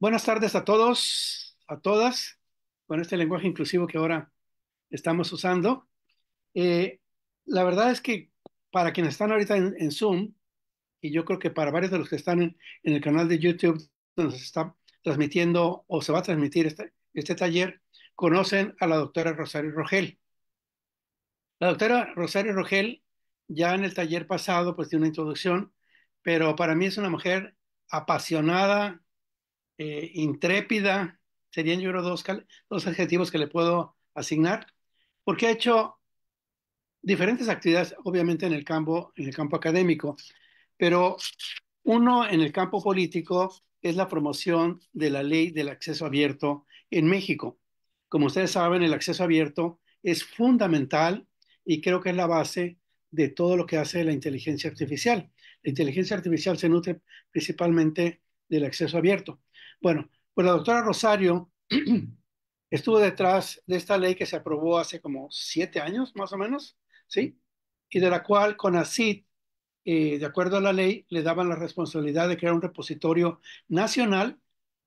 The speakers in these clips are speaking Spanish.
Buenas tardes a todos, a todas, con este lenguaje inclusivo que ahora estamos usando. Eh, la verdad es que para quienes están ahorita en, Zoom, y yo creo que para varios de los que están en, el canal de YouTube donde se está transmitiendo o se va a transmitir este, este taller, conocen a la doctora Rosario Rogel. La doctora Rosario Rogel, ya en el taller pasado, pues dio una introducción, pero para mí es una mujer apasionada, eh, intrépida, serían yo creo dos, adjetivos que le puedo asignar, porque ha hecho diferentes actividades, obviamente en el campo, en el campo académico, pero uno en el campo político es la promoción de la ley del acceso abierto en México. Como ustedes saben, el acceso abierto es fundamental y creo que es la base de todo lo que hace la inteligencia artificial. La inteligencia artificial se nutre principalmente del acceso abierto. Bueno, pues la doctora Rosario estuvo detrás de esta ley que se aprobó hace como siete años, más o menos, ¿sí? Y de la cual con eh, de acuerdo a la ley, le daban la responsabilidad de crear un repositorio nacional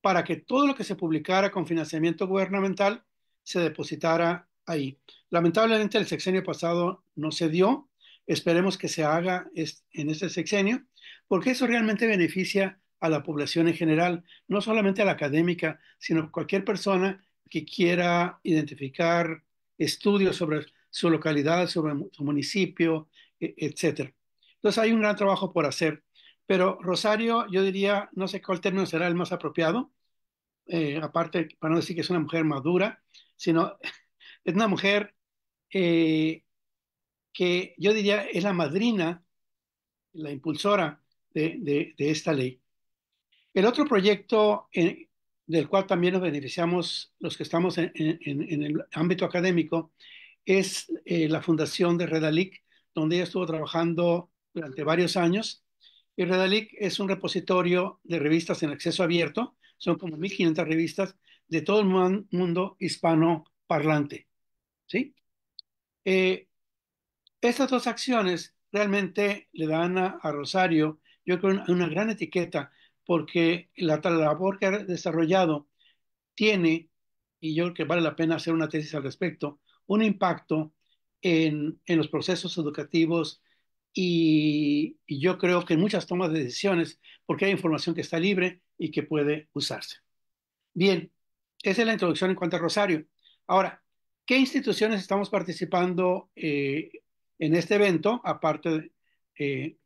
para que todo lo que se publicara con financiamiento gubernamental se depositara ahí. Lamentablemente el sexenio pasado no se dio, esperemos que se haga en este sexenio, porque eso realmente beneficia a la población en general, no solamente a la académica, sino cualquier persona que quiera identificar estudios sobre su localidad, sobre su municipio, e, etc. Entonces hay un gran trabajo por hacer, pero Rosario, yo diría, no sé cuál término será el más apropiado, eh, aparte para no decir que es una mujer madura, sino es una mujer eh, que yo diría es la madrina, la impulsora de, esta ley. El otro proyecto eh, del cual también nos beneficiamos los que estamos en, el ámbito académico es eh, la fundación de Redalic, donde ella estuvo trabajando durante varios años. Y Redalic es un repositorio de revistas en acceso abierto, son como 1.500 revistas de todo el mundo hispano parlante. ¿sí? Eh, estas dos acciones realmente le dan a, Rosario, yo creo, una gran etiqueta porque la, labor que ha desarrollado tiene, y yo creo que vale la pena hacer una tesis al respecto, un impacto en, en los procesos educativos y, yo creo que en muchas tomas de decisiones, porque hay información que está libre y que puede usarse. Bien, esa es la introducción en cuanto a Rosario. Ahora, ¿qué instituciones estamos participando eh, en este evento, aparte de, eh,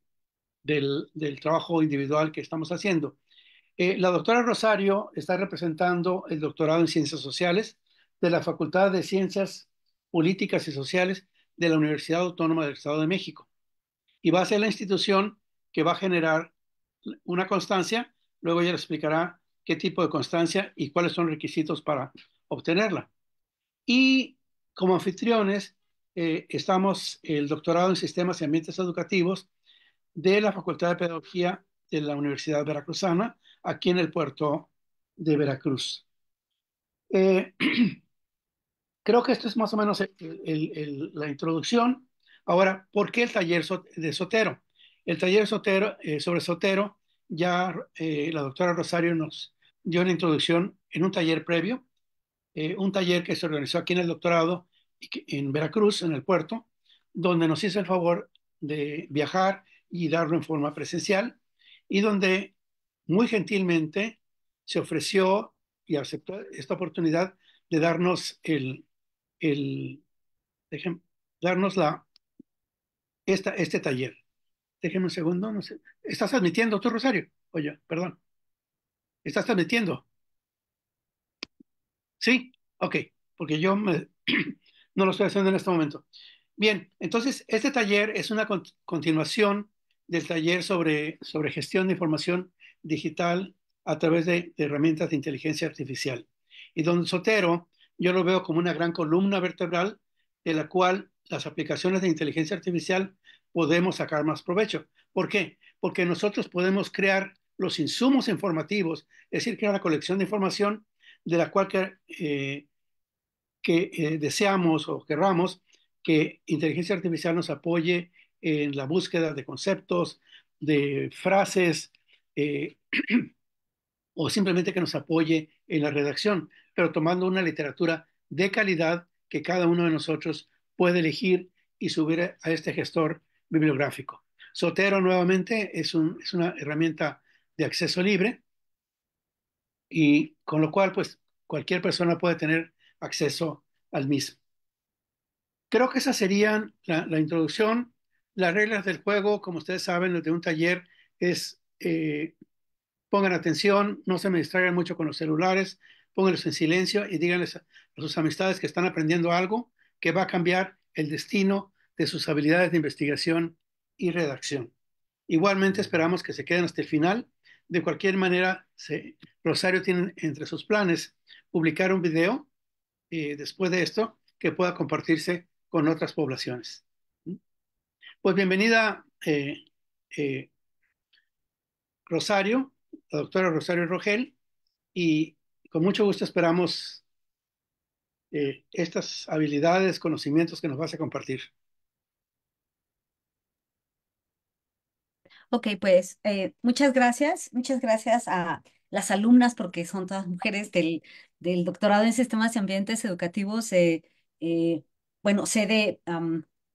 del, trabajo individual que estamos haciendo. Eh, la doctora Rosario está representando el doctorado en Ciencias Sociales de la Facultad de Ciencias Políticas y Sociales de la Universidad Autónoma del Estado de México. Y va a ser la institución que va a generar una constancia, luego ella explicará qué tipo de constancia y cuáles son los requisitos para obtenerla. Y como anfitriones, eh, estamos el doctorado en sistemas y ambientes educativos de la Facultad de Pedagogía de la Universidad Veracruzana, aquí en el puerto de Veracruz. Eh, creo que esto es más o menos la introducción. Ahora, ¿por qué el taller de Sotero? El taller Sotero, eh, sobre Sotero, ya eh, la doctora Rosario nos dio una introducción en un taller previo, un taller que se organizó aquí en el doctorado en Veracruz, en el puerto, donde nos hizo el favor de viajar y darlo en forma presencial, y donde muy gentilmente se ofreció y aceptó esta oportunidad de darnos el, el darnos la, esta, este taller. déjeme un segundo, no sé. ¿Estás admitiendo tú, Rosario? Oye, perdón. ¿Estás admitiendo? Sí, ok, porque yo no lo estoy haciendo en este momento. Bien, entonces este taller es una continuación del taller sobre, sobre gestión de información digital a través de, herramientas de inteligencia artificial. Y don Sotero, yo lo veo como una gran columna vertebral de la cual las aplicaciones de inteligencia artificial podemos sacar más provecho. ¿Por qué? Porque nosotros podemos crear los insumos informativos, es decir, crear la colección de información de la cual que, eh, eh, deseamos o querramos que inteligencia artificial nos apoye en la búsqueda de conceptos, de frases, eh, o simplemente que nos apoye en la redacción, pero tomando una literatura de calidad que cada uno de nosotros puede elegir y subir a este gestor bibliográfico. Sotero nuevamente es, es una herramienta de acceso libre y con lo cual pues cualquier persona puede tener acceso al mismo. Creo que esa sería la, la introducción. Las reglas del juego, como ustedes saben, los de un taller es eh, pongan atención, no se me distraigan mucho con los celulares, pónganlos en silencio y díganles a, sus amistades que están aprendiendo algo que va a cambiar el destino de sus habilidades de investigación y redacción. Igualmente esperamos que se queden hasta el final. De cualquier manera, Rosario tiene entre sus planes publicar un video eh, después de esto que pueda compartirse con otras poblaciones. Pues bienvenida, eh, eh, Rosario, la doctora Rosario Rogel, y con mucho gusto esperamos eh, estas habilidades, conocimientos que nos vas a compartir. Ok, pues muchas gracias, muchas gracias a las alumnas, porque son todas mujeres del, doctorado en sistemas y ambientes educativos, bueno, sede,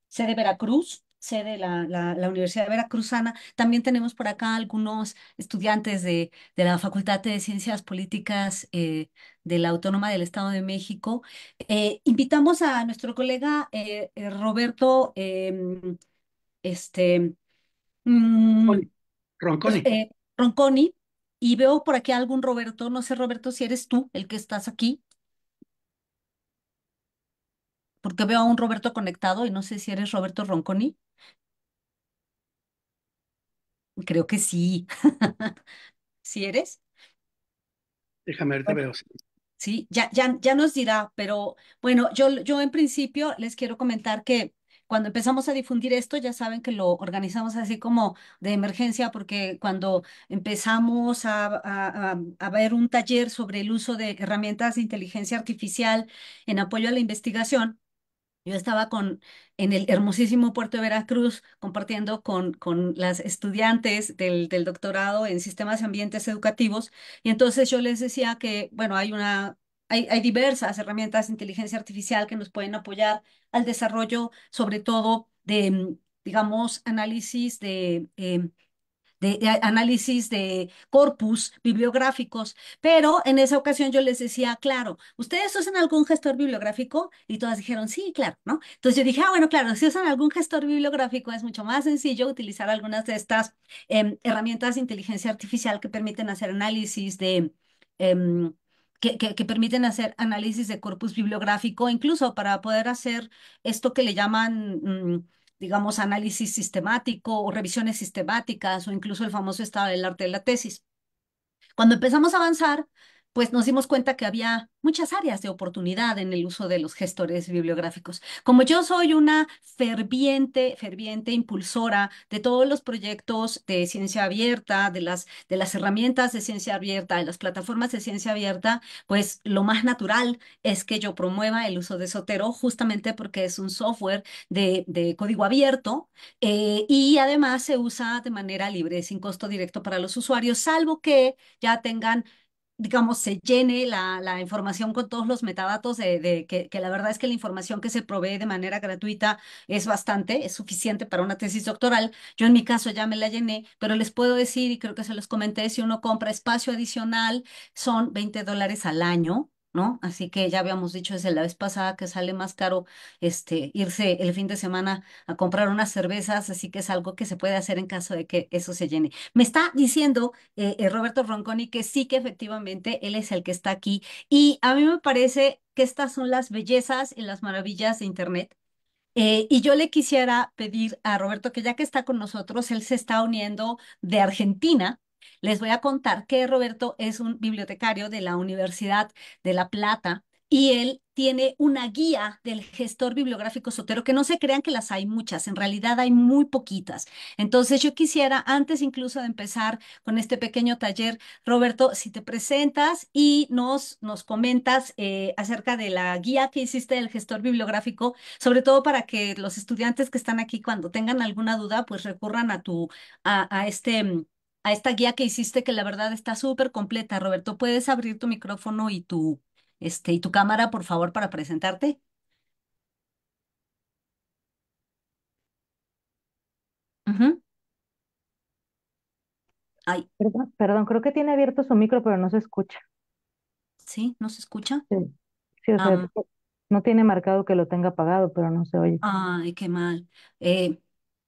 sede Veracruz, sede, la, la, la, Universidad Veracruzana. También tenemos por acá algunos estudiantes de, de la Facultad de Ciencias Políticas eh, de la Autónoma del Estado de México. Eh, invitamos a nuestro colega eh, Roberto em, este, mm, Ronconi. Ronconi. Y veo por aquí a algún Roberto, no sé Roberto si eres tú el que estás aquí porque veo a un Roberto conectado y no sé si eres Roberto Ronconi. Creo que sí. si eres? Déjame ver, veo. sí, ya, ya, ya nos dirá, pero bueno, yo, yo en principio les quiero comentar que cuando empezamos a difundir esto, ya saben que lo organizamos así como de emergencia, porque cuando empezamos a ver un taller sobre el uso de herramientas de inteligencia artificial en apoyo a la investigación, yo estaba con, en el hermosísimo puerto de Veracruz compartiendo con, con las estudiantes del, del doctorado en sistemas y ambientes educativos y entonces yo les decía que, bueno, hay una hay, hay, diversas herramientas de inteligencia artificial que nos pueden apoyar al desarrollo, sobre todo de, digamos, análisis de em, de, análisis de corpus bibliográficos, pero en esa ocasión yo les decía, claro, ¿ustedes usan algún gestor bibliográfico? Y todas dijeron, sí, claro, ¿no? Entonces yo dije, ah, bueno, claro, si usan algún gestor bibliográfico es mucho más sencillo utilizar algunas de estas em, herramientas de inteligencia artificial que permiten hacer análisis de... Em, que, permiten hacer análisis de corpus bibliográfico, incluso para poder hacer esto que le llaman... Mm, digamos, análisis sistemático o revisiones sistemáticas o incluso el famoso estado del arte de la tesis. Cuando empezamos a avanzar, pues nos dimos cuenta que había muchas áreas de oportunidad en el uso de los gestores bibliográficos. Como yo soy una ferviente, ferviente impulsora de todos los proyectos de ciencia abierta, de las, de las herramientas de ciencia abierta, de las plataformas de ciencia abierta, pues lo más natural es que yo promueva el uso de Sotero justamente porque es un software de, código abierto eh, y además se usa de manera libre, sin costo directo para los usuarios, salvo que ya tengan digamos, se llene la, la, información con todos los metadatos, de, de que, que, la verdad es que la información que se provee de manera gratuita es bastante, es suficiente para una tesis doctoral. Yo en mi caso ya me la llené, pero les puedo decir, y creo que se los comenté, si uno compra espacio adicional, son 20 dólares al año ¿no? Así que ya habíamos dicho desde la vez pasada que sale más caro este irse el fin de semana a comprar unas cervezas, así que es algo que se puede hacer en caso de que eso se llene. Me está diciendo eh, eh, Roberto Ronconi que sí que efectivamente él es el que está aquí y a mí me parece que estas son las bellezas y las maravillas de internet. Eh, y yo le quisiera pedir a Roberto que ya que está con nosotros, él se está uniendo de Argentina, les voy a contar que Roberto es un bibliotecario de la Universidad de La Plata y él tiene una guía del gestor bibliográfico Sotero, que no se crean que las hay muchas, en realidad hay muy poquitas. Entonces yo quisiera, antes incluso de empezar con este pequeño taller, Roberto, si te presentas y nos, nos comentas eh, acerca de la guía que hiciste del gestor bibliográfico, sobre todo para que los estudiantes que están aquí cuando tengan alguna duda, pues recurran a, tu, a este a esta guía que hiciste, que la verdad está súper completa. Roberto, ¿puedes abrir tu micrófono y tu, este, y tu cámara, por favor, para presentarte? Ay, Perdón, creo que tiene abierto su micro, pero no se escucha. ¿sí? ¿No se escucha? Sí, o sea, ah. no tiene marcado que lo tenga apagado, pero no se oye. ay, qué mal. Eh,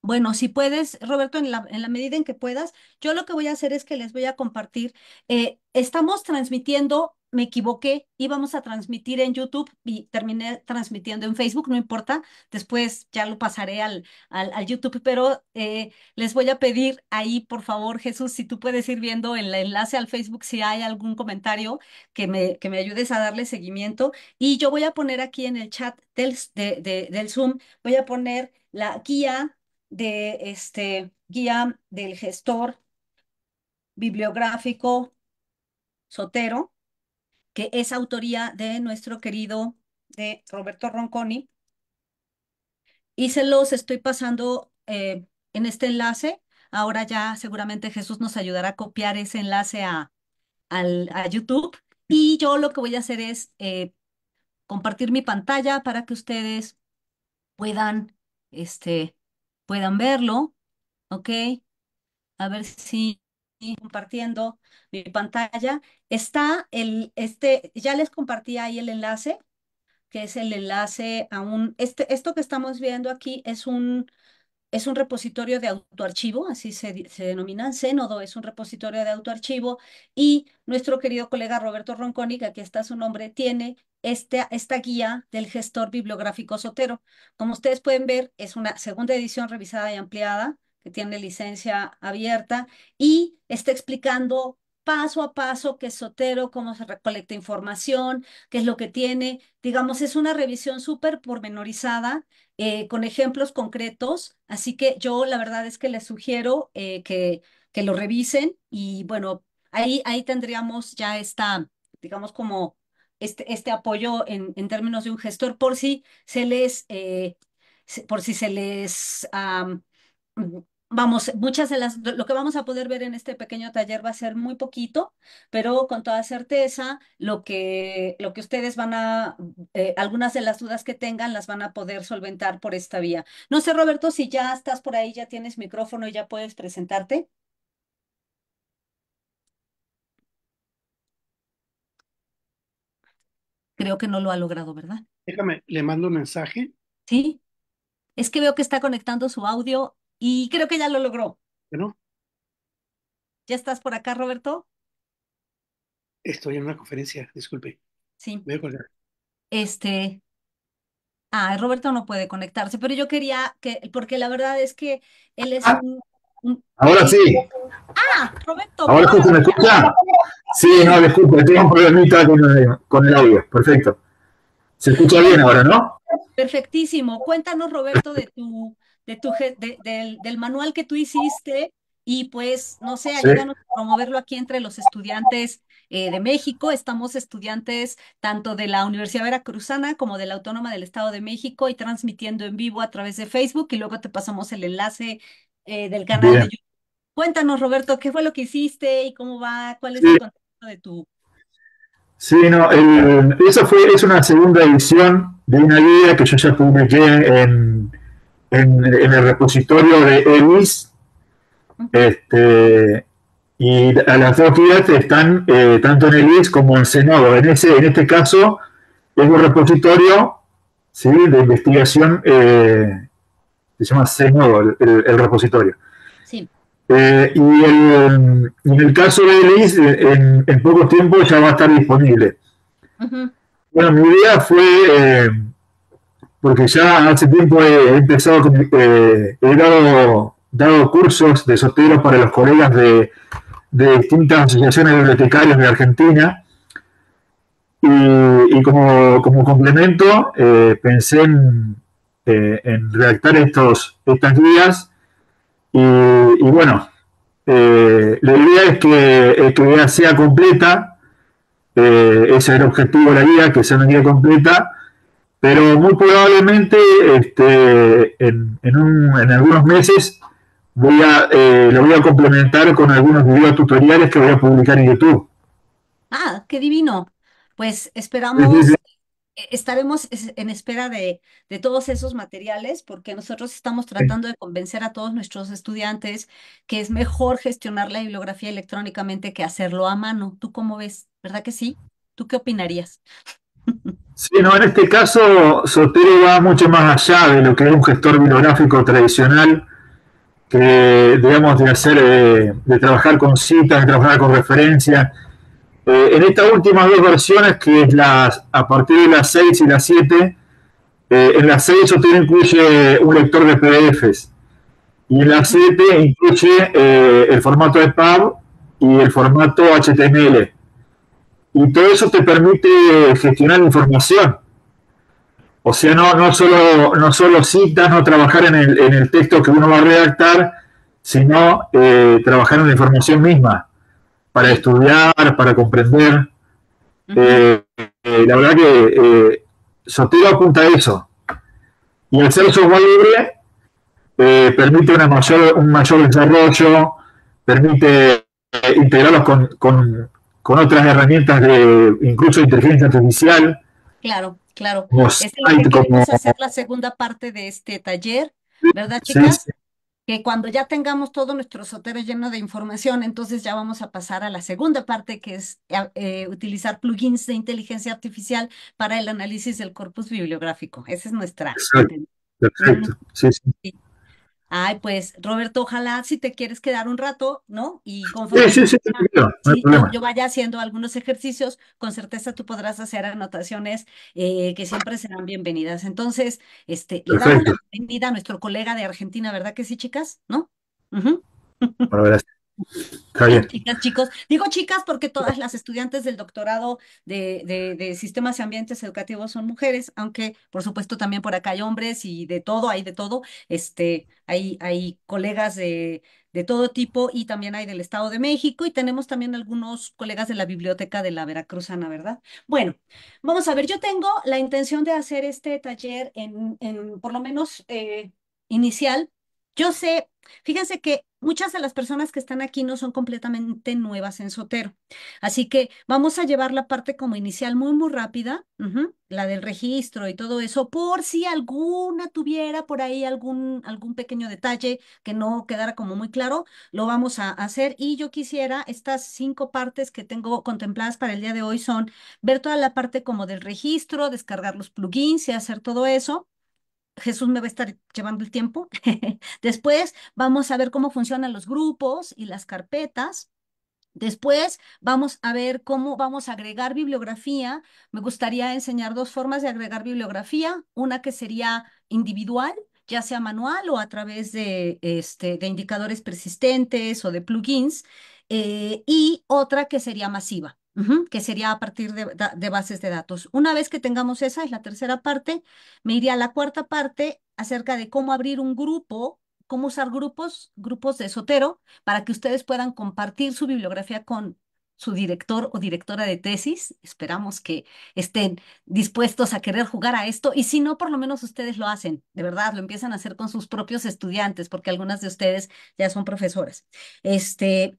bueno, si puedes, Roberto, en la, medida en que puedas, yo lo que voy a hacer es que les voy a compartir. Eh, estamos transmitiendo, me equivoqué, íbamos a transmitir en YouTube y terminé transmitiendo en Facebook, no importa, después ya lo pasaré al, al, YouTube, pero eh, les voy a pedir ahí, por favor, Jesús, si tú puedes ir viendo el enlace al Facebook, si hay algún comentario que me, que me ayudes a darle seguimiento. Y yo voy a poner aquí en el chat del, del Zoom, voy a poner la guía de este guía del gestor bibliográfico Sotero, que es autoría de nuestro querido de Roberto Ronconi. Y se los estoy pasando eh, en este enlace. Ahora ya seguramente Jesús nos ayudará a copiar ese enlace a, a YouTube. Y yo lo que voy a hacer es eh, compartir mi pantalla para que ustedes puedan este, puedan verlo, ¿ok? A ver si compartiendo mi pantalla. Está el, este, ya les compartí ahí el enlace, que es el enlace a un, este, esto que estamos viendo aquí es un, es un repositorio de autoarchivo, así se, se denomina, Cénodo es un repositorio de autoarchivo y nuestro querido colega Roberto Ronconi, que aquí está su nombre, tiene este, esta guía del gestor bibliográfico Sotero. Como ustedes pueden ver, es una segunda edición revisada y ampliada que tiene licencia abierta y está explicando paso a paso qué es Sotero, cómo se recolecta información, qué es lo que tiene. Digamos, es una revisión súper pormenorizada, eh, con ejemplos concretos. Así que yo la verdad es que les sugiero eh, que, que lo revisen y bueno, ahí, ahí tendríamos ya esta, digamos, como este, este apoyo en, en términos de un gestor por si se les, eh, por si se les vamos, muchas de las, lo que vamos a poder ver en este pequeño taller va a ser muy poquito, pero con toda certeza lo que, lo que ustedes van a, eh, algunas de las dudas que tengan las van a poder solventar por esta vía. No sé, Roberto, si ya estás por ahí, ya tienes micrófono y ya puedes presentarte. Creo que no lo ha logrado, ¿verdad? Déjame, le mando un mensaje. Sí. Es que veo que está conectando su audio y creo que ya lo logró. ¿Ya estás por acá, Roberto? Estoy en una conferencia, disculpe. Sí. Voy a colgar. Este. Ah, Roberto no puede conectarse, pero yo quería que, porque la verdad es que él es ah. un, Ahora sí. Ah, Roberto. Ahora me escucha. Sí, no, disculpe, tengo un problema con el audio. Perfecto. Se escucha bien ahora, ¿no? Perfectísimo. Cuéntanos, Roberto, de tu de tu, del, del, manual que tú hiciste y pues, no sé, ayúdanos a promoverlo aquí entre los estudiantes eh, de México. Estamos estudiantes tanto de la Universidad Veracruzana como de la Autónoma del Estado de México y transmitiendo en vivo a través de Facebook y luego te pasamos el enlace eh, del canal de YouTube. Cuéntanos, Roberto, ¿qué fue lo que hiciste y cómo va? ¿Cuál es el contexto de tu... Sí, no, eso esa fue, es una segunda edición de una guía que yo ya publiqué en en, el repositorio de EMIS. Este, y las dos guías están eh, tanto en EMIS como en Senado. En, ese, en este caso es un repositorio de investigación, eh, se llama Senado el, repositorio. Eh, y el, en el caso de Elis, en, poco tiempo ya va a estar disponible. Bueno, mi idea fue porque ya hace tiempo he empezado, eh, he dado, cursos de sorteos para los colegas de, distintas asociaciones bibliotecarias de Argentina. Y, como, complemento, eh, pensé eh, en, redactar estos, estas guías. Y, bueno, la idea es que, que guía sea completa. ese es el objetivo de la guía, que sea una guía completa pero muy probablemente este, en, algunos meses voy a, eh, lo voy a complementar con algunos videos tutoriales que voy a publicar en YouTube. Ah, qué divino. Pues esperamos, eh, estaremos en espera de, de, todos esos materiales porque nosotros estamos tratando de convencer a todos nuestros estudiantes que es mejor gestionar la bibliografía electrónicamente que hacerlo a mano. ¿Tú cómo ves? ¿Verdad que sí? ¿Tú qué opinarías? Sí, no, en este caso Sotero va mucho más allá de lo que es un gestor bibliográfico tradicional, que digamos de hacer, eh, de, trabajar con citas, de trabajar con referencias. Eh, en estas últimas dos versiones, que es las, a partir de las 6 y las 7, eh, en las 6 Sotero incluye un lector de PDFs, y en las 7 incluye el formato de PAB y el formato HTML y todo eso te permite gestionar información. O sea, no, no, solo, no solo citas, no trabajar en el, en el texto que uno va a redactar, sino eh, trabajar en la información misma, para estudiar, para comprender. Eh, eh, la verdad que Sotero apunta a eso. Y el ser software libre permite una mayor, un mayor desarrollo, permite integrarlos con con otras herramientas de incluso inteligencia artificial. Claro, claro. es hacer la segunda parte de este taller, ¿verdad, chicas? Que cuando ya tengamos todo nuestro sotero lleno de información, entonces ya vamos a pasar a la segunda parte, que es eh, eh, utilizar plugins de inteligencia artificial para el análisis del corpus bibliográfico. Esa es nuestra. perfecto. Sí, sí ay, pues Roberto, ojalá si te quieres quedar un rato, ¿no? Y sí, sí, sí, yo, yo vaya haciendo algunos ejercicios, con certeza tú podrás hacer anotaciones eh, que siempre serán bienvenidas. Entonces, este, le damos la bienvenida a nuestro colega de Argentina, ¿verdad que sí, chicas? ¿No? bueno, gracias. Chicas, chicos. Digo chicas porque todas las estudiantes del doctorado de, sistemas y ambientes educativos son mujeres, aunque por supuesto también por acá hay hombres y de todo, hay de todo. Este, hay, hay colegas de, todo tipo y también hay del Estado de México y tenemos también algunos colegas de la biblioteca de la Veracruzana, ¿verdad? Bueno, vamos a ver, yo tengo la intención de hacer este taller en, por lo menos eh, inicial. Yo sé, fíjense que muchas de las personas que están aquí no son completamente nuevas en Sotero. Así que vamos a llevar la parte como inicial muy, muy rápida, la del registro y todo eso, por si alguna tuviera por ahí algún, algún pequeño detalle que no quedara como muy claro, lo vamos a hacer. Y yo quisiera, estas cinco partes que tengo contempladas para el día de hoy son ver toda la parte como del registro, descargar los plugins y hacer todo eso Jesús me va a estar llevando el tiempo. Después vamos a ver cómo funcionan los grupos y las carpetas. Después vamos a ver cómo vamos a agregar bibliografía. Me gustaría enseñar dos formas de agregar bibliografía. Una que sería individual, ya sea manual o a través de, este, de indicadores persistentes o de plugins. Eh, y otra que sería masiva que sería a partir de, de, bases de datos. Una vez que tengamos esa, es la tercera parte, me iría a la cuarta parte acerca de cómo abrir un grupo, cómo usar grupos, grupos de Sotero, para que ustedes puedan compartir su bibliografía con su director o directora de tesis. Esperamos que estén dispuestos a querer jugar a esto y si no, por lo menos ustedes lo hacen, de verdad, lo empiezan a hacer con sus propios estudiantes, porque algunas de ustedes ya son profesoras. Este,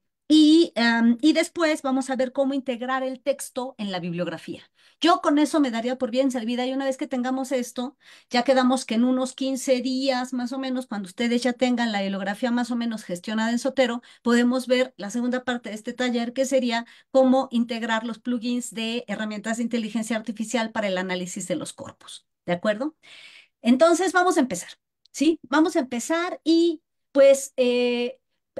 Em, y, después vamos a ver cómo integrar el texto en la bibliografía. Yo con eso me daría por bien servida y una vez que tengamos esto, ya quedamos que en unos 15 días más o menos, cuando ustedes ya tengan la bibliografía más o menos gestionada en Sotero, podemos ver la segunda parte de este taller que sería cómo integrar los plugins de herramientas de inteligencia artificial para el análisis de los cuerpos. ¿De acuerdo? Entonces vamos a empezar, ¿sí? Vamos a empezar y pues eh,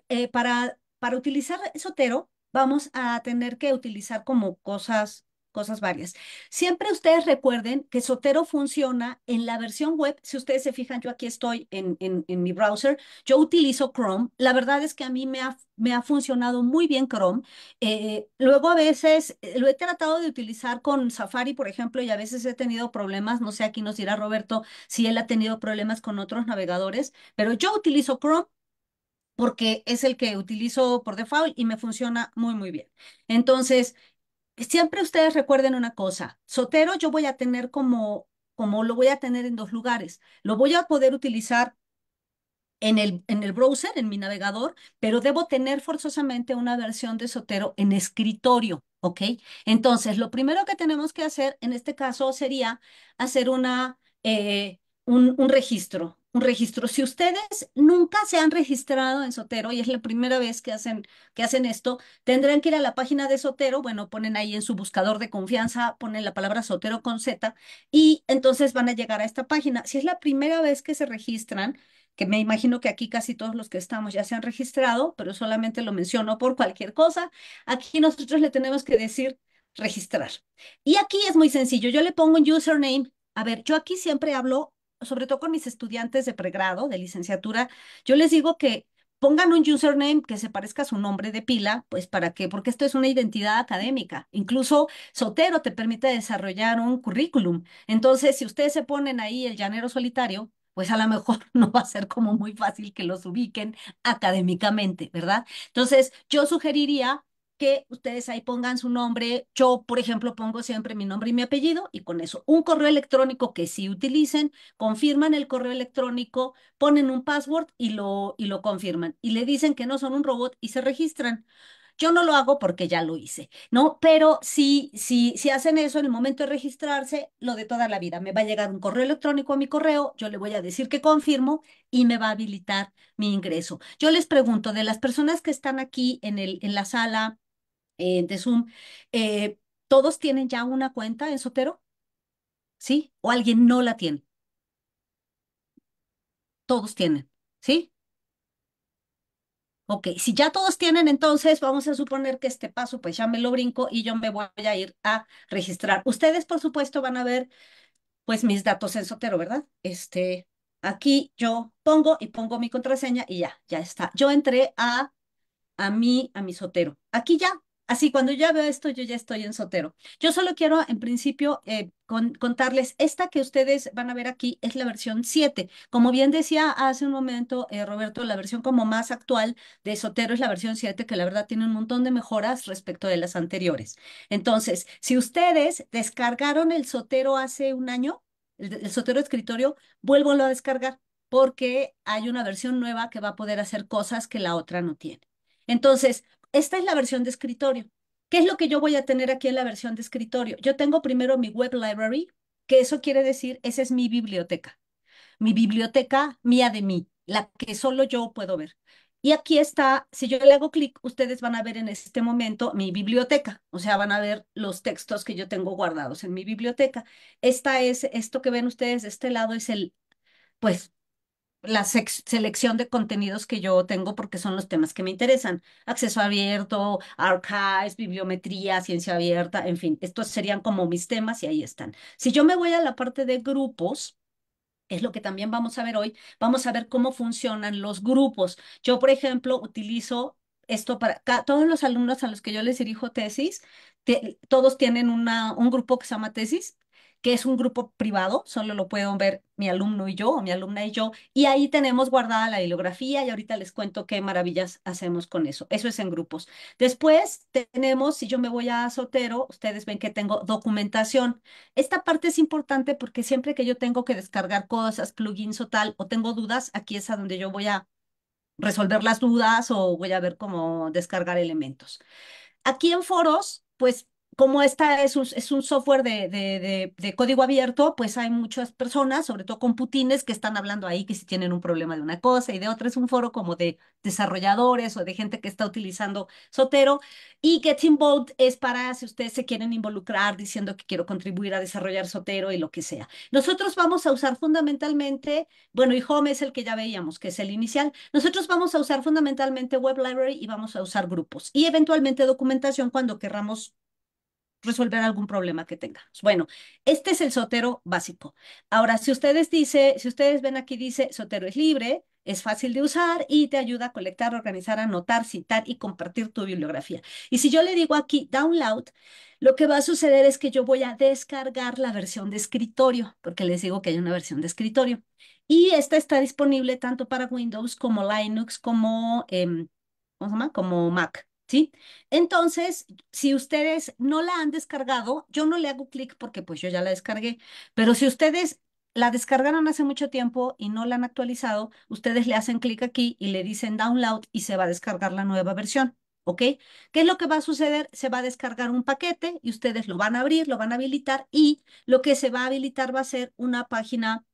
eh, para para utilizar Sotero vamos a tener que utilizar como cosas cosas varias. Siempre ustedes recuerden que Sotero funciona en la versión web. Si ustedes se fijan, yo aquí estoy en, en, mi browser. Yo utilizo Chrome. La verdad es que a mí me ha, me ha funcionado muy bien Chrome. Eh, luego a veces eh, lo he tratado de utilizar con Safari, por ejemplo, y a veces he tenido problemas. No sé, aquí nos dirá Roberto si él ha tenido problemas con otros navegadores, pero yo utilizo Chrome porque es el que utilizo por default y me funciona muy, muy bien. Entonces, siempre ustedes recuerden una cosa, Sotero yo voy a tener como, como lo voy a tener en dos lugares, lo voy a poder utilizar en el, en el browser, en mi navegador, pero debo tener forzosamente una versión de Sotero en escritorio, ¿ok? Entonces, lo primero que tenemos que hacer en este caso sería hacer una, eh, un registro, un registro. Si ustedes nunca se han registrado en Sotero y es la primera vez que hacen, que hacen esto, tendrán que ir a la página de Sotero, bueno, ponen ahí en su buscador de confianza, ponen la palabra Sotero con Z y entonces van a llegar a esta página. Si es la primera vez que se registran, que me imagino que aquí casi todos los que estamos ya se han registrado, pero solamente lo menciono por cualquier cosa, aquí nosotros le tenemos que decir registrar. Y aquí es muy sencillo, yo le pongo un username. A ver, yo aquí siempre hablo sobre todo con mis estudiantes de pregrado, de licenciatura, yo les digo que pongan un username que se parezca a su nombre de pila, pues para qué, porque esto es una identidad académica. Incluso Sotero te permite desarrollar un currículum. Entonces, si ustedes se ponen ahí el llanero solitario, pues a lo mejor no va a ser como muy fácil que los ubiquen académicamente, ¿verdad? Entonces, yo sugeriría ustedes ahí pongan su nombre. Yo, por ejemplo, pongo siempre mi nombre y mi apellido y con eso un correo electrónico que si utilicen, confirman el correo electrónico, ponen un password y lo, y lo confirman y le dicen que no son un robot y se registran. Yo no lo hago porque ya lo hice, ¿no? Pero si, si, si hacen eso en el momento de registrarse, lo de toda la vida. Me va a llegar un correo electrónico a mi correo, yo le voy a decir que confirmo y me va a habilitar mi ingreso. Yo les pregunto, de las personas que están aquí en, el, en la sala, eh, de Zoom, eh, ¿todos tienen ya una cuenta en Sotero? ¿Sí? ¿O alguien no la tiene? Todos tienen, ¿sí? Ok, si ya todos tienen, entonces vamos a suponer que este paso, pues ya me lo brinco y yo me voy a ir a registrar. Ustedes, por supuesto, van a ver, pues, mis datos en Sotero, ¿verdad? Este, aquí yo pongo y pongo mi contraseña y ya, ya está. Yo entré a, a, mí a mi Sotero. Aquí ya Así, cuando ya veo esto, yo ya estoy en Sotero. Yo solo quiero, en principio, eh, contarles, esta que ustedes van a ver aquí es la versión 7. Como bien decía hace un momento eh, Roberto, la versión como más actual de Sotero es la versión 7, que la verdad tiene un montón de mejoras respecto de las anteriores. Entonces, si ustedes descargaron el Sotero hace un año, el, el Sotero escritorio, vuélvanlo a descargar porque hay una versión nueva que va a poder hacer cosas que la otra no tiene. Entonces, esta es la versión de escritorio. ¿Qué es lo que yo voy a tener aquí en la versión de escritorio? Yo tengo primero mi web library, que eso quiere decir, esa es mi biblioteca. Mi biblioteca mía de mí, la que solo yo puedo ver. Y aquí está, si yo le hago clic, ustedes van a ver en este momento mi biblioteca, o sea, van a ver los textos que yo tengo guardados en mi biblioteca. Esta es, esto que ven ustedes de este lado es el, pues, la selección de contenidos que yo tengo porque son los temas que me interesan. Acceso abierto, archives, bibliometría, ciencia abierta, en fin, estos serían como mis temas y ahí están. Si yo me voy a la parte de grupos, es lo que también vamos a ver hoy, vamos a ver cómo funcionan los grupos. Yo, por ejemplo, utilizo esto para todos los alumnos a los que yo les dirijo tesis, todos tienen una, un grupo que se llama tesis que es un grupo privado, solo lo pueden ver mi alumno y yo, o mi alumna y yo, y ahí tenemos guardada la bibliografía y ahorita les cuento qué maravillas hacemos con eso. Eso es en grupos. Después tenemos, si yo me voy a Sotero, ustedes ven que tengo documentación. Esta parte es importante porque siempre que yo tengo que descargar cosas, plugins o tal, o tengo dudas, aquí es a donde yo voy a resolver las dudas o voy a ver cómo descargar elementos. Aquí en foros, pues como esta es un, software de, de, código abierto, pues hay muchas personas, sobre todo con putines, que están hablando ahí que si tienen un problema de una cosa y de otra. Es un foro como de desarrolladores o de gente que está utilizando Sotero. Y Get Involved es para si ustedes se quieren involucrar diciendo que quiero contribuir a desarrollar Sotero y lo que sea. Nosotros vamos a usar fundamentalmente, bueno, y Home es el que ya veíamos, que es el inicial. Nosotros vamos a usar fundamentalmente Web Library y vamos a usar grupos y eventualmente documentación cuando querramos resolver algún problema que tengamos. Bueno, este es el sotero básico. Ahora, si ustedes dice, si ustedes ven aquí dice sotero es libre, es fácil de usar y te ayuda a colectar, organizar, anotar, citar y compartir tu bibliografía. Y si yo le digo aquí download, lo que va a suceder es que yo voy a descargar la versión de escritorio, porque les digo que hay una versión de escritorio. Y esta está disponible tanto para Windows como Linux como, em, como Mac. ¿sí? Entonces, si ustedes no la han descargado, yo no le hago clic porque pues yo ya la descargué, pero si ustedes la descargaron hace mucho tiempo y no la han actualizado, ustedes le hacen clic aquí y le dicen download y se va a descargar la nueva versión. ¿Ok? ¿Qué es lo que va a suceder? Se va a descargar un paquete y ustedes lo van a abrir, lo van a habilitar y lo que se va a habilitar va a ser una página,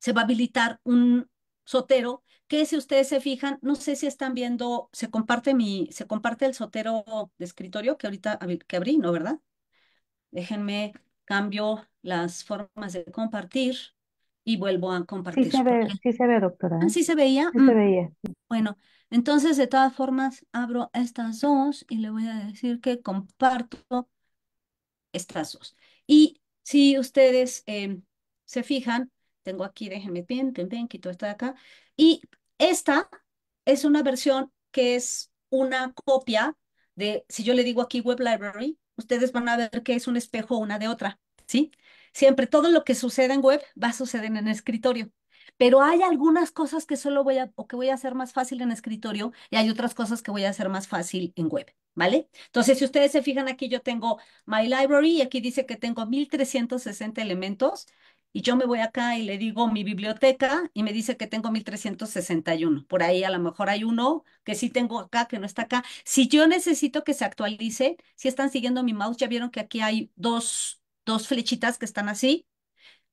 se va a habilitar un, Sotero, que si ustedes se fijan, no sé si están viendo, se comparte mi, se comparte el Sotero de escritorio que ahorita que abrí, ¿no, verdad? Déjenme, cambio las formas de compartir y vuelvo a compartir. Sí se ve, doctora. Ah, ¿eh? sí se veía. Sí se mm. veía. Bueno, entonces de todas formas abro estas dos y le voy a decir que comparto estas dos. Y si ustedes em, se fijan, tengo aquí, déjenme, bien, bien, bien, quito esto de acá. Y esta es una versión que es una copia de, si yo le digo aquí Web Library, ustedes van a ver que es un espejo una de otra, ¿sí? Siempre todo lo que sucede en web va a suceder en escritorio. Pero hay algunas cosas que solo voy a, o que voy a hacer más fácil en escritorio y hay otras cosas que voy a hacer más fácil en web, ¿vale? Entonces, si ustedes se fijan aquí, yo tengo My Library y aquí dice que tengo 1360 elementos y yo me voy acá y le digo mi biblioteca y me dice que tengo 1361. Por ahí a lo mejor hay uno que sí tengo acá, que no está acá. Si yo necesito que se actualice, si están siguiendo mi mouse, ya vieron que aquí hay dos, dos flechitas que están así.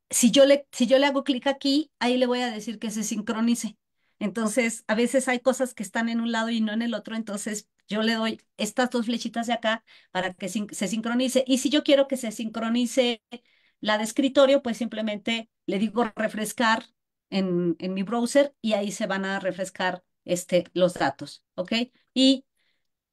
Si yo le, si yo le hago clic aquí, ahí le voy a decir que se sincronice. Entonces, a veces hay cosas que están en un lado y no en el otro, entonces yo le doy estas dos flechitas de acá para que se sincronice. Y si yo quiero que se sincronice la de escritorio, pues simplemente le digo refrescar en, en mi browser y ahí se van a refrescar este, los datos, ¿ok? Y,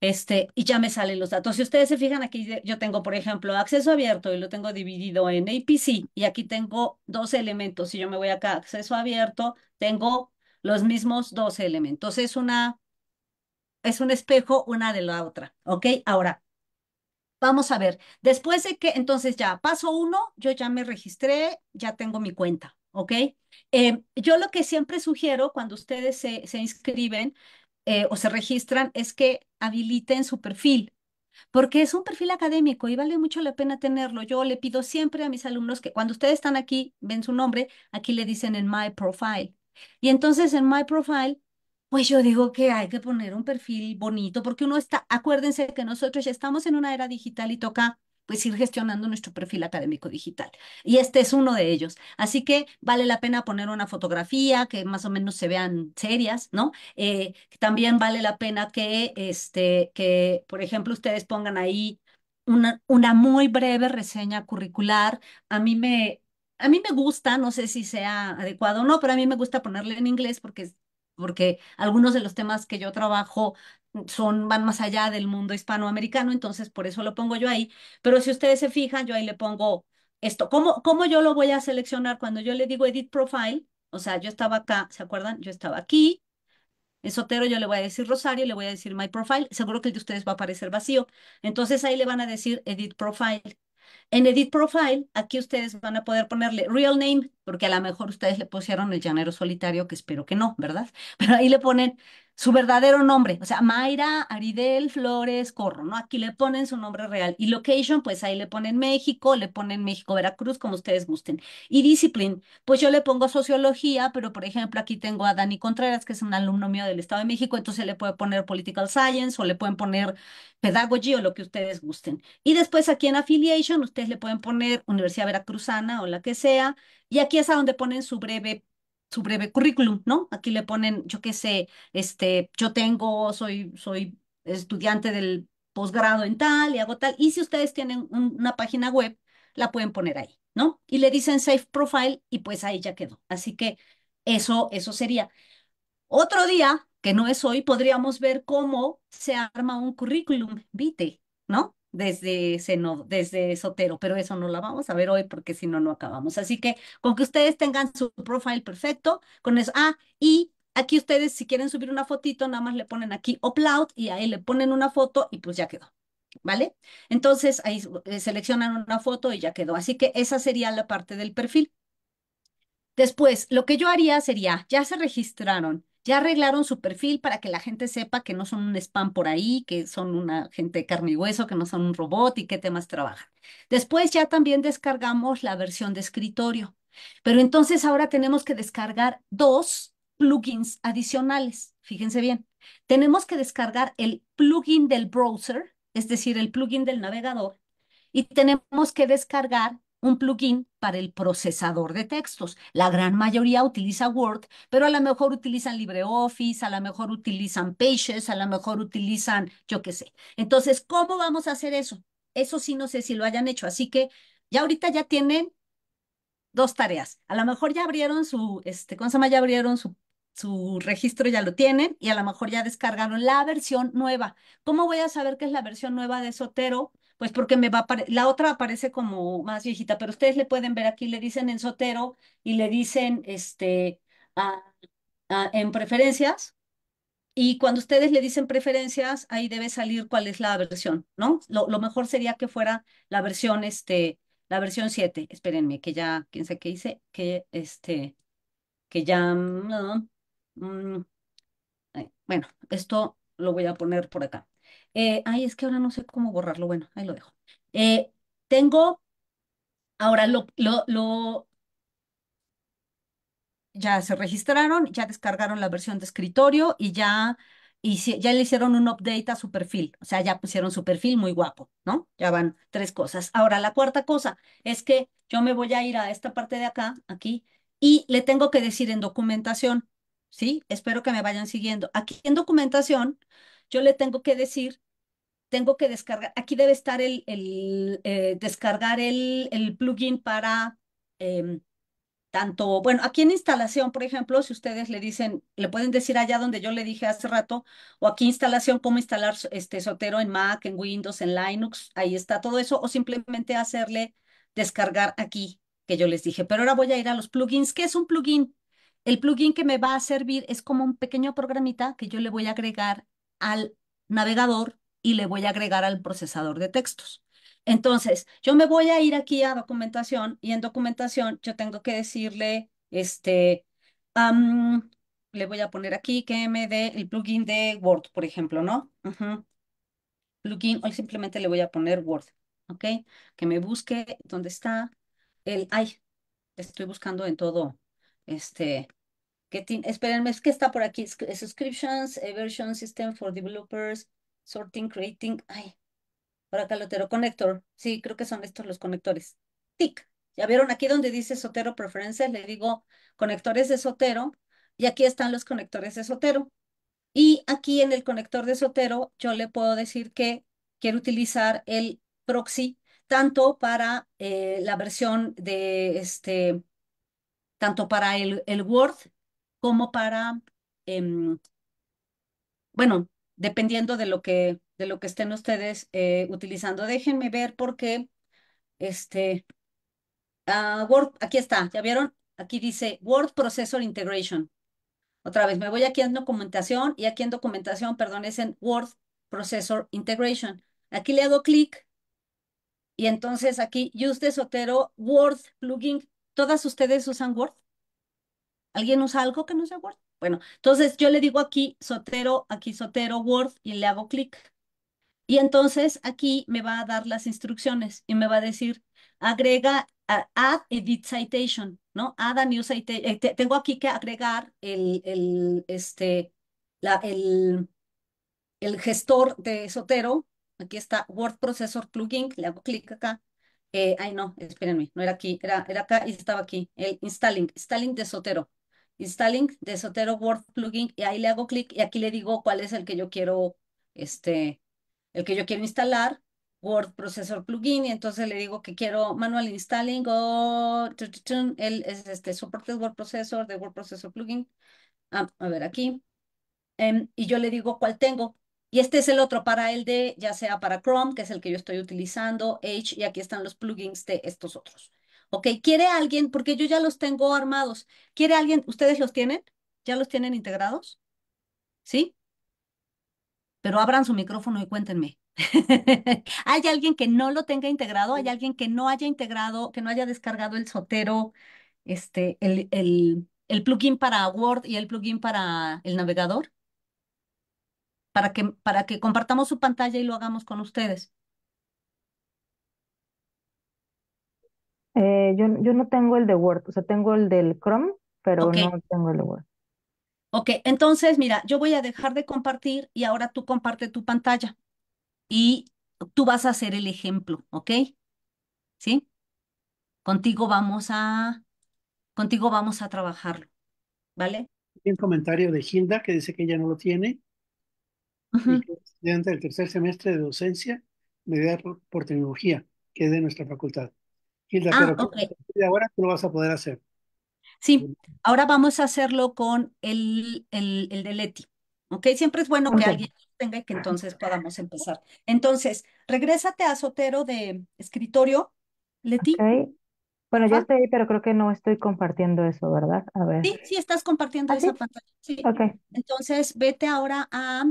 este, y ya me salen los datos. Si ustedes se fijan aquí, yo tengo, por ejemplo, acceso abierto y lo tengo dividido en APC y aquí tengo dos elementos. Si yo me voy acá, acceso abierto, tengo los mismos dos elementos. Es una, es un espejo una de la otra, ¿ok? Ahora, Vamos a ver, después de que, entonces ya, paso uno, yo ya me registré, ya tengo mi cuenta, ¿ok? Em, yo lo que siempre sugiero cuando ustedes se, inscriben eh, o se registran es que habiliten su perfil, porque es un perfil académico y vale mucho la pena tenerlo. Yo le pido siempre a mis alumnos que cuando ustedes están aquí, ven su nombre, aquí le dicen en My Profile. Y entonces en My Profile pues yo digo que hay que poner un perfil bonito porque uno está, acuérdense que nosotros ya estamos en una era digital y toca pues ir gestionando nuestro perfil académico digital. Y este es uno de ellos. Así que vale la pena poner una fotografía que más o menos se vean serias, ¿no? Eh, también vale la pena que, este, que, por ejemplo, ustedes pongan ahí una, una muy breve reseña curricular. A mí me, a mí me gusta, no sé si sea adecuado o no, pero a mí me gusta ponerle en inglés porque es porque algunos de los temas que yo trabajo mm, son, van más allá del mundo hispanoamericano, entonces por eso lo pongo yo ahí. Pero si ustedes se fijan, yo ahí le pongo esto. ¿Cómo, yo lo voy a seleccionar cuando yo le digo edit profile? O sea, yo estaba acá, ¿se acuerdan? Yo estaba aquí. En Sotero yo le voy a decir Rosario, le voy a decir My Profile. Seguro que el de ustedes va a aparecer vacío. Entonces ahí le van a decir Edit Profile. En Edit Profile, aquí ustedes van a poder ponerle Real Name, porque a lo mejor ustedes le pusieron el llanero solitario, que espero que no, ¿verdad? Pero ahí le ponen su verdadero nombre, o sea, Mayra Aridel Flores Corro, ¿no? Aquí le ponen su nombre real. Y location, pues ahí le ponen México, le ponen México, Veracruz, como ustedes gusten. Y discipline, pues yo le pongo sociología, pero por ejemplo, aquí tengo a Dani Contreras, que es un alumno mío del Estado de México, entonces le puede poner political science o le pueden poner pedagogy o lo que ustedes gusten. Y después aquí en affiliation, ustedes le pueden poner Universidad Veracruzana o la que sea, y aquí es a donde ponen su breve su breve currículum, ¿no? Aquí le ponen, yo qué sé, este, yo tengo, soy, soy estudiante del posgrado en tal y hago tal. Y si ustedes tienen una página web, la pueden poner ahí, ¿no? Y le dicen Safe Profile y pues ahí ya quedó. Así que eso, eso sería. Otro día, que no es hoy, podríamos ver cómo se arma un currículum vitae, ¿no? desde, seno, desde Sotero, pero eso no la vamos a ver hoy porque si no, no acabamos. Así que con que ustedes tengan su profile perfecto, con eso, ah, y aquí ustedes si quieren subir una fotito, nada más le ponen aquí upload y ahí le ponen una foto y pues ya quedó. ¿Vale? Entonces ahí eh, seleccionan una foto y ya quedó. Así que esa sería la parte del perfil. Después, lo que yo haría sería, ya se registraron, ya arreglaron su perfil para que la gente sepa que no son un spam por ahí, que son una gente de carne y hueso, que no son un robot y qué temas trabajan. Después ya también descargamos la versión de escritorio, pero entonces ahora tenemos que descargar dos plugins adicionales. Fíjense bien, tenemos que descargar el plugin del browser, es decir, el plugin del navegador, y tenemos que descargar un plugin para el procesador de textos. La gran mayoría utiliza Word, pero a lo mejor utilizan LibreOffice, a lo mejor utilizan Pages, a lo mejor utilizan, yo qué sé. Entonces, ¿cómo vamos a hacer eso? Eso sí, no sé si lo hayan hecho. Así que ya ahorita ya tienen dos tareas. A lo mejor ya abrieron su, este, ¿cómo se llama? Ya abrieron su, su registro, ya lo tienen, y a lo mejor ya descargaron la versión nueva. ¿Cómo voy a saber qué es la versión nueva de Sotero? pues porque me va la otra aparece como más viejita, pero ustedes le pueden ver aquí, le dicen en Sotero y le dicen este, en preferencias, y cuando ustedes le dicen preferencias, ahí debe salir cuál es la versión, ¿no? Lo, mejor sería que fuera la versión, este, la versión 7, espérenme, que ya, quién sabe qué hice, que este, que ya, mm, mm, mm, bueno, esto lo voy a poner por acá. Eh, ay, es que ahora no sé cómo borrarlo. Bueno, ahí lo dejo. Eh, tengo, ahora lo, lo, lo, ya se registraron, ya descargaron la versión de escritorio y ya, y ya le hicieron un update a su perfil. O sea, ya pusieron su perfil muy guapo, ¿no? Ya van tres cosas. Ahora, la cuarta cosa es que yo me voy a ir a esta parte de acá, aquí, y le tengo que decir en documentación, ¿sí? Espero que me vayan siguiendo. Aquí en documentación, yo le tengo que decir tengo que descargar, aquí debe estar el, eh, descargar el, plugin para em, tanto, bueno, aquí en instalación, por ejemplo, si ustedes le dicen, le pueden decir allá donde yo le dije hace rato, o aquí instalación, cómo instalar este Sotero en Mac, en Windows, en Linux, ahí está todo eso, o simplemente hacerle descargar aquí, que yo les dije. Pero ahora voy a ir a los plugins. ¿Qué es un plugin? El plugin que me va a servir es como un pequeño programita que yo le voy a agregar al navegador y le voy a agregar al procesador de textos. Entonces, yo me voy a ir aquí a documentación y en documentación yo tengo que decirle, este, le voy a poner aquí que me dé el plugin de Word, por ejemplo, ¿no? Plugin, hoy simplemente le voy a poner Word, ¿ok? Que me busque dónde está el, ay, estoy buscando en todo, este, que espérenme, es que está por aquí, eh, subscriptions, eh, version system for developers, sorting, creating, ay, por acá connector, sí, creo que son estos los conectores, tic, ya vieron aquí donde dice Sotero Preferences, le digo conectores de Sotero, y aquí están los conectores de Sotero, y aquí en el conector de Sotero yo le puedo decir que quiero utilizar el proxy tanto para eh, la versión de este, tanto para el, el Word como para, em, bueno, dependiendo de lo que, de lo que estén ustedes eh, utilizando. Déjenme ver por este, ah, Word, aquí está, ¿ya vieron? Aquí dice Word Processor Integration. Otra vez, me voy aquí en documentación y aquí en documentación, perdón, es en Word Processor Integration. Aquí le hago clic y entonces aquí, Use de Sotero, Word Plugin. ¿Todas ustedes usan Word? ¿Alguien usa algo que no sea Word? Bueno, entonces yo le digo aquí Sotero, aquí Sotero Word y le hago clic. Y entonces aquí me va a dar las instrucciones y me va a decir, agrega, add edit citation, ¿no? Add a new citation. Eh, tengo aquí que agregar el, el, este, la, el, el gestor de Sotero. Aquí está Word Processor Plugin. Le hago clic acá. Eh, ay, no, espérenme, no era aquí, era, era acá y estaba aquí. El installing, installing de Sotero. Installing de Sotero Word Plugin y ahí le hago clic y aquí le digo cuál es el que yo quiero, este, el que yo quiero instalar, Word Processor Plugin, y entonces le digo que quiero Manual Installing o el, es este, Supported Word Processor de Word Processor Plugin. Ah, a ver aquí. Em, y yo le digo cuál tengo. Y este es el otro para el de, ya sea para Chrome, que es el que yo estoy utilizando, Edge, y aquí están los plugins de estos otros. Ok, ¿quiere alguien? Porque yo ya los tengo armados. ¿Quiere alguien? ¿Ustedes los tienen? ¿Ya los tienen integrados? ¿Sí? Pero abran su micrófono y cuéntenme. ¿Hay alguien que no lo tenga integrado? ¿Hay alguien que no haya integrado, que no haya descargado el sotero, este, el, el, el plugin para Word y el plugin para el navegador? Para que, para que compartamos su pantalla y lo hagamos con ustedes. Eh, yo, no tengo el de Word, o sea, tengo el del Chrome, pero no tengo el de Word. Ok, entonces mira, yo voy a dejar de compartir y ahora tú comparte tu pantalla y tú vas a hacer el ejemplo, ¿ok? ¿Sí? Contigo vamos a, contigo vamos a trabajarlo, ¿vale? Hay un comentario de Hilda que dice que ya no lo tiene. Durante del tercer semestre de docencia mediada por, por tecnología, que es de nuestra facultad. Ah, ahora tú lo vas a poder hacer. Sí, ahora vamos a hacerlo con el, el, el de Leti. ¿Ok? Siempre es bueno que alguien tenga y que entonces podamos empezar. Entonces, regrésate a Sotero de escritorio, Leti. Bueno, ya estoy ahí, pero creo que no estoy compartiendo eso, ¿verdad? A ver. Sí, sí, estás compartiendo ¿Ah, esa pantalla. Sí. Okay. Entonces, vete ahora a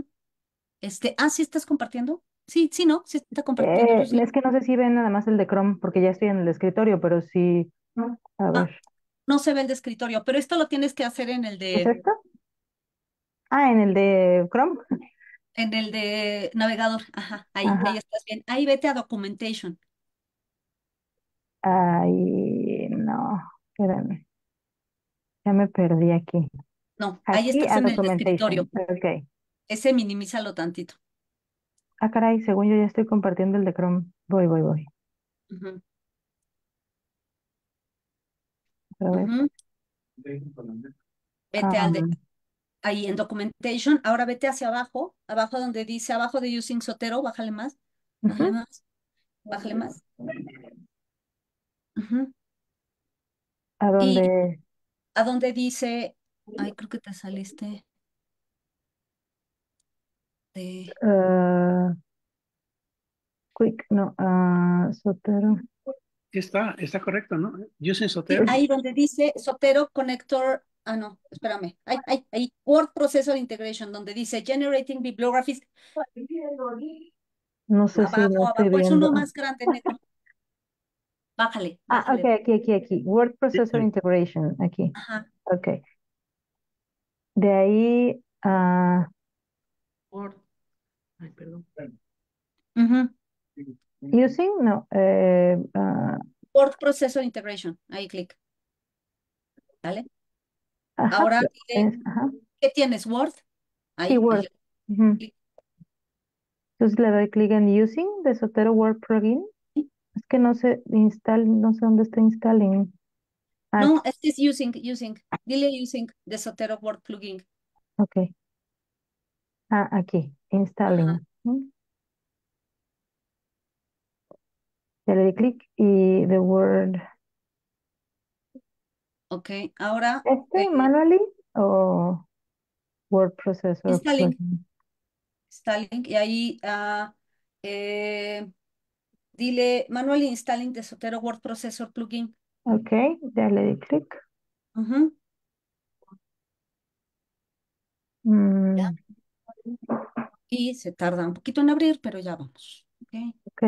este. Ah, sí, estás compartiendo. Sí, sí, ¿no? Sí está compartiendo. Eh, pues es que no sé si ven nada más el de Chrome, porque ya estoy en el escritorio, pero sí. A ver. no se ve el de escritorio, pero esto lo tienes que hacer en el de. ¿Es Ah, en el de Chrome. En el de navegador. Ajá, ahí, ahí estás bien. Ahí vete a documentation. Ay, no, espérame. Ya me perdí aquí. No, ahí estás en el escritorio. Okay. Ese minimízalo tantito. Ah, caray, según yo ya estoy compartiendo el de Chrome. Voy, voy, voy. Vete al ah. ahí en Documentation. Ahora vete hacia abajo, abajo donde dice abajo de Using Sotero, bájale más, bájale más, bájale más. ¿A dónde? a donde dice, ay, creo que te saliste. Ah, quick, no, ah, Sotero. Está, está correcto, ¿no? soy Sotero. ahí donde dice Sotero Connector, ah, no, espérame. Ahí, ahí, ahí, Word Processor Integration, donde dice Generating Bibliographies. No sé si lo Es uno más grande, Bájale, Ah, ok, aquí, aquí, aquí. Word Processor Integration, aquí. Ok. De ahí ah, Word Using, no. Word eh, ah. Processor Integration. Ahí clic. Ahora, ¿qué tienes? Word. Ahí. Word. Entonces le doy clic en Using de Sotero Word Plugin. Es que no se instala, no sé dónde está installing. Ah. No, es Using, Using. Dile Using de Sotero Word Plugin. Okay. Ah, aquí, installing. Dale clic y the word. Ok, ahora ¿Este eh, manually o word processor? installing, installing, y ahí ah, eh, dile manual installing de Sotero Word Processor plugin. Ok, ya le di clic y se tarda un poquito en abrir, pero ya vamos. Ok.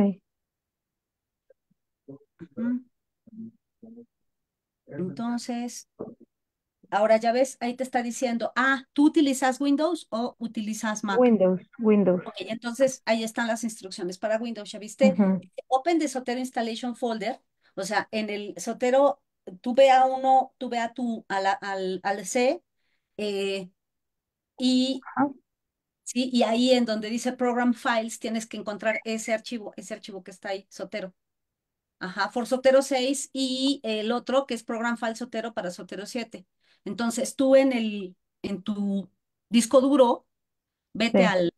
Entonces, ahora ya ves, ahí te está diciendo, ah, ¿tú utilizas Windows o utilizas Mac? Windows, Windows. Ok, entonces ahí están las instrucciones para Windows, ¿ya viste? Open the Sotero Installation Folder, o sea, en el Sotero, tú ve a uno, tú ve a tu, a al, C, eh, y ¿sí? Y ahí en donde dice Program Files tienes que encontrar ese archivo, ese archivo que está ahí, Sotero. Ajá, for Sotero 6 y el otro que es Program Files Sotero para Sotero 7. Entonces tú en, el, en tu disco duro, vete al,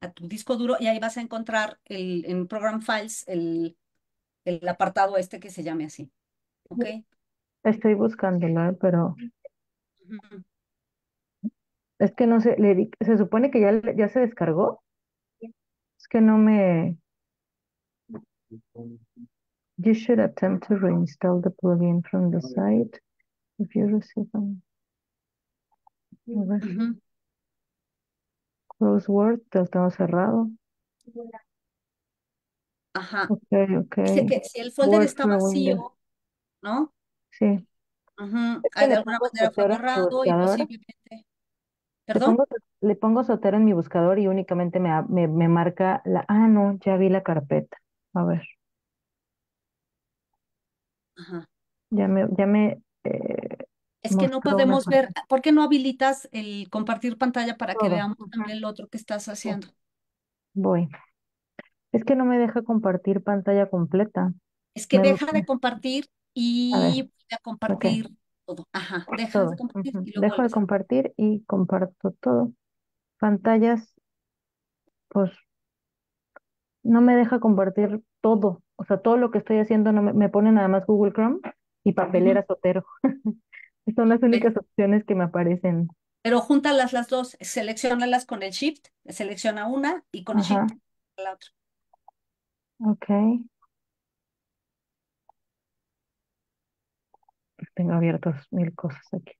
a tu disco duro y ahí vas a encontrar el, en Program Files el, apartado este que se llame así. ¿Ok? Estoy buscándolo, eh, pero... Es que no sé, se supone que ya, ya se descargó. Es que no me. You should attempt to reinstall the plugin from the site if you receive them. Close Word, lo cerrado. Ajá. Okay, okay. que si el folder está vacío, ¿no? Sí. Uh Hay de alguna manera fue y posiblemente. Le pongo, Sotero en mi buscador y únicamente me, marca la... Ah, no, ya vi la carpeta. A ver. Ya me, ya me, eh, es que no podemos ver, ¿por qué no habilitas el compartir pantalla para que veamos también el otro que estás haciendo? Voy. Es que no me deja compartir pantalla completa. Es que deja de compartir y voy a compartir Ajá, deja de compartir. y Dejo de compartir y comparto todo. Pantallas, pues no me deja compartir todo. O sea, todo lo que estoy haciendo no me, pone nada más Google Chrome y papelera Sotero. Son las únicas opciones que me aparecen. Pero júntalas las dos, seleccionalas con el Shift, selecciona una y con el Shift la otra. Ok. tengo abiertos mil cosas aquí.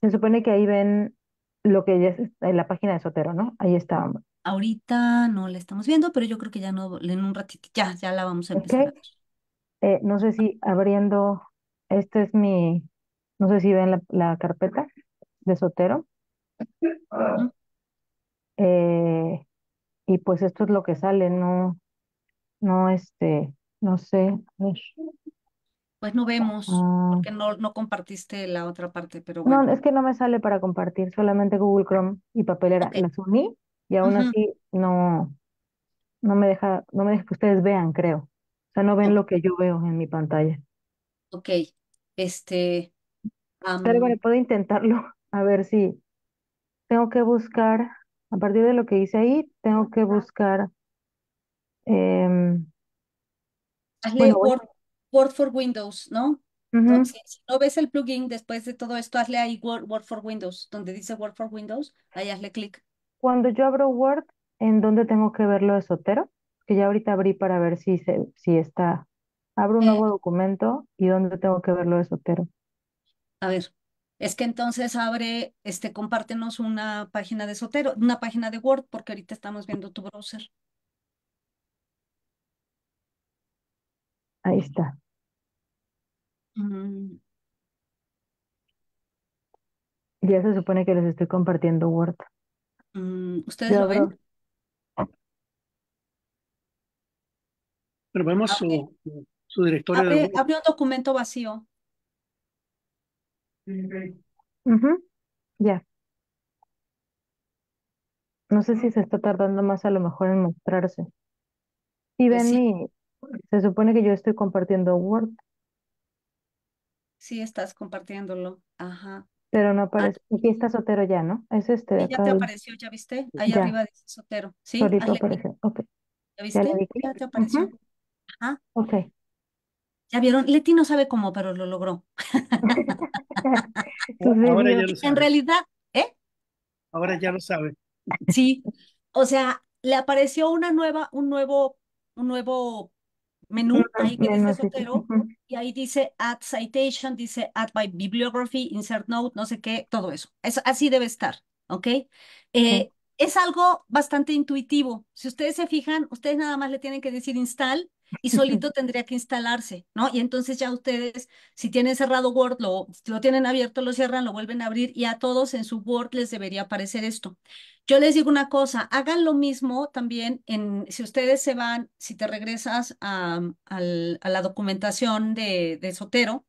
Se supone que ahí ven lo que ya es en la página de Sotero, ¿no? Ahí está. Ahorita no la estamos viendo, pero yo creo que ya no, en un ratito, ya, ya la vamos a empezar eh, no sé si abriendo, este es mi, no sé si ven la, carpeta de Sotero. Eh, y pues esto es lo que sale, no, no este, no sé. Pues no vemos, que ah. porque no, no compartiste la otra parte, pero bueno. no, es que no me sale para compartir, solamente Google Chrome y papelera. Las uní y aún así no, no me deja, no me deja que ustedes vean, creo. O sea, no ven lo que yo veo en mi pantalla. Ok. Este, Pero bueno, puedo intentarlo. A ver si tengo que buscar, a partir de lo que hice ahí, tengo que buscar em, hazle Word, for Windows, ¿no? Entonces, si no ves el plugin después de todo esto, hazle ahí Word, for Windows, donde dice Word for Windows, ahí hazle clic. Cuando yo abro Word, ¿en dónde tengo que verlo lo de Sotero? Que ya ahorita abrí para ver si, si está. Abro un eh. nuevo documento y ¿dónde tengo que verlo lo de Sotero? a ver, es que entonces abre, este, compártenos una página de Sotero, una página de Word, porque ahorita estamos viendo tu browser. Ahí está. Mm. Ya se supone que les estoy compartiendo Word. Mm, ¿ustedes lo ven? Ah. Pero vemos ah, su, su directorio de Abre, un documento vacío. ya. No sé si mm. se está tardando más a lo mejor en mostrarse. Pues y ven se supone que yo estoy compartiendo Word, Sí, estás compartiéndolo. Ajá. pero no ah, aparece. Aquí está Sotero ya, ¿no? Es este ya te apareció, ¿ya viste? Ahí arriba dice Sotero. Sí, ¿Ya viste? Ya te apareció. Ajá. Ok. ¿Ya vieron? Leti no sabe cómo, pero lo logró. En realidad, ¿eh? ahora ya lo sabe. Sí. O sea, le apareció una nueva, un nuevo, un nuevo menú ahí que dice y ahí dice add citation, dice add by bibliography, insert note, no sé qué, todo eso. eso así debe estar, ¿ok? Eh, es algo bastante intuitivo. Si ustedes se fijan, ustedes nada más le tienen que decir install y solito tendría que instalarse, ¿no? Y entonces ya ustedes, si tienen cerrado Word, lo, lo tienen abierto, lo cierran, lo vuelven a abrir y a todos en su Word les debería aparecer esto. Yo les digo una cosa, hagan lo mismo también en, si ustedes se van, si te regresas a, la documentación de, de Sotero,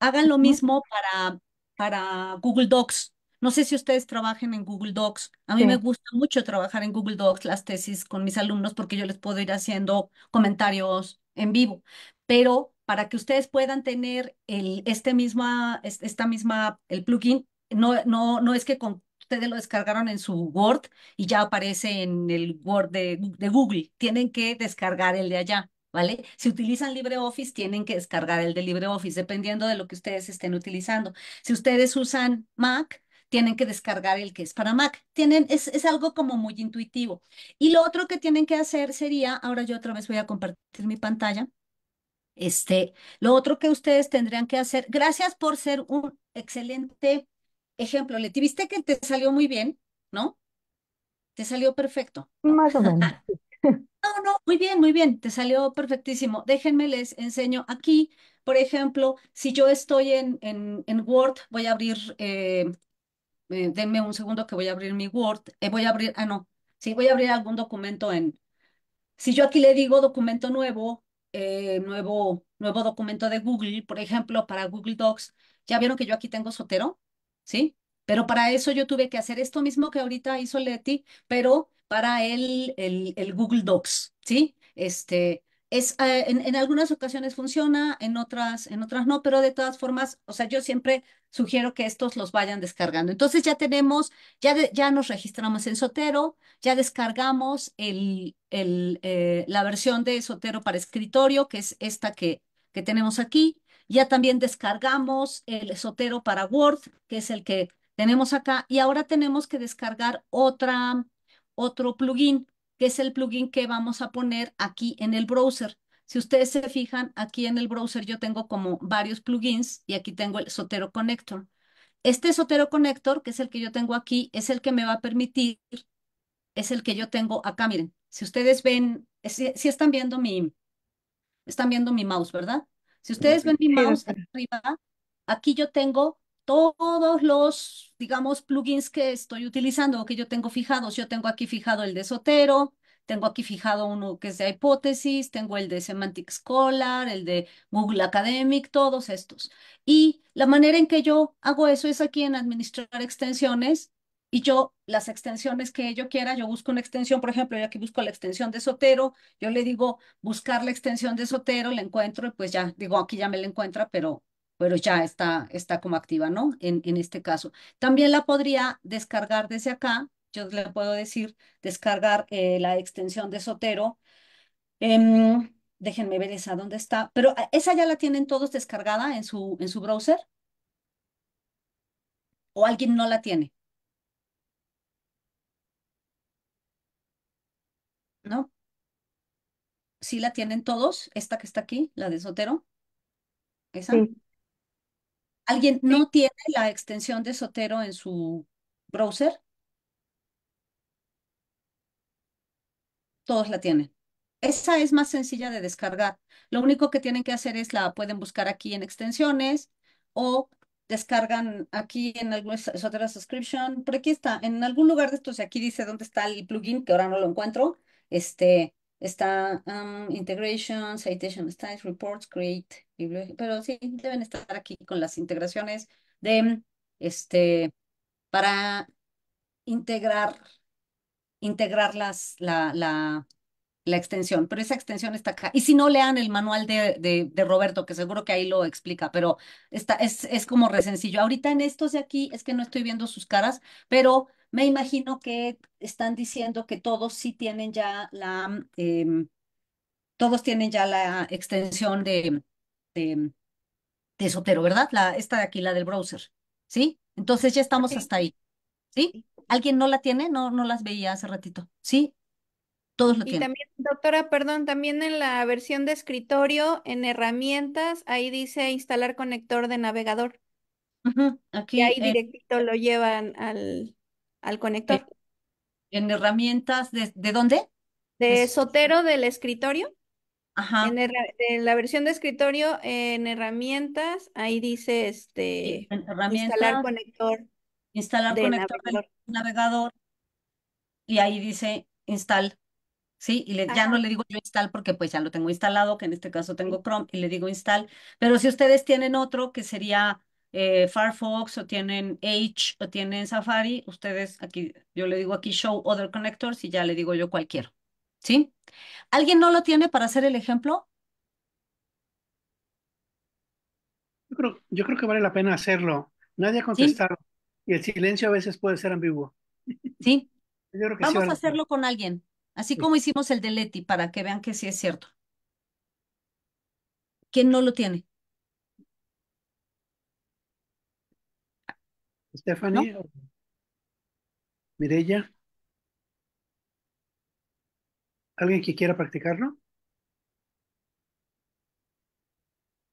hagan lo mismo para, para Google Docs. No sé si ustedes trabajen en Google Docs. A mí me gusta mucho trabajar en Google Docs las tesis con mis alumnos porque yo les puedo ir haciendo comentarios en vivo. Pero para que ustedes puedan tener el, este mismo, esta misma, el plugin, no, no, no es que ustedes lo descargaron en su Word y ya aparece en el Word de, de Google. Tienen que descargar el de allá. ¿Vale? Si utilizan LibreOffice, tienen que descargar el de LibreOffice, dependiendo de lo que ustedes estén utilizando. Si ustedes usan Mac, tienen que descargar el que es para Mac. Tienen, es, algo como muy intuitivo. Y lo otro que tienen que hacer sería, ahora yo otra vez voy a compartir mi pantalla. Este, lo otro que ustedes tendrían que hacer, gracias por ser un excelente ejemplo. Leti, viste que te salió muy bien, ¿no? Te salió perfecto. Más o menos. Ah, no, no, muy bien, muy bien, te salió perfectísimo. Déjenme les enseño aquí, por ejemplo, si yo estoy en, en, en Word, voy a abrir eh, eh, denme un segundo que voy a abrir mi Word, eh, voy a abrir, ah, no, sí, voy a abrir algún documento en, si yo aquí le digo documento nuevo, eh, nuevo, nuevo documento de Google, por ejemplo, para Google Docs, ya vieron que yo aquí tengo Sotero, ¿sí? Pero para eso yo tuve que hacer esto mismo que ahorita hizo Leti, pero para el, el, el Google Docs, ¿sí? Este, es, eh, en, algunas ocasiones funciona, en otras, en otras no, pero de todas formas, o sea, yo siempre sugiero que estos los vayan descargando. Entonces ya tenemos, ya, ya nos registramos en Sotero, ya descargamos el, eh, la versión de Sotero para escritorio, que es esta que, que tenemos aquí. Ya también descargamos el Sotero para Word, que es el que tenemos acá. Y ahora tenemos que descargar otra, otro plugin que es el plugin que vamos a poner aquí en el browser. Si ustedes se fijan, aquí en el browser yo tengo como varios plugins y aquí tengo el Sotero Connector. Este Sotero Connector, que es el que yo tengo aquí, es el que me va a permitir, es el que yo tengo acá. Miren, si ustedes ven, si, si están viendo mi, están viendo mi mouse, ¿verdad? Si ustedes ven mi mouse arriba, aquí yo tengo todos los digamos, plugins que estoy utilizando o que yo tengo fijados. Yo tengo aquí fijado el de Sotero, tengo aquí fijado uno que es de hipótesis, tengo el de Semantic Scholar, el de Google Academic, todos estos. Y la manera en que yo hago eso es aquí en administrar extensiones y yo las extensiones que yo quiera, yo busco una extensión, por ejemplo, yo aquí busco la extensión de Sotero, yo le digo buscar la extensión de Sotero, la encuentro y pues ya digo aquí ya me la encuentra, pero pero ya está, está como activa, ¿no? En, en este caso. También la podría descargar desde acá, yo le puedo decir, descargar eh, la extensión de Sotero. Em, déjenme ver esa, ¿dónde está? Pero ah, esa ya la tienen todos descargada en su, en su browser. ¿O alguien no la tiene? ¿No? ¿Sí la tienen todos? ¿Esta que está aquí, la de Sotero? ¿Esa? ¿Alguien no tiene la extensión de Sotero en su browser? Todos la tienen. Esa es más sencilla de descargar. Lo único que tienen que hacer es la pueden buscar aquí en extensiones o descargan aquí en algún Sotero Subscription. Por aquí está, en algún lugar de estos, aquí dice dónde está el plugin, que ahora no lo encuentro. Este, Está um, Integration, Citation Styles, Reports, Create, pero sí, deben estar aquí con las integraciones de, este, para integrar, integrar las, la, la, la extensión, pero esa extensión está acá. Y si no, lean el manual de, de, de Roberto, que seguro que ahí lo explica, pero está, es, es como re sencillo. Ahorita en estos de aquí es que no estoy viendo sus caras, pero me imagino que están diciendo que todos sí tienen ya la, em, todos tienen ya la extensión de, de, de, Sotero, ¿verdad? La, esta de aquí, la del browser, ¿sí? Entonces ya estamos hasta ahí, ¿sí? ¿Alguien no la tiene? No, no las veía hace ratito, ¿sí? y también, doctora, perdón, también en la versión de escritorio, en herramientas, ahí dice instalar conector de navegador. Aquí, y ahí directito lo llevan al, al conector. En herramientas, ¿de, dónde? De Sotero del escritorio. Ajá. En, la versión de escritorio, en herramientas, ahí dice este instalar conector. Instalar conector navegador. Y ahí dice install ¿sí? Y ya no le digo yo install porque pues ya lo tengo instalado, que en este caso tengo Chrome, y le digo install. Pero si ustedes tienen otro que sería eh, Firefox o tienen Edge o tienen Safari, ustedes aquí, yo le digo aquí show other connectors y ya le digo yo cualquier. ¿sí? ¿Alguien no lo tiene para hacer el ejemplo? Yo creo, yo creo que vale la pena hacerlo. Nadie ha contestado y el silencio a veces puede ser ambiguo. Sí. Vamos a hacerlo con alguien. Así como hicimos el de Leti, para que vean que sí es cierto. ¿Quién no lo tiene? Stephanie. Mirella. ¿Alguien que quiera practicarlo?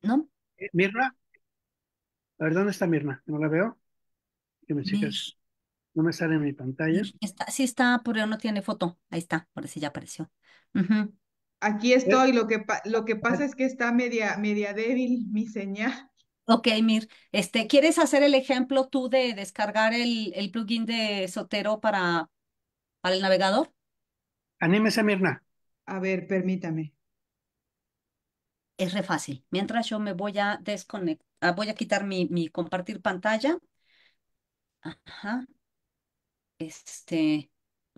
¿No? Eh, ¿Mirna? A ver, ¿dónde está Mirna? No la veo. Que me chicas. No me sale en mi pantalla. Mm, está, sí está, pero no tiene foto. Ahí está, por sí ya apareció. Aquí eh, estoy, lo que, pasa es que está media, media débil mi señal. Ok, Mir, este, ¿quieres hacer el ejemplo tú de descargar el, plugin de Sotero para, para el navegador? Anímese, Mirna. A ver, permítame. Es re fácil. Mientras yo me voy a desconectar, ah, voy a quitar mi, mi compartir pantalla. Ajá. Este,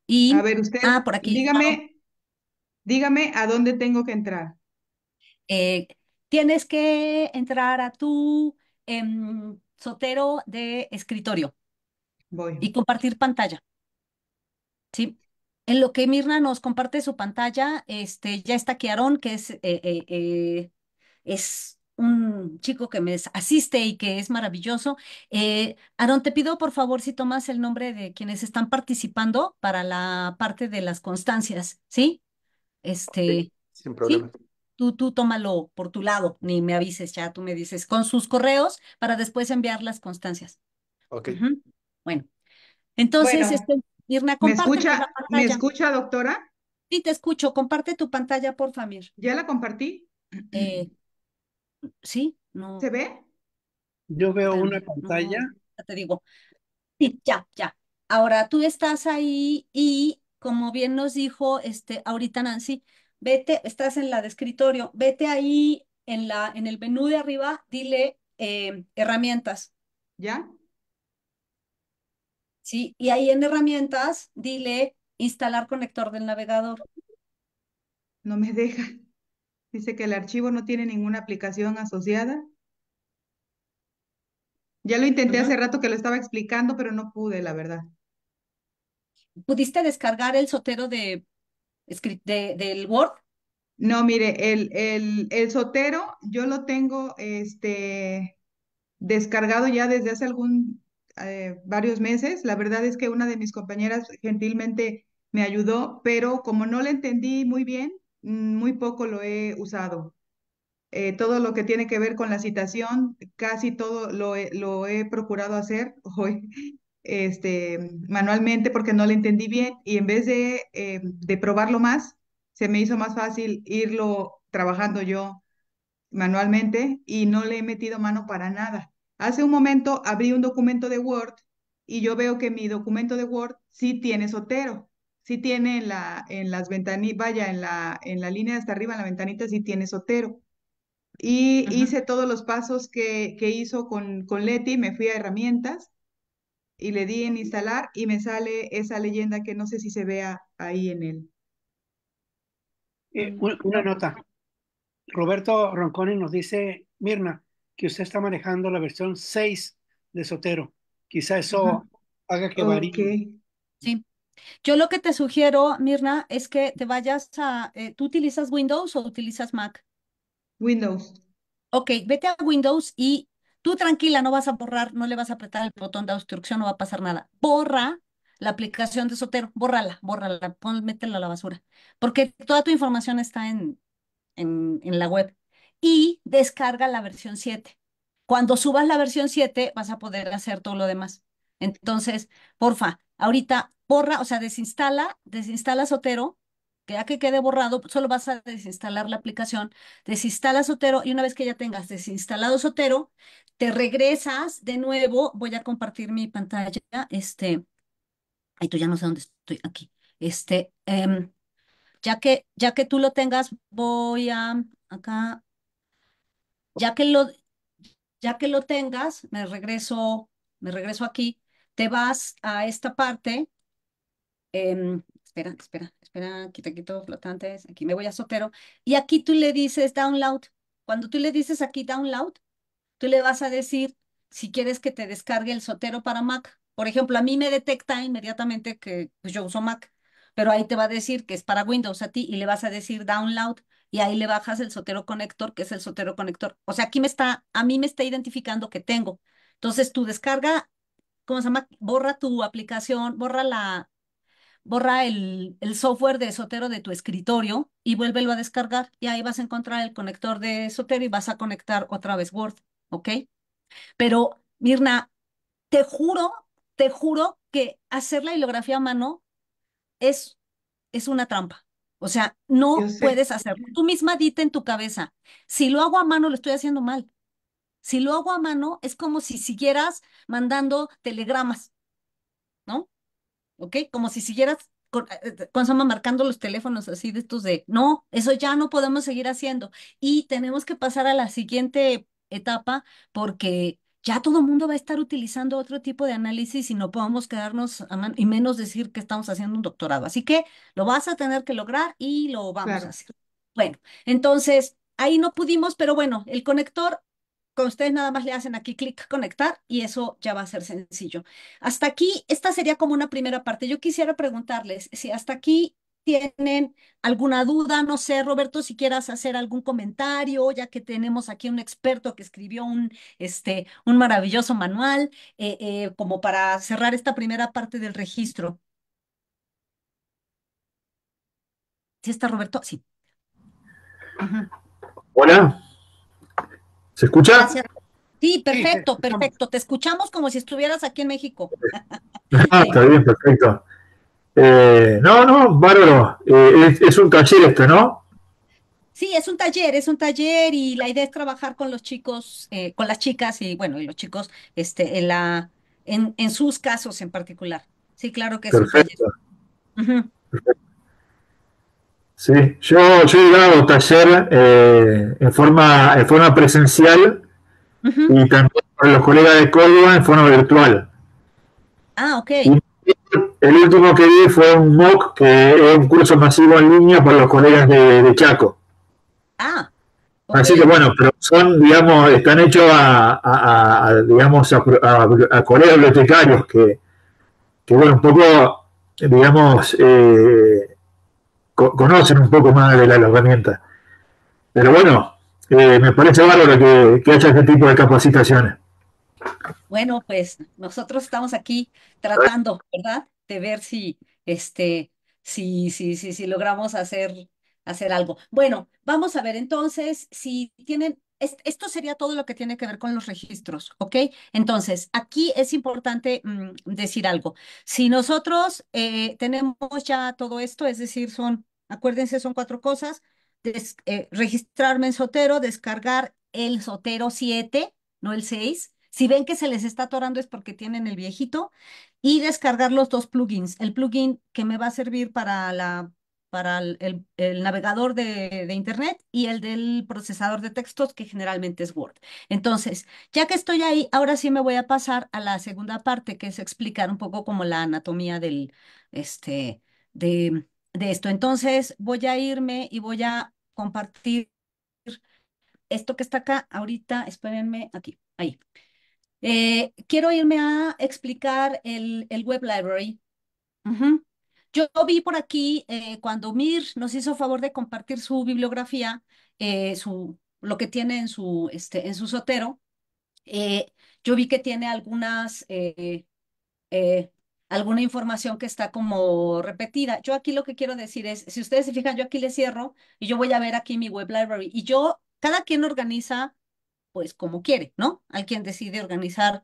y. A ver, usted. Ah, por aquí. Dígame, dígame a dónde tengo que entrar. Eh, tienes que entrar a tu em, sotero de escritorio. Y compartir pantalla. Sí. En lo que Mirna nos comparte su pantalla, este, ya está Kiarón, que es, eh, eh, es un chico que me asiste y que es maravilloso. Eh, Aaron, te pido por favor si tomas el nombre de quienes están participando para la parte de las constancias, ¿sí? Este, sin problema. Tú, tú tómalo por tu lado, ni me avises ya, tú me dices con sus correos para después enviar las constancias. Ok. Bueno, entonces, bueno, este, Irna, comparte ¿me escucha, ¿Me escucha, doctora? Sí, te escucho. Comparte tu pantalla, por favor. ¿Ya la compartí? Eh, Sí, no. ¿Se ve? Yo veo una pantalla. Ya te digo. Sí, ya, ya. Ahora tú estás ahí y como bien nos dijo este ahorita Nancy, vete, estás en la de escritorio, vete ahí en la en el menú de arriba, dile eh, herramientas. ¿Ya? Sí, y ahí en herramientas dile instalar conector del navegador. No me deja. Dice que el archivo no tiene ninguna aplicación asociada. Ya lo intenté hace rato que lo estaba explicando, pero no pude, la verdad. ¿Pudiste descargar el sotero de, del Word? No, mire, el, el, sotero yo lo tengo este, descargado ya desde hace algún, eh, varios meses. La verdad es que una de mis compañeras gentilmente me ayudó, pero como no la entendí muy bien, Mm, muy poco lo he usado. Eh, todo lo que tiene que ver con la citación, casi todo lo he, procurado hacer este, manualmente porque no lo entendí bien y en vez de, eh, de probarlo más, se me hizo más fácil irlo trabajando yo manualmente y no le he metido mano para nada. Hace un momento abrí un documento de Word y yo veo que mi documento de Word sí tiene Sotero, sí tiene en, la, en las ventanitas, vaya, en la, en la línea hasta arriba, en la ventanita, sí tiene Sotero. Y hice todos los pasos que, hizo con, con Leti, me fui a herramientas y le di en instalar y me sale esa leyenda que no sé si se vea ahí en él. Eh, mm. una, nota. Roberto Ronconi nos dice, Mirna, que usted está manejando la versión 6 de Sotero. Quizá eso haga que Sí. Yo lo que te sugiero, Mirna, es que te vayas a... Eh, ¿Tú utilizas Windows o utilizas Mac? Windows. Ok, vete a Windows y tú tranquila, no vas a borrar, no le vas a apretar el botón de obstrucción, no va a pasar nada. Borra la aplicación de Sotero, bórrala, bórrala, pon, métela a la basura, porque toda tu información está en, en, en la web. Y descarga la versión 7. Cuando subas la versión 7 vas a poder hacer todo lo demás. Entonces, porfa, ahorita borra, o sea, desinstala, desinstala Sotero, que ya que quede borrado, solo vas a desinstalar la aplicación, desinstala Sotero y una vez que ya tengas desinstalado Sotero, te regresas de nuevo, voy a compartir mi pantalla, este, ay, tú ya no sé dónde estoy, aquí, este, em, ya que, ya que tú lo tengas, voy a, acá, ya que lo, ya que lo tengas, me regreso, me regreso aquí, te vas a esta parte, Espera, em, espera, espera, espera, quita, quito flotantes, aquí me voy a Sotero, y aquí tú le dices download. Cuando tú le dices aquí download, tú le vas a decir si quieres que te descargue el Sotero para Mac. Por ejemplo, a mí me detecta inmediatamente que pues, yo uso Mac, pero ahí te va a decir que es para Windows a ti y le vas a decir download y ahí le bajas el Sotero conector, que es el Sotero conector. O sea, aquí me está, a mí me está identificando que tengo. Entonces, tu descarga, ¿cómo se llama? Borra tu aplicación, borra la, borra el, software de Sotero de tu escritorio y vuélvelo a descargar. Y ahí vas a encontrar el conector de Sotero y vas a conectar otra vez Word, ¿ok? Pero, Mirna, te juro, te juro que hacer la hilografía a mano es, es una trampa. O sea, no puedes hacerlo. Tú misma dite en tu cabeza, si lo hago a mano, lo estoy haciendo mal. Si lo hago a mano, es como si siguieras mandando telegramas, ¿no? ¿ok? Como si siguieras con, eh, eh, con marcando los teléfonos así de estos de, no, eso ya no podemos seguir haciendo y tenemos que pasar a la siguiente etapa porque ya todo el mundo va a estar utilizando otro tipo de análisis y no podemos quedarnos y menos decir que estamos haciendo un doctorado. Así que lo vas a tener que lograr y lo vamos a hacer. Bueno, entonces ahí no pudimos, pero bueno, el conector con ustedes nada más le hacen aquí clic conectar y eso ya va a ser sencillo. Hasta aquí, esta sería como una primera parte. Yo quisiera preguntarles si hasta aquí tienen alguna duda, no sé, Roberto, si quieras hacer algún comentario, ya que tenemos aquí un experto que escribió un, este, un maravilloso manual, eh, eh, como para cerrar esta primera parte del registro. ¿Sí está Roberto? Sí. Hola. ¿Se escucha? Sí, perfecto, perfecto. Te escuchamos como si estuvieras aquí en México. Ah, está bien, perfecto. Eh, no, no, bárbaro. Eh, es, un taller este, ¿no? Sí, es un taller, es un taller y la idea es trabajar con los chicos, eh, con las chicas y bueno, y los chicos este, en, la, en, sus casos en particular. Sí, claro que es un taller. perfecto. Sí, yo, he dado taller eh, en, forma, en forma presencial y también con los colegas de Córdoba en forma virtual. Ah, ok. el último que vi fue un MOOC, que es un curso masivo en línea para los colegas de, Chaco. Ah. Así que bueno, pero son, digamos, están hechos a, digamos, a, colegas bibliotecarios que, que, bueno, un poco, digamos, eh, conocen un poco más de la, herramienta. Pero bueno, eh, me parece bárbaro que, que haya este tipo de capacitaciones. Bueno, pues nosotros estamos aquí tratando, ¿verdad? De ver si, este, si, si, si, si logramos hacer, hacer algo. Bueno, vamos a ver entonces si tienen esto sería todo lo que tiene que ver con los registros, ¿ok? Entonces, aquí es importante mm, decir algo. Si nosotros eh, tenemos ya todo esto, es decir, son, acuérdense, son cuatro cosas, eh, registrarme en Sotero, descargar el Sotero 7, no el 6. Si ven que se les está atorando es porque tienen el viejito. Y descargar los dos plugins. El plugin que me va a servir para la para el, navegador de, Internet y el del procesador de textos, que generalmente es Word. Entonces, ya que estoy ahí, ahora sí me voy a pasar a la segunda parte, que es explicar un poco como la anatomía del, este, de, esto. Entonces, voy a irme y voy a compartir esto que está acá ahorita, espérenme aquí, ahí. Eh, quiero irme a explicar el, Web Library. Yo vi por aquí eh, cuando Mir nos hizo favor de compartir su bibliografía, eh, su, lo que tiene en su, este, en su sotero, eh, yo vi que tiene algunas, alguna información que está como repetida. Yo aquí lo que quiero decir es, si ustedes se fijan, yo aquí le cierro y yo voy a ver aquí mi web library y yo, cada quien organiza pues como quiere, ¿no? Hay quien decide organizar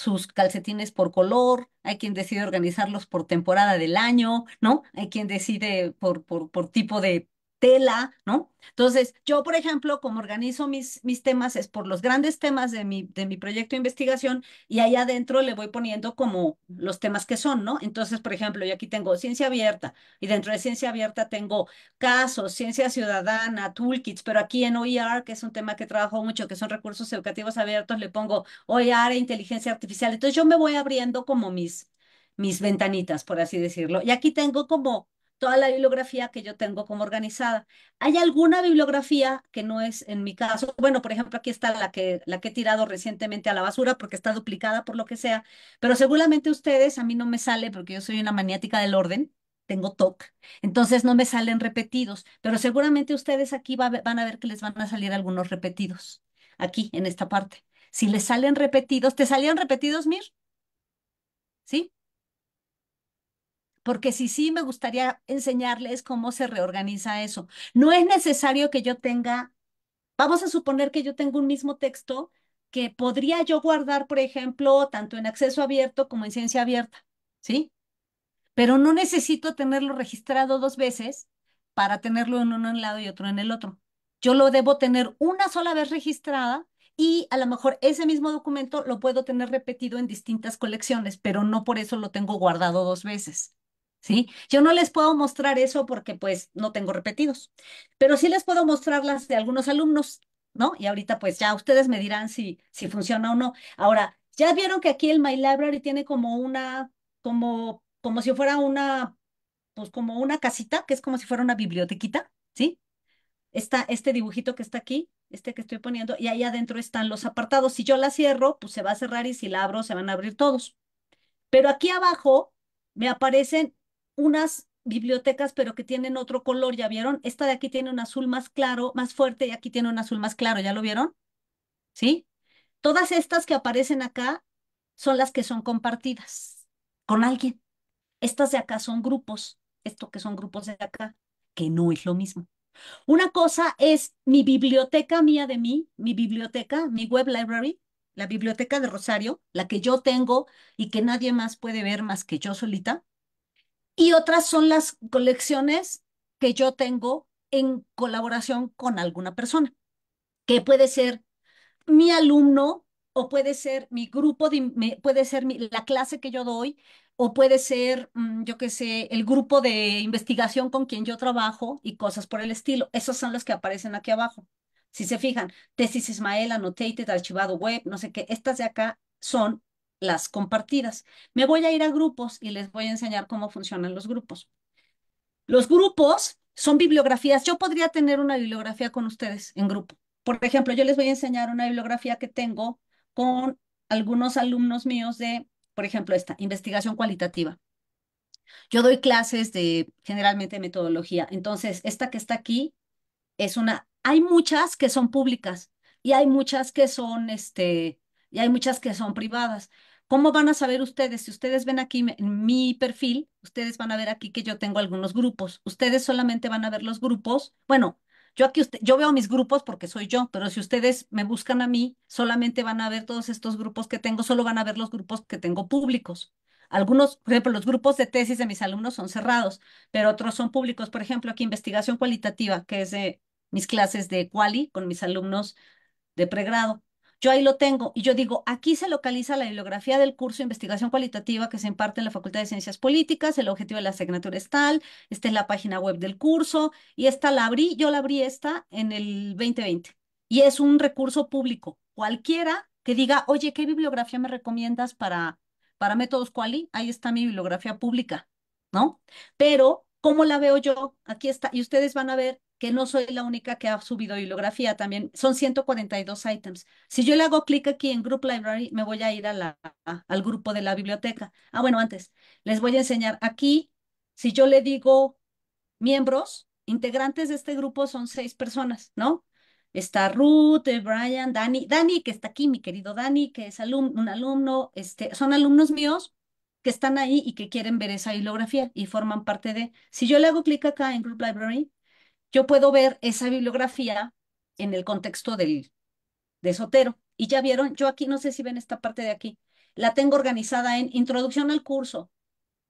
sus calcetines por color, hay quien decide organizarlos por temporada del año, ¿no? Hay quien decide por, por, por tipo de tela, ¿no? Entonces, yo, por ejemplo, como organizo mis, mis temas, es por los grandes temas de mi, de mi proyecto de investigación y ahí adentro le voy poniendo como los temas que son, ¿no? Entonces, por ejemplo, yo aquí tengo ciencia abierta y dentro de ciencia abierta tengo casos, ciencia ciudadana, toolkits, pero aquí en OER, que es un tema que trabajo mucho, que son recursos educativos abiertos, le pongo OER e inteligencia artificial. Entonces, yo me voy abriendo como mis, mis ventanitas, por así decirlo. Y aquí tengo como toda la bibliografía que yo tengo como organizada. ¿Hay alguna bibliografía que no es en mi caso? Bueno, por ejemplo, aquí está la que, la que he tirado recientemente a la basura porque está duplicada por lo que sea, pero seguramente ustedes, a mí no me sale porque yo soy una maniática del orden, tengo TOC, entonces no me salen repetidos, pero seguramente ustedes aquí van a ver que les van a salir algunos repetidos, aquí en esta parte. Si les salen repetidos, ¿te salían repetidos, Mir? ¿Sí? porque si sí me gustaría enseñarles cómo se reorganiza eso. No es necesario que yo tenga, vamos a suponer que yo tengo un mismo texto que podría yo guardar, por ejemplo, tanto en acceso abierto como en ciencia abierta, ¿sí? Pero no necesito tenerlo registrado dos veces para tenerlo en uno en un lado y otro en el otro. Yo lo debo tener una sola vez registrada y a lo mejor ese mismo documento lo puedo tener repetido en distintas colecciones, pero no por eso lo tengo guardado dos veces. ¿sí? Yo no les puedo mostrar eso porque pues no tengo repetidos, pero sí les puedo mostrar las de algunos alumnos, ¿no? Y ahorita pues ya ustedes me dirán si, si funciona o no. Ahora, ya vieron que aquí el My Library tiene como una, como, como si fuera una, pues como una casita, que es como si fuera una bibliotequita, ¿sí? Está este dibujito que está aquí, este que estoy poniendo, y ahí adentro están los apartados. Si yo la cierro, pues se va a cerrar y si la abro, se van a abrir todos. Pero aquí abajo me aparecen unas bibliotecas, pero que tienen otro color, ¿ya vieron? Esta de aquí tiene un azul más claro, más fuerte, y aquí tiene un azul más claro, ¿ya lo vieron? ¿Sí? Todas estas que aparecen acá son las que son compartidas con alguien. Estas de acá son grupos, esto que son grupos de acá, que no es lo mismo. Una cosa es mi biblioteca mía de mí, mi biblioteca, mi web library, la biblioteca de Rosario, la que yo tengo y que nadie más puede ver más que yo solita. Y otras son las colecciones que yo tengo en colaboración con alguna persona, que puede ser mi alumno o puede ser mi grupo, de, puede ser la clase que yo doy, o puede ser, mm, yo qué sé, el grupo de investigación con quien yo trabajo y cosas por el estilo. Esos son los que aparecen aquí abajo. Si se fijan, tesis Ismael, annotated, archivado web, no sé qué, estas de acá son las compartidas. Me voy a ir a grupos y les voy a enseñar cómo funcionan los grupos. Los grupos son bibliografías. Yo podría tener una bibliografía con ustedes en grupo. Por ejemplo, yo les voy a enseñar una bibliografía que tengo con algunos alumnos míos de, por ejemplo, esta, investigación cualitativa. Yo doy clases de generalmente metodología. Entonces, esta que está aquí es una, hay muchas que son públicas y hay muchas que son, este, y hay muchas que son privadas. ¿Cómo van a saber ustedes? Si ustedes ven aquí en mi perfil, ustedes van a ver aquí que yo tengo algunos grupos. Ustedes solamente van a ver los grupos. Bueno, yo aquí yo veo mis grupos porque soy yo, pero si ustedes me buscan a mí, solamente van a ver todos estos grupos que tengo, solo van a ver los grupos que tengo públicos. Algunos, por ejemplo, los grupos de tesis de mis alumnos son cerrados, pero otros son públicos. Por ejemplo, aquí investigación cualitativa, que es de mis clases de quali con mis alumnos de pregrado. Yo ahí lo tengo y yo digo, aquí se localiza la bibliografía del curso de investigación cualitativa que se imparte en la Facultad de Ciencias Políticas, el objetivo de la asignatura es tal, esta es la página web del curso y esta la abrí, yo la abrí esta en el 2020 y es un recurso público. Cualquiera que diga, oye, ¿qué bibliografía me recomiendas para, para métodos quali? Ahí está mi bibliografía pública, ¿no? Pero, ¿cómo la veo yo? Aquí está, y ustedes van a ver que no soy la única que ha subido bibliografía también, son 142 items. Si yo le hago clic aquí en Group Library, me voy a ir a la, al grupo de la biblioteca. Ah, bueno, antes, les voy a enseñar aquí, si yo le digo miembros, integrantes de este grupo son seis personas, ¿no? Está Ruth, eh, Brian, Dani, Dani que está aquí, mi querido Dani, que es un alumno, este, son alumnos míos que están ahí y que quieren ver esa bibliografía y forman parte de... Si yo le hago clic acá en Group Library, yo puedo ver esa bibliografía en el contexto del, de Sotero. Y ya vieron, yo aquí no sé si ven esta parte de aquí, la tengo organizada en introducción al curso.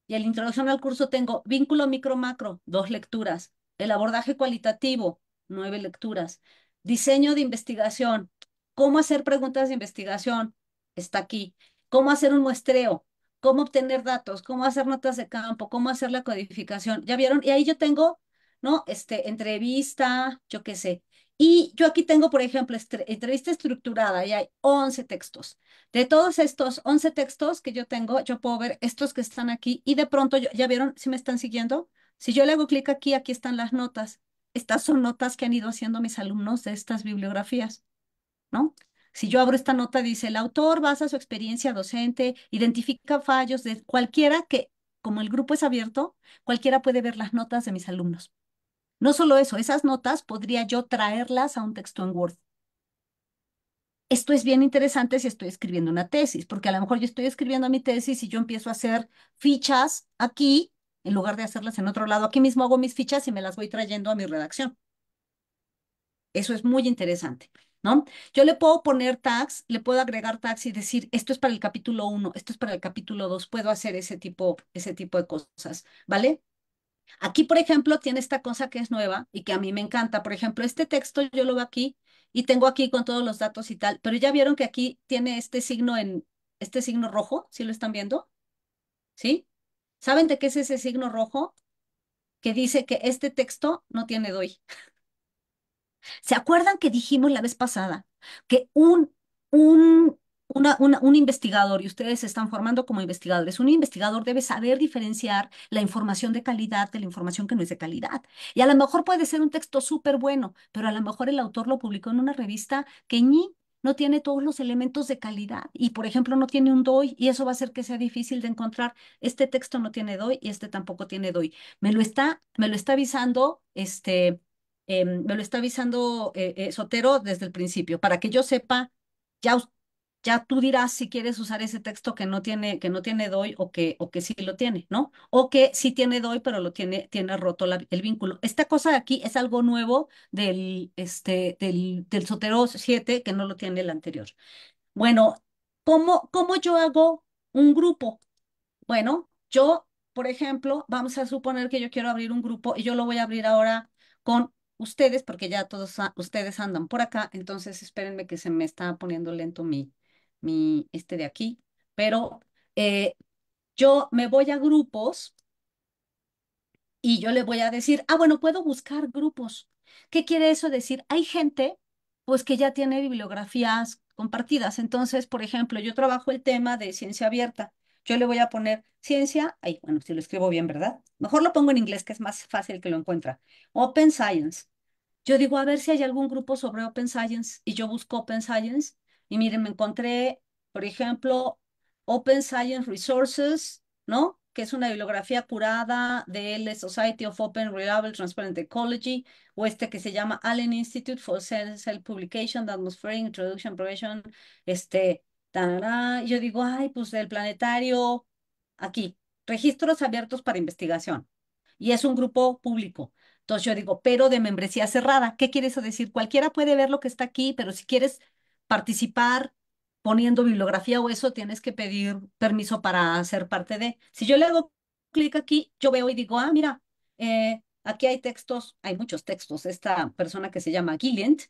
Y en la introducción al curso tengo vínculo micro-macro, dos lecturas. El abordaje cualitativo, nueve lecturas. Diseño de investigación, cómo hacer preguntas de investigación, está aquí. Cómo hacer un muestreo, cómo obtener datos, cómo hacer notas de campo, cómo hacer la codificación. ¿Ya vieron? Y ahí yo tengo ¿no? Este, entrevista, yo qué sé. Y yo aquí tengo, por ejemplo, entrevista estructurada y hay 11 textos. De todos estos 11 textos que yo tengo, yo puedo ver estos que están aquí y de pronto, ¿ya vieron si me están siguiendo? Si yo le hago clic aquí, aquí están las notas. Estas son notas que han ido haciendo mis alumnos de estas bibliografías, ¿no? Si yo abro esta nota, dice, el autor basa su experiencia docente, identifica fallos de cualquiera que, como el grupo es abierto, cualquiera puede ver las notas de mis alumnos. No solo eso, esas notas podría yo traerlas a un texto en Word. Esto es bien interesante si estoy escribiendo una tesis, porque a lo mejor yo estoy escribiendo mi tesis y yo empiezo a hacer fichas aquí, en lugar de hacerlas en otro lado. Aquí mismo hago mis fichas y me las voy trayendo a mi redacción. Eso es muy interesante, ¿no? Yo le puedo poner tags, le puedo agregar tags y decir, esto es para el capítulo 1, esto es para el capítulo 2, puedo hacer ese tipo, ese tipo de cosas, ¿vale? Aquí, por ejemplo, tiene esta cosa que es nueva y que a mí me encanta. Por ejemplo, este texto yo lo veo aquí y tengo aquí con todos los datos y tal, pero ya vieron que aquí tiene este signo en este signo rojo, ¿sí lo están viendo? ¿Sí? ¿Saben de qué es ese signo rojo? Que dice que este texto no tiene doy. ¿Se acuerdan que dijimos la vez pasada que un, un un investigador, y ustedes se están formando como investigadores, un investigador debe saber diferenciar la información de calidad de la información que no es de calidad. Y a lo mejor puede ser un texto súper bueno, pero a lo mejor el autor lo publicó en una revista que ni no tiene todos los elementos de calidad y, por ejemplo, no tiene un DOI y eso va a hacer que sea difícil de encontrar. Este texto no tiene DOI y este tampoco tiene DOI. Me lo está, me lo está avisando, este, em, me lo está avisando eh, eh, Sotero desde el principio para que yo sepa, ya ya tú dirás si quieres usar ese texto que no tiene, que no tiene DOI o que, o que sí lo tiene, ¿no? O que sí tiene DOI, pero lo tiene, tiene roto el vínculo. Esta cosa de aquí es algo nuevo del, este, del, del Sotero 7 que no lo tiene el anterior. Bueno, ¿cómo, cómo yo hago un grupo? Bueno, yo, por ejemplo, vamos a suponer que yo quiero abrir un grupo y yo lo voy a abrir ahora con ustedes, porque ya todos ustedes andan por acá, entonces espérenme que se me está poniendo lento mi, mi, este de aquí, pero eh, yo me voy a grupos y yo le voy a decir, ah, bueno, puedo buscar grupos. ¿Qué quiere eso decir? Hay gente, pues, que ya tiene bibliografías compartidas. Entonces, por ejemplo, yo trabajo el tema de ciencia abierta. Yo le voy a poner ciencia, ahí, bueno, si lo escribo bien, ¿verdad? Mejor lo pongo en inglés, que es más fácil que lo encuentra. Open Science. Yo digo, a ver si hay algún grupo sobre Open Science y yo busco Open Science y miren, me encontré, por ejemplo, Open Science Resources, ¿no? que es una bibliografía curada de la Society of Open Reliable Transparent Ecology, o este que se llama Allen Institute for Cell Publication, Atmospheric Introduction provision este, tarará, yo digo, ay, pues el planetario, aquí, registros abiertos para investigación, y es un grupo público. Entonces yo digo, pero de membresía cerrada, ¿qué quiere decir? Cualquiera puede ver lo que está aquí, pero si quieres participar poniendo bibliografía o eso, tienes que pedir permiso para ser parte de. Si yo le hago clic aquí, yo veo y digo, ah, mira, eh, aquí hay textos, hay muchos textos. Esta persona que se llama Gilliant,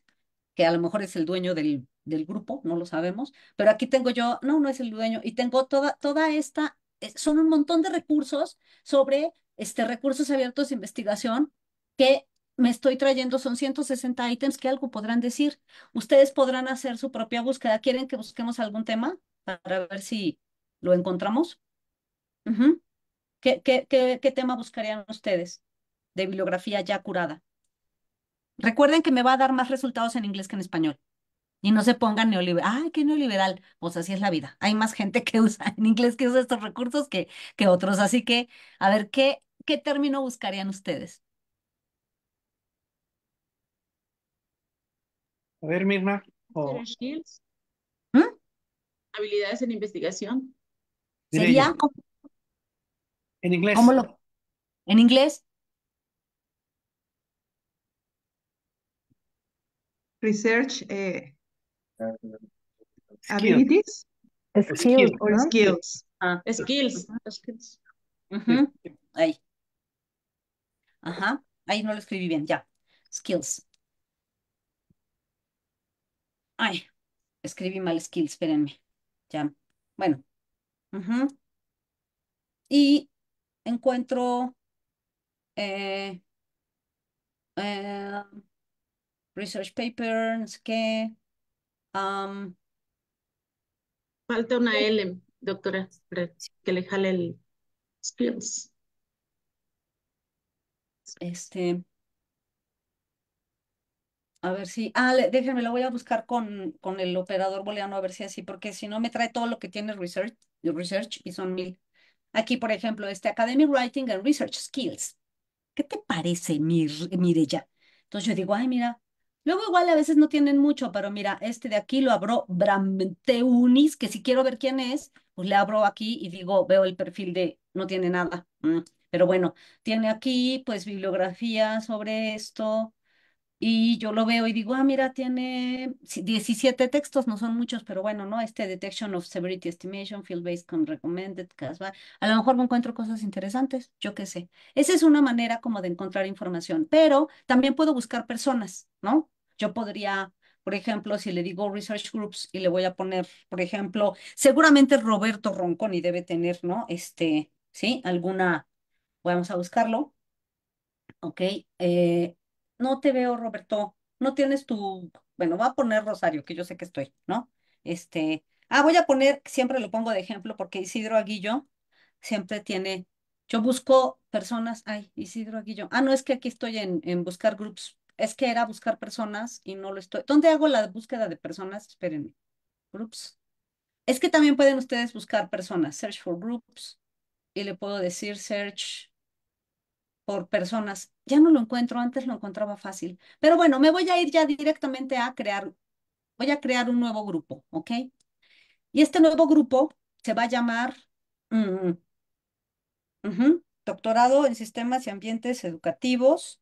que a lo mejor es el dueño del, del grupo, no lo sabemos, pero aquí tengo yo, no, no es el dueño, y tengo toda, toda esta, eh, son un montón de recursos sobre este, recursos abiertos de investigación que me estoy trayendo son 160 ítems que algo podrán decir. Ustedes podrán hacer su propia búsqueda. ¿Quieren que busquemos algún tema para ver si lo encontramos? ¿Qué, tema buscarían ustedes de bibliografía ya curada? Recuerden que me va a dar más resultados en inglés que en español. Y no se pongan neoliberal. ¡Ay, qué neoliberal! Pues así es la vida. Hay más gente que usa en inglés que usa estos recursos que, que otros. Así que, a ver, ¿qué, qué término buscarían ustedes? A ver, Mirna. Skills. ¿Mm? Habilidades en investigación. Sería. En inglés. ¿Cómo lo? En inglés. Research. Eh, abilities. Skills. skills. skills. skills. Ah, ah. Ahí. Ajá. Ahí no lo escribí bien. Ya. Skills. Ay, escribí mal skills, espérenme. Ya, bueno. Y encuentro eh, eh, research papers no qué. Falta una eh, L, doctora, que le jale el skills. Este, a ver si. Ah, déjame déjenme, lo voy a buscar con, con el operador booleano, a ver si así, porque si no me trae todo lo que tiene research, research y son mil. Aquí, por ejemplo, este Academic Writing and Research Skills. ¿Qué te parece, Mireya? Entonces yo digo, ay, mira. Luego igual a veces no tienen mucho, pero mira, este de aquí lo abro Bramteunis, que si quiero ver quién es, pues le abro aquí y digo, veo el perfil de, no tiene nada. Pero bueno, tiene aquí pues bibliografía sobre esto, y yo lo veo y digo, ah, mira, tiene 17 textos, no son muchos, pero bueno, ¿no? Este Detection of Severity Estimation, Field-Based con Recommended, a lo mejor me encuentro cosas interesantes, yo qué sé. Esa es una manera como de encontrar información, pero también puedo buscar personas, ¿no? Yo podría, por ejemplo, si le digo Research Groups y le voy a poner, por ejemplo, seguramente Roberto Ronconi debe tener, ¿no? Este, ¿sí? Alguna, vamos a buscarlo. Ok, eh, no te veo, Roberto, no tienes tu, bueno, va a poner Rosario, que yo sé que estoy, ¿no? Este, ah, voy a poner, siempre lo pongo de ejemplo, porque Isidro Aguillo siempre tiene, yo busco personas, ay, Isidro Aguillo, ah, no, es que aquí estoy en, en buscar groups, es que era buscar personas y no lo estoy. ¿Dónde hago la búsqueda de personas? Espérenme, groups. Es que también pueden ustedes buscar personas, search for groups, y le puedo decir search por personas. Ya no lo encuentro, antes lo encontraba fácil. Pero bueno, me voy a ir ya directamente a crear, voy a crear un nuevo grupo, ¿ok? Y este nuevo grupo se va a llamar mm, Doctorado en Sistemas y Ambientes Educativos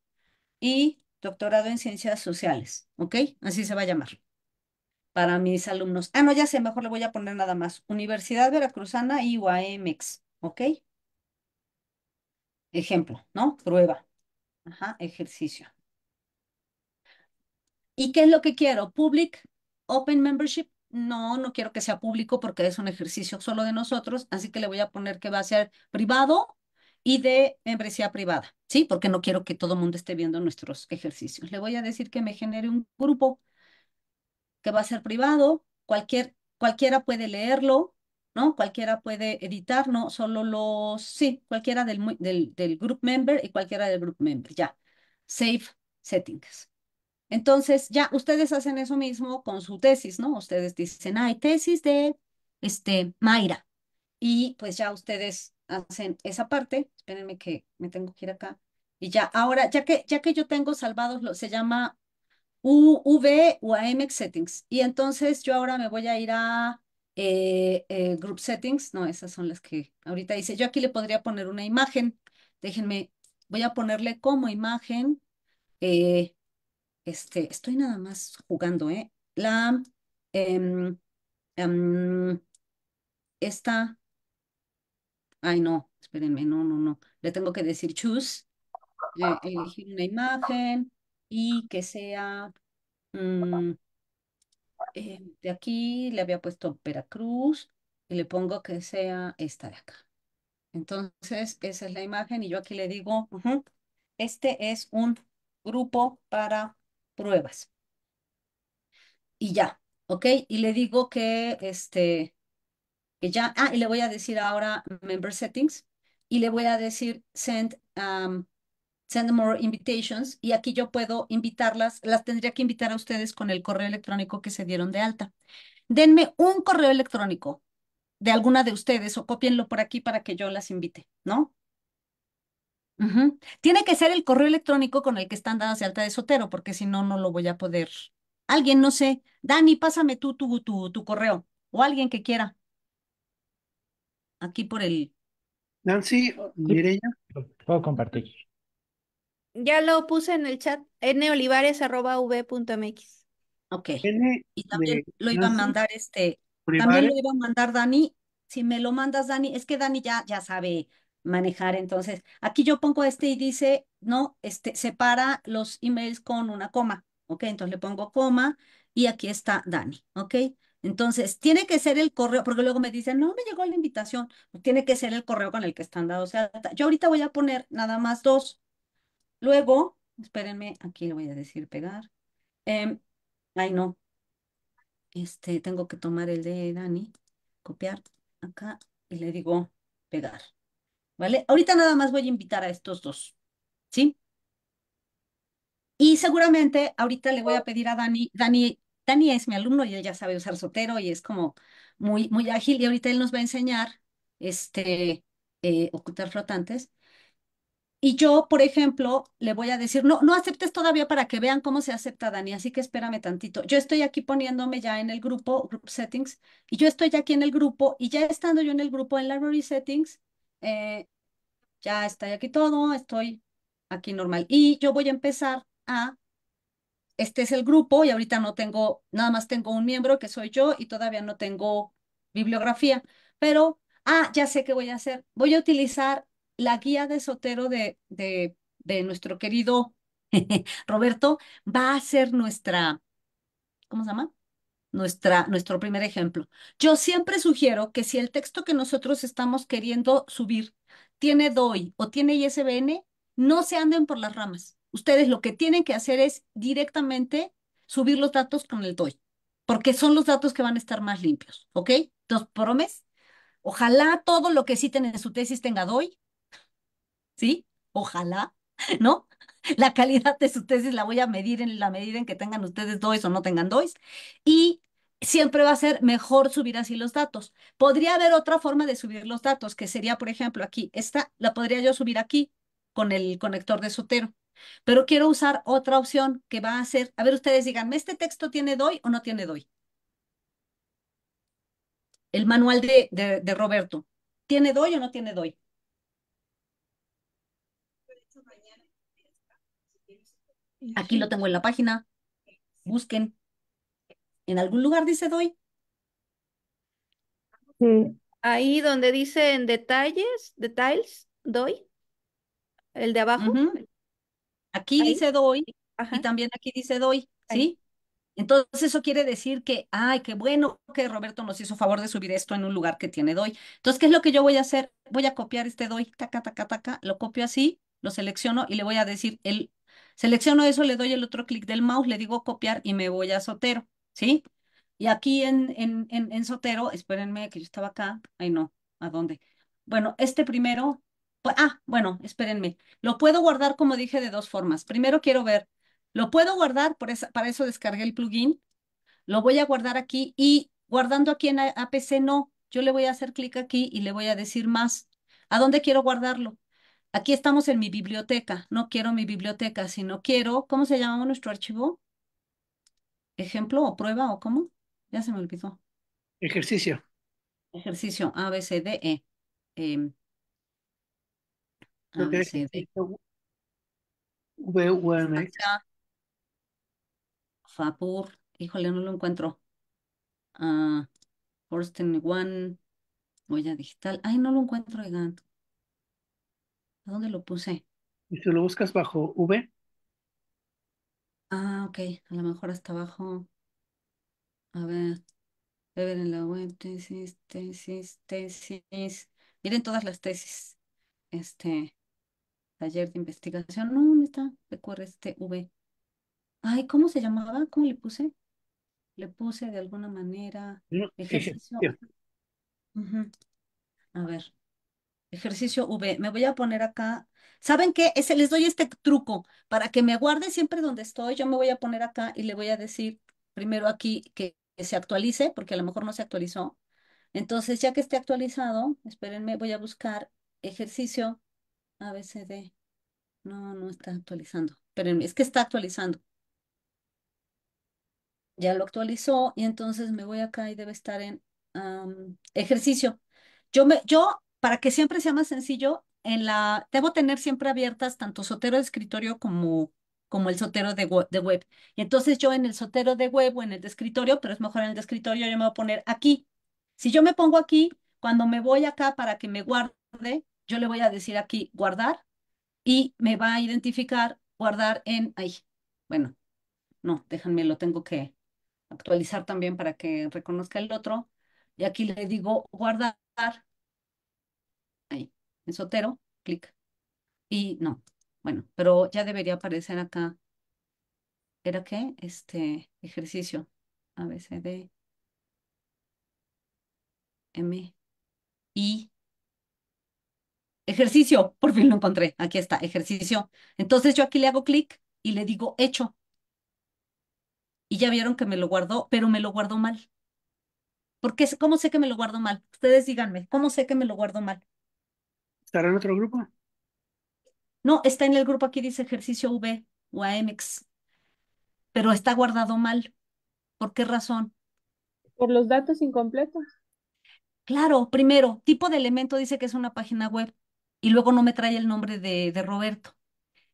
y Doctorado en Ciencias Sociales, ¿ok? Así se va a llamar para mis alumnos. Ah, no, ya sé, mejor le voy a poner nada más. Universidad Veracruzana y UAMX, ¿ok? Ejemplo, ¿no? Prueba. Ajá, ejercicio. ¿Y qué es lo que quiero? Public, Open Membership. No, no quiero que sea público porque es un ejercicio solo de nosotros, así que le voy a poner que va a ser privado y de membresía privada, ¿sí? Porque no quiero que todo el mundo esté viendo nuestros ejercicios. Le voy a decir que me genere un grupo que va a ser privado, cualquier, cualquiera puede leerlo, ¿no? Cualquiera puede editar, no solo los, sí, cualquiera del, del, del group member y cualquiera del group member, ya. Save settings. Entonces, ya ustedes hacen eso mismo con su tesis, ¿no? Ustedes dicen, hay tesis de este, Mayra. Y pues ya ustedes hacen esa parte. Espérenme que me tengo que ir acá. Y ya, ahora, ya que, ya que yo tengo salvados, lo, se llama UV o Settings. Y entonces yo ahora me voy a ir a eh, eh, group settings, no, esas son las que ahorita dice, yo aquí le podría poner una imagen, déjenme, voy a ponerle como imagen, eh, este, estoy nada más jugando, ¿eh? La, em, em, esta, ay no, espérenme, no, no, no, le tengo que decir choose, eh, elegir una imagen y que sea, mm, eh, de aquí le había puesto Veracruz y le pongo que sea esta de acá. Entonces, esa es la imagen y yo aquí le digo, este es un grupo para pruebas. Y ya, ¿ok? Y le digo que, este, que ya, ah, y le voy a decir ahora Member Settings y le voy a decir Send um, Send More Invitations y aquí yo puedo invitarlas, las tendría que invitar a ustedes con el correo electrónico que se dieron de alta. Denme un correo electrónico de alguna de ustedes o cópienlo por aquí para que yo las invite, ¿no? Tiene que ser el correo electrónico con el que están dadas de alta de Sotero, porque si no, no lo voy a poder. Alguien, no sé, Dani, pásame tú tu, tu, tu correo o alguien que quiera. Aquí por el... Nancy, Mireya. Puedo compartir. Ya lo puse en el chat, nolivares.v.mx. Ok. y también lo iba a mandar este, también lo iba a mandar Dani. Si me lo mandas, Dani, es que Dani ya, ya sabe manejar. Entonces, aquí yo pongo este y dice, no, este, separa los emails con una coma. Ok, entonces le pongo coma y aquí está Dani. Ok. Entonces, tiene que ser el correo, porque luego me dicen, no me llegó la invitación, tiene que ser el correo con el que están dados O sea, Yo ahorita voy a poner nada más dos, Luego, espérenme, aquí le voy a decir pegar. Em, ay, no. Este, tengo que tomar el de Dani, copiar acá y le digo pegar. ¿Vale? Ahorita nada más voy a invitar a estos dos. ¿Sí? Y seguramente ahorita le voy a pedir a Dani, Dani, Dani es mi alumno y él ya sabe usar Sotero y es como muy, muy ágil y ahorita él nos va a enseñar este, eh, ocultar flotantes y yo, por ejemplo, le voy a decir, no, no aceptes todavía para que vean cómo se acepta, Dani, así que espérame tantito. Yo estoy aquí poniéndome ya en el grupo, Group Settings, y yo estoy aquí en el grupo, y ya estando yo en el grupo en Library Settings, eh, ya está aquí todo, estoy aquí normal. Y yo voy a empezar a, este es el grupo, y ahorita no tengo, nada más tengo un miembro que soy yo, y todavía no tengo bibliografía, pero, ah, ya sé qué voy a hacer. Voy a utilizar la guía de Sotero de, nuestro querido Roberto va a ser nuestra, ¿cómo se llama? Nuestra, nuestro primer ejemplo. Yo siempre sugiero que si el texto que nosotros estamos queriendo subir tiene DOI o tiene ISBN, no se anden por las ramas. Ustedes lo que tienen que hacer es directamente subir los datos con el DOI, porque son los datos que van a estar más limpios, ¿ok? Entonces, promes, ojalá todo lo que citen en su tesis tenga DOI, ¿sí? Ojalá, ¿no? La calidad de su tesis la voy a medir en la medida en que tengan ustedes DOIs o no tengan DOIs. Y siempre va a ser mejor subir así los datos. Podría haber otra forma de subir los datos, que sería, por ejemplo, aquí. Esta la podría yo subir aquí con el conector de Sotero. Pero quiero usar otra opción que va a ser, a ver, ustedes díganme, ¿este texto tiene DOI o no tiene DOI? El manual de, de, de Roberto. ¿Tiene DOI o no tiene DOI? Aquí lo tengo en la página. Busquen. ¿En algún lugar dice doy? Ahí donde dice en detalles, details, doy. El de abajo. Aquí dice doy y también aquí dice doy, ¿sí? Entonces eso quiere decir que, ay, qué bueno que Roberto nos hizo favor de subir esto en un lugar que tiene doy. Entonces, ¿qué es lo que yo voy a hacer? Voy a copiar este doy, taca, taca, taca, lo copio así, lo selecciono y le voy a decir el Selecciono eso, le doy el otro clic del mouse, le digo copiar y me voy a Sotero, ¿sí? Y aquí en, en, en, en Sotero, espérenme que yo estaba acá, ay no, ¿a dónde? Bueno, este primero, pues, ah, bueno, espérenme, lo puedo guardar como dije de dos formas. Primero quiero ver, lo puedo guardar, por para eso descargué el plugin, lo voy a guardar aquí y guardando aquí en APC no, yo le voy a hacer clic aquí y le voy a decir más. ¿A dónde quiero guardarlo? aquí estamos en mi biblioteca, no quiero mi biblioteca, sino quiero, ¿cómo se llama nuestro archivo? ¿Ejemplo o prueba o cómo? Ya se me olvidó. Ejercicio. Ejercicio A, B, C, D, E. Em, a, B, C, D. V, U, M, Híjole, no lo encuentro. Uh, ah, Forsten One. Huella digital. Ay, no lo encuentro, oigan. ¿A ¿Dónde lo puse? Y si lo buscas bajo V, Ah, ok. A lo mejor hasta abajo. A ver. A ver en la web, tesis, tesis, tesis. Miren todas las tesis. Este. Taller de investigación. No, ¿dónde está. Recuerde este V. Ay, ¿cómo se llamaba? ¿Cómo le puse? Le puse de alguna manera. A ver. Ejercicio V. Me voy a poner acá. ¿Saben qué? Ese, les doy este truco para que me guarde siempre donde estoy. Yo me voy a poner acá y le voy a decir primero aquí que, se actualice, porque a lo mejor no se actualizó. Entonces, ya que esté actualizado, espérenme, voy a buscar ejercicio ABCD. No, no está actualizando. Espérenme, es que está actualizando. Ya lo actualizó y entonces me voy acá y debe estar en ejercicio. Yo, me, yo para que siempre sea más sencillo, en la, debo tener siempre abiertas tanto sotero de escritorio como, como el sotero de, de web. Y entonces yo en el sotero de web o en el de escritorio, pero es mejor en el de escritorio, yo me voy a poner aquí. Si yo me pongo aquí, cuando me voy acá para que me guarde, yo le voy a decir aquí guardar y me va a identificar guardar en ahí. Bueno, no, déjenme, lo tengo que actualizar también para que reconozca el otro. Y aquí le digo guardar en clic. Y no, bueno, pero ya debería aparecer acá. ¿Era qué? Este ejercicio. ABCD. M. I. Ejercicio. Por fin lo encontré. Aquí está, ejercicio. Entonces yo aquí le hago clic y le digo hecho. Y ya vieron que me lo guardó, pero me lo guardó mal. Porque, ¿cómo sé que me lo guardo mal? Ustedes díganme, ¿cómo sé que me lo guardo mal? ¿Estará en otro grupo? No, está en el grupo aquí dice ejercicio V o AMX, pero está guardado mal. ¿Por qué razón? Por los datos incompletos. Claro, primero, tipo de elemento dice que es una página web y luego no me trae el nombre de, Roberto.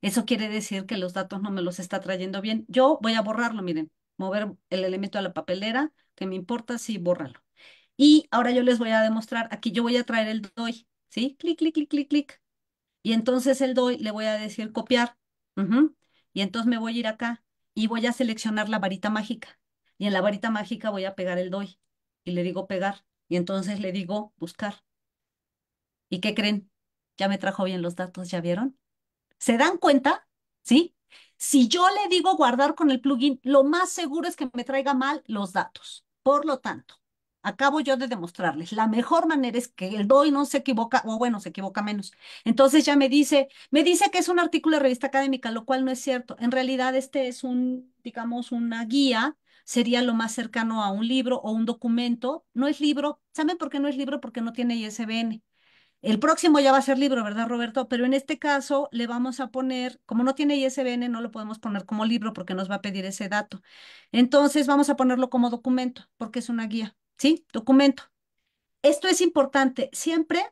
Eso quiere decir que los datos no me los está trayendo bien. Yo voy a borrarlo, miren, mover el elemento a la papelera, que me importa, sí, bórralo. Y ahora yo les voy a demostrar, aquí yo voy a traer el DOI. ¿sí? Clic, clic, clic, clic, clic. Y entonces el doy, le voy a decir copiar. Y entonces me voy a ir acá y voy a seleccionar la varita mágica. Y en la varita mágica voy a pegar el doy. Y le digo pegar. Y entonces le digo buscar. ¿Y qué creen? Ya me trajo bien los datos, ¿ya vieron? ¿Se dan cuenta? ¿Sí? Si yo le digo guardar con el plugin, lo más seguro es que me traiga mal los datos. Por lo tanto, acabo yo de demostrarles. La mejor manera es que el DOI no se equivoca, o bueno, se equivoca menos. Entonces ya me dice, me dice que es un artículo de revista académica, lo cual no es cierto. En realidad este es un, digamos, una guía, sería lo más cercano a un libro o un documento. No es libro, ¿saben por qué no es libro? Porque no tiene ISBN. El próximo ya va a ser libro, ¿verdad, Roberto? Pero en este caso le vamos a poner, como no tiene ISBN, no lo podemos poner como libro porque nos va a pedir ese dato. Entonces vamos a ponerlo como documento porque es una guía. ¿sí? Documento. Esto es importante. Siempre,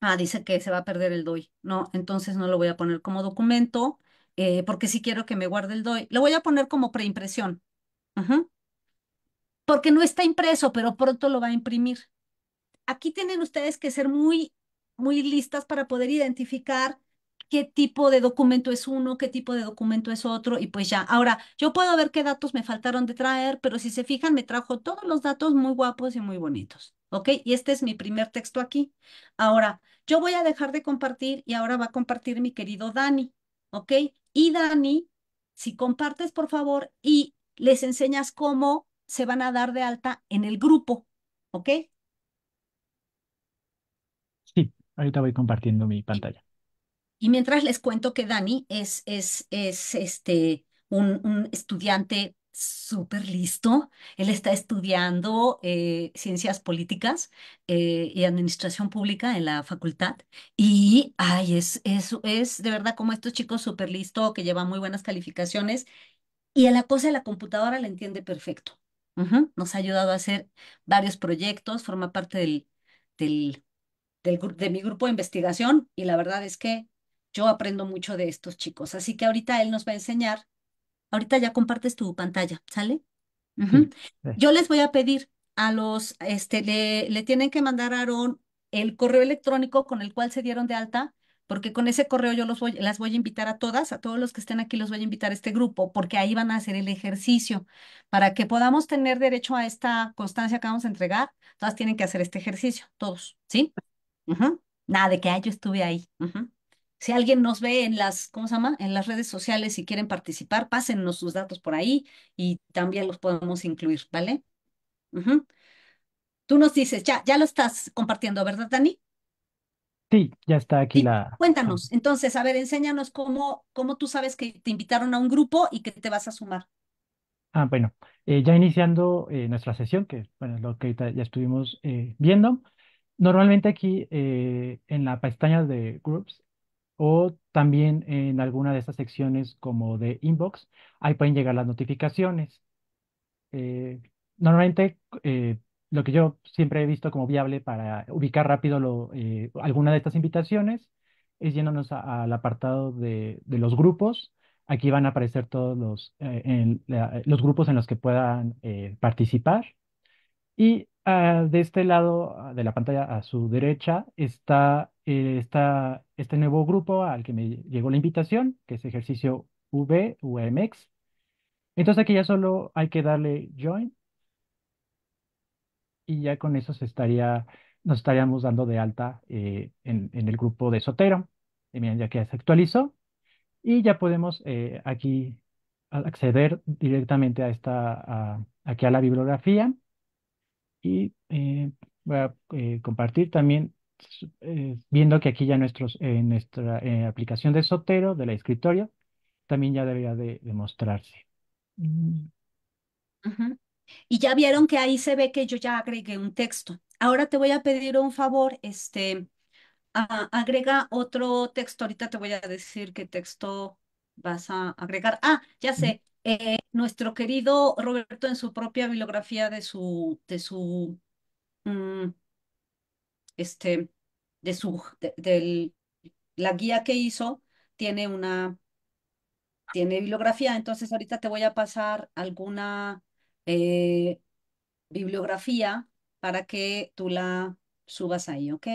ah, dice que se va a perder el DOI. No, entonces no lo voy a poner como documento, eh, porque sí quiero que me guarde el DOI. Lo voy a poner como preimpresión. Porque no está impreso, pero pronto lo va a imprimir. Aquí tienen ustedes que ser muy, muy listas para poder identificar qué tipo de documento es uno, qué tipo de documento es otro, y pues ya. Ahora, yo puedo ver qué datos me faltaron de traer, pero si se fijan, me trajo todos los datos muy guapos y muy bonitos, ¿ok? Y este es mi primer texto aquí. Ahora, yo voy a dejar de compartir y ahora va a compartir mi querido Dani, ¿ok? Y Dani, si compartes, por favor, y les enseñas cómo se van a dar de alta en el grupo, ¿ok? Sí, ahorita voy compartiendo mi pantalla. Y mientras les cuento que Dani es, es, es este, un, un estudiante súper listo. Él está estudiando eh, ciencias políticas eh, y administración pública en la facultad. Y, ay, es, es, es de verdad como estos chicos súper listos, que llevan muy buenas calificaciones. Y a la cosa de la computadora la entiende perfecto. Nos ha ayudado a hacer varios proyectos, forma parte del, del, del, de mi grupo de investigación y la verdad es que yo aprendo mucho de estos chicos. Así que ahorita él nos va a enseñar. Ahorita ya compartes tu pantalla, ¿sale? Yo les voy a pedir a los, este, le, tienen que mandar a Aarón el correo electrónico con el cual se dieron de alta, porque con ese correo yo los voy, las voy a invitar a todas, a todos los que estén aquí los voy a invitar a este grupo, porque ahí van a hacer el ejercicio. Para que podamos tener derecho a esta constancia que vamos a entregar, todas tienen que hacer este ejercicio, todos, ¿sí? Nada de que yo estuve ahí. Ajá. Si alguien nos ve en las, ¿cómo se llama? En las redes sociales y quieren participar, pásennos sus datos por ahí y también los podemos incluir, ¿vale? Tú nos dices, ya, ya lo estás compartiendo, ¿verdad, Dani? Sí, ya está aquí la. Cuéntanos, entonces, a ver, enséñanos cómo, cómo tú sabes que te invitaron a un grupo y que te vas a sumar. Ah, bueno, eh, ya iniciando eh, nuestra sesión, que bueno, es lo que ya estuvimos eh, viendo. Normalmente aquí en la pestaña de Groups o también en alguna de estas secciones como de inbox, ahí pueden llegar las notificaciones. Eh, normalmente eh, lo que yo siempre he visto como viable para ubicar rápido lo, eh, alguna de estas invitaciones es yéndonos al apartado de, de, los grupos. Aquí van a aparecer todos los, en los grupos en los que puedan participar. Y ah, de este lado ah, de la pantalla a su derecha está eh, está este nuevo grupo al que me llegó la invitación, que es ejercicio V, UMX. Entonces aquí ya solo hay que darle join y ya con eso se estaría, nos estaríamos dando de alta eh, en, en, el grupo de Sotero. miren, ya que ya se actualizó y ya podemos eh, aquí acceder directamente a esta, a, aquí a la bibliografía y voy a compartir también eh, viendo que aquí ya nuestros, en eh, nuestra eh, aplicación de Sotero, de la escritorio, también ya debería de, demostrarse. mostrarse. Y ya vieron que ahí se ve que yo ya agregué un texto. Ahora te voy a pedir un favor, este, agrega otro texto. Ahorita te voy a decir qué texto vas a agregar. Ah, ya sé. nuestro querido Roberto en su propia bibliografía de su, de su mm, este, de su, del, la guía que hizo tiene una, tiene bibliografía, entonces ahorita te voy a pasar alguna eh, bibliografía para que tú la subas ahí, ¿ok?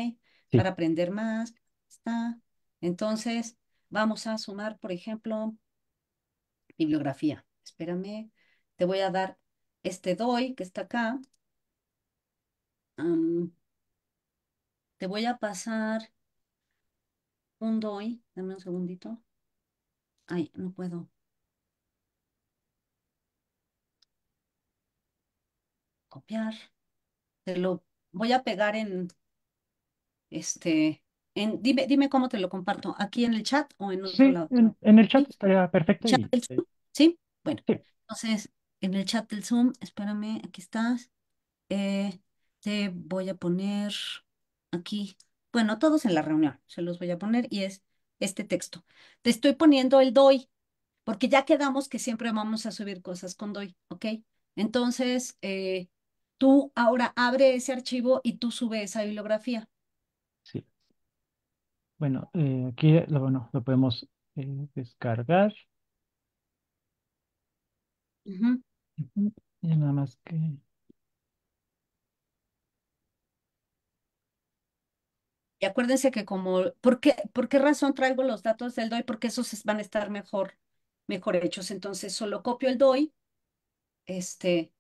Para aprender más. Está. Entonces, vamos a sumar, por ejemplo, bibliografía. Espérame, te voy a dar este DOI que está acá. Te voy a pasar un doy Dame un segundito. Ay, no puedo. Copiar. Te lo voy a pegar en este. En, dime, dime cómo te lo comparto. ¿Aquí en el chat o en otro lado? En, el chat estaría perfecto. Eh, ¿Sí? Bueno. Entonces, en el chat del Zoom, espérame, aquí estás. Eh, te voy a poner aquí, bueno, todos en la reunión, se los voy a poner y es este texto. Te estoy poniendo el DOI, porque ya quedamos que siempre vamos a subir cosas con DOI, ¿ok? Entonces, eh, tú ahora abre ese archivo y tú sube esa bibliografía. Sí. Bueno, eh, aquí lo, bueno, lo podemos eh, descargar. Y nada más que... Y acuérdense que como, ¿por qué, ¿por qué razón traigo los datos del DOI? Porque esos van a estar mejor, mejor hechos. Entonces solo copio el DOI, este,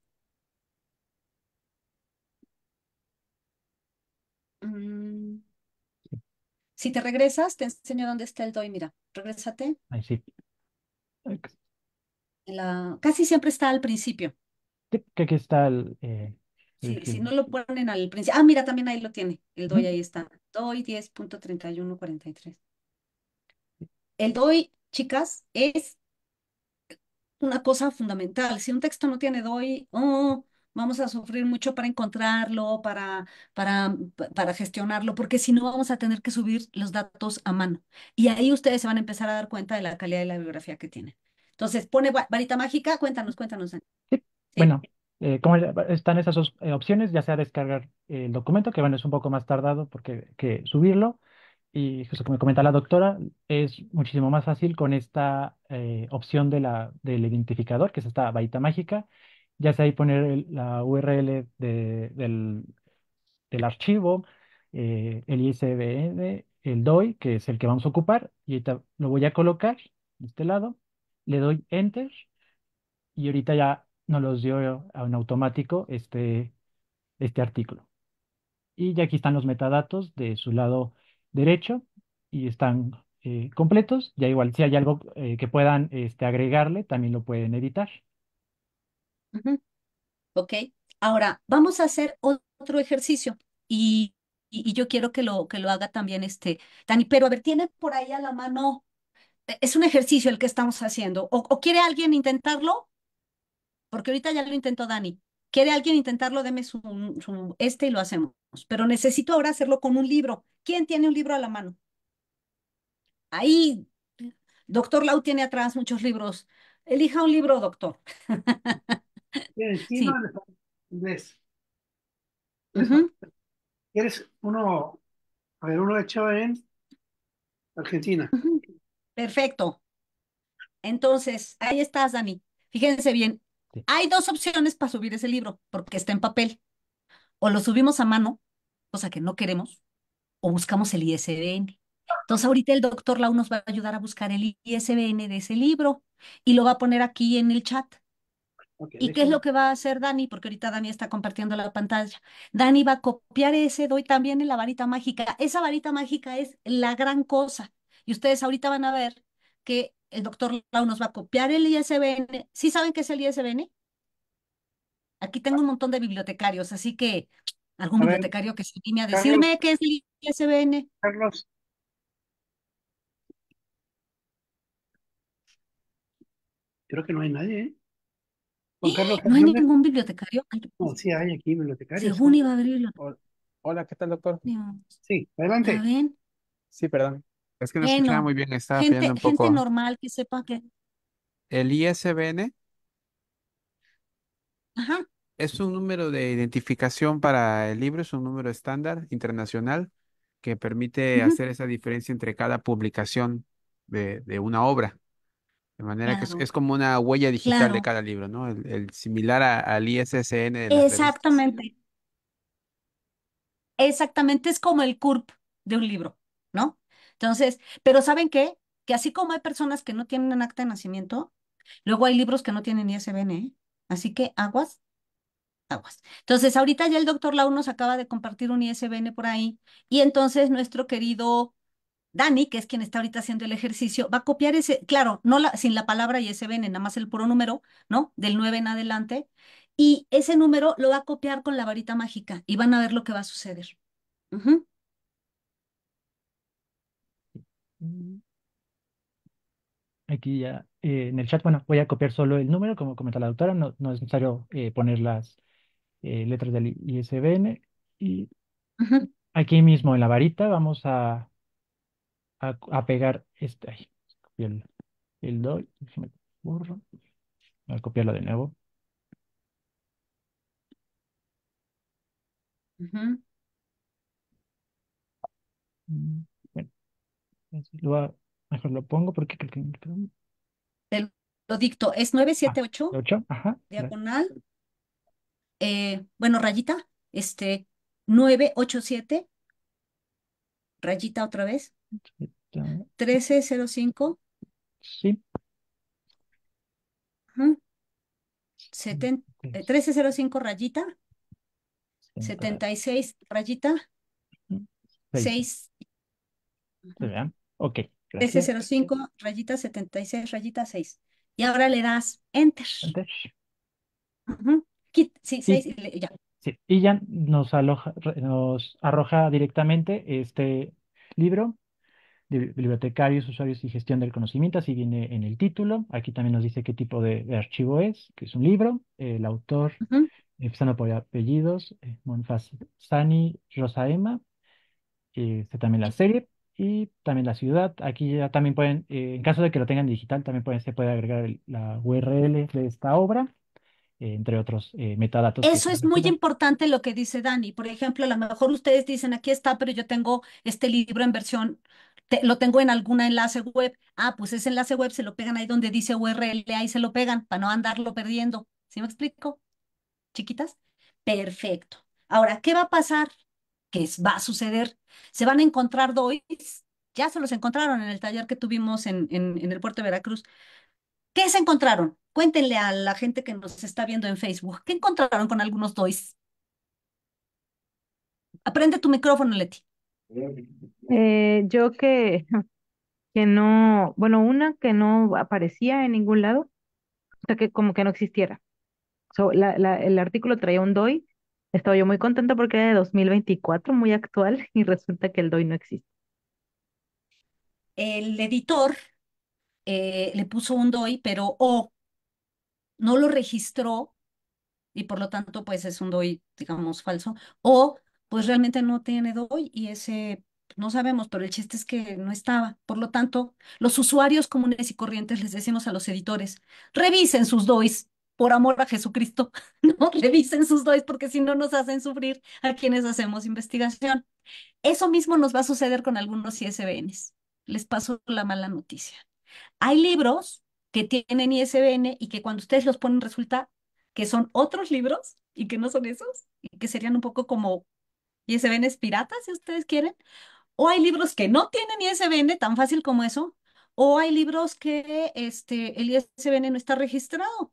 mm, Si te regresas, te enseño dónde está el DOI. Mira, regrésate. Ahí sí. Casi siempre está al principio. que está el, eh, si no lo ponen al principio. Ah, mira, también ahí lo tiene. El DOI ahí está. DOI 10.3143. El DOI, chicas, es una cosa fundamental. Si un texto no tiene DOI, oh, vamos a sufrir mucho para encontrarlo, para, para, para gestionarlo, porque si no vamos a tener que subir los datos a mano. Y ahí ustedes se van a empezar a dar cuenta de la calidad de la bibliografía que tienen. Entonces, pone varita mágica, cuéntanos, cuéntanos. Bueno, eh, están esas eh, opciones, ya sea descargar el documento, que bueno, es un poco más tardado porque que subirlo, y como comenta la doctora, es muchísimo más fácil con esta eh, opción de la, del identificador, que es esta varita mágica, ya sea ahí poner la URL del, archivo, el ISBN, el DOI, que es el que vamos a ocupar, y ahorita lo voy a colocar de este lado, le doy Enter, y ahorita ya nos los dio en automático este, este artículo. Y ya aquí están los metadatos de su lado derecho y están eh, completos. Ya igual, si hay algo eh, que puedan este, agregarle, también lo pueden editar. Ok, ahora vamos a hacer otro ejercicio y, y, yo quiero que lo, que lo haga también este, Dani, pero a ver, ¿tienen por ahí a la mano? E-, es un ejercicio el que estamos haciendo. o quiere alguien intentarlo? porque ahorita ya lo intentó Dani. ¿Quiere alguien intentarlo? Deme su, este y lo hacemos. Pero necesito ahora hacerlo con un libro. ¿Quién tiene un libro a la mano? Ahí, doctor Lau tiene atrás muchos libros. Elija un libro, doctor. Sí. ¿Quieres uno? A ver, uno hecho en Argentina. Perfecto. Entonces, ahí estás, Dani. Fíjense bien, hay dos opciones para subir ese libro, porque está en papel. O lo subimos a mano, cosa que no queremos, o buscamos el ISBN. Entonces ahorita el doctor Lau nos va a ayudar a buscar el ISBN de ese libro y lo va a poner aquí en el chat. ¿Y qué es lo que va a hacer Dani? Porque ahorita Dani está compartiendo la pantalla. Dani va a copiar ese, doy también en la varita mágica. Esa varita mágica es la gran cosa. Y ustedes ahorita van a ver que el doctor Lau nos va a copiar el ISBN. ¿Sí saben qué es el ISBN? Aquí tengo un montón de bibliotecarios, así que algún bibliotecario que se anime a decirme qué es el ISBN. Carlos. Creo que no hay nadie, ¿eh? ¿Eh? ¿No hay ningún bibliotecario? sí hay aquí bibliotecarios. Según iba a abrirlo. Hola, ¿qué tal, doctor? Sí, adelante. ¿Está bien? Sí, perdón. Es que no escuchaba muy bien, estaba gente, un gente normal que sepa que, El ISBN ajá, es un número de identificación para el libro, es un número estándar internacional que permite hacer esa diferencia entre cada publicación de, una obra. De manera que es, como una huella digital de cada libro, ¿no? El, similar al ISSN exactamente, exactamente es como el CURP de un libro, ¿no? Entonces, pero ¿saben qué? Que así como hay personas que no tienen un acta de nacimiento, luego hay libros que no tienen ISBN, ¿eh? Así que aguas, aguas. Entonces, ahorita ya el doctor Lau nos acaba de compartir un ISBN por ahí, y entonces nuestro querido Dani, que es quien está ahorita haciendo el ejercicio, va a copiar ese, claro, no la, sin la palabra ISBN, nada más el puro número, ¿no? Del 9 en adelante, y ese número lo va a copiar con la varita mágica, y van a ver lo que va a suceder. Ajá. Mm. Aquí ya eh, en el chat, bueno, voy a copiar solo el número, como comentó la doctora, no, no es necesario eh, poner las eh, letras del ISBN. Y aquí mismo en la varita vamos a, a, pegar este, ahí, el, doy voy a copiarlo de nuevo. Lo a- mejor lo pongo porque creo que... Te lo dicto, es Ah, 978 ¿8? Ajá. diagonal, eh, bueno, rayita, este, 987, rayita otra vez, 1305, Sí. seten- eh, 1305 rayita, 76 rayita, 6, Ok, gracias. S05, rayita 76, rayita 6. Y ahora le das Enter. Enter. sí, 6, y, ya. Sí. Y ya nos, aloja, nos arroja directamente este libro, Bibliotecarios, Usuarios y Gestión del Conocimiento, así viene en el título. Aquí también nos dice qué tipo de, archivo es, que es un libro, el autor, empezando por apellidos, eh, Monfaz Sani Rosa Emma. este, también la serie, y también la ciudad. Aquí ya también pueden, eh, en caso de que lo tengan digital, también se puede agregar la URL de esta obra, eh, entre otros eh, metadatos. Eso es muy importante lo que dice Dani. Por ejemplo, a lo mejor ustedes dicen, aquí está, pero yo tengo este libro en versión, lo tengo en algún enlace web. Ah, pues ese enlace web se lo pegan ahí donde dice URL, ahí se lo pegan para no andarlo perdiendo. ¿Sí me explico? Chiquitas. Perfecto. Ahora, ¿qué va a pasar que va a suceder. Se van a encontrar dois, ya se los encontraron en el taller que tuvimos en, en, el puerto de Veracruz. ¿Qué se encontraron? Cuéntenle a la gente que nos está viendo en Facebook, ¿qué encontraron con algunos dois? Aprende tu micrófono, Leti. Eh, yo que, que no, bueno, una que no aparecía en ningún lado, o sea, que como que no existiera. la, la, el artículo traía un DOI estaba yo muy contenta porque era de 2024, muy actual, y resulta que el DOI no existe. El editor eh, le puso un DOI, pero O oh, no lo registró y por lo tanto pues es un DOI, digamos, falso, o pues realmente no tiene DOI y ese no sabemos, pero el chiste es que no estaba. Por lo tanto, los usuarios comunes y corrientes les decimos a los editores, revisen sus DOIs, por amor a Jesucristo, no revisen sus DOIs porque si no nos hacen sufrir a quienes hacemos investigación. Eso mismo nos va a suceder con algunos ISBNs. Les paso la mala noticia. Hay libros que tienen ISBN y que cuando ustedes los ponen resulta que son otros libros y que no son esos y que serían un poco como ISBNs piratas, si ustedes quieren. O hay libros que no tienen ISBN, tan fácil como eso. O hay libros que este, el ISBN no está registrado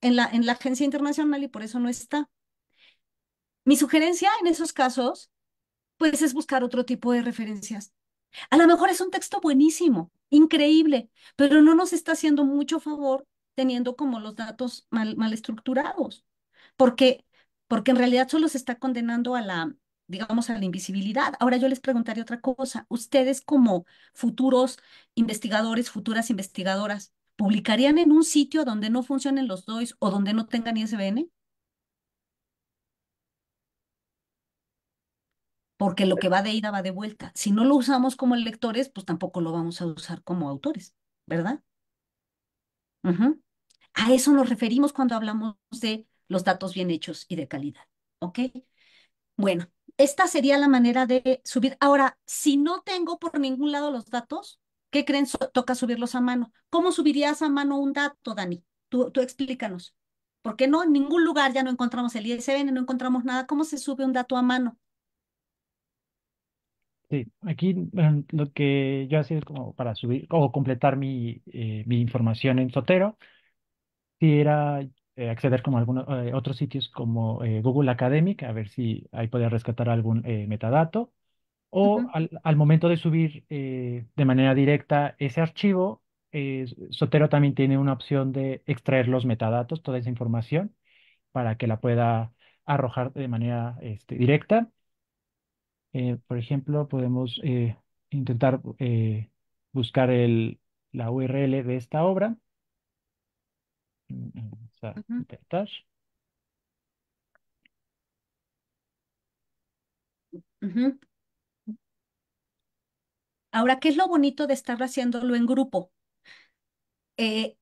en la, en la agencia internacional y por eso no está. Mi sugerencia en esos casos, pues es buscar otro tipo de referencias. A lo mejor es un texto buenísimo, increíble, pero no nos está haciendo mucho favor teniendo como los datos mal, estructurados, porque, porque en realidad solo se está condenando a la, digamos, a la invisibilidad. Ahora yo les preguntaría otra cosa. Ustedes como futuros investigadores, futuras investigadoras, ¿publicarían en un sitio donde no funcionen los DOIs o donde no tengan ISBN? Porque lo que va de ida va de vuelta. Si no lo usamos como lectores, pues tampoco lo vamos a usar como autores, ¿verdad? A eso nos referimos cuando hablamos de los datos bien hechos y de calidad, ¿ok? Bueno, esta sería la manera de subir. Ahora, si no tengo por ningún lado los datos, ¿Qué creen? toca subirlos a mano. ¿Cómo subirías a mano un dato, Dani? Tú, tú explícanos. qué no, en ningún lugar ya no encontramos el ISBN, no encontramos nada. ¿Cómo se sube un dato a mano? Sí, aquí lo que yo hacía como para subir o completar mi, eh, mi información en Sotero, quisiera era eh, acceder como a algunos eh, otros sitios como Google Academic, a ver si ahí podía rescatar algún metadato o al, momento de subir eh, de manera directa ese archivo, eh, Sotero también tiene una opción de extraer los metadatos, toda esa información, para que la pueda arrojar de manera este, directa. Eh, por ejemplo, podemos intentar buscar la URL de esta obra. Ahora, ¿qué es lo bonito de estar haciéndolo en grupo? Eh,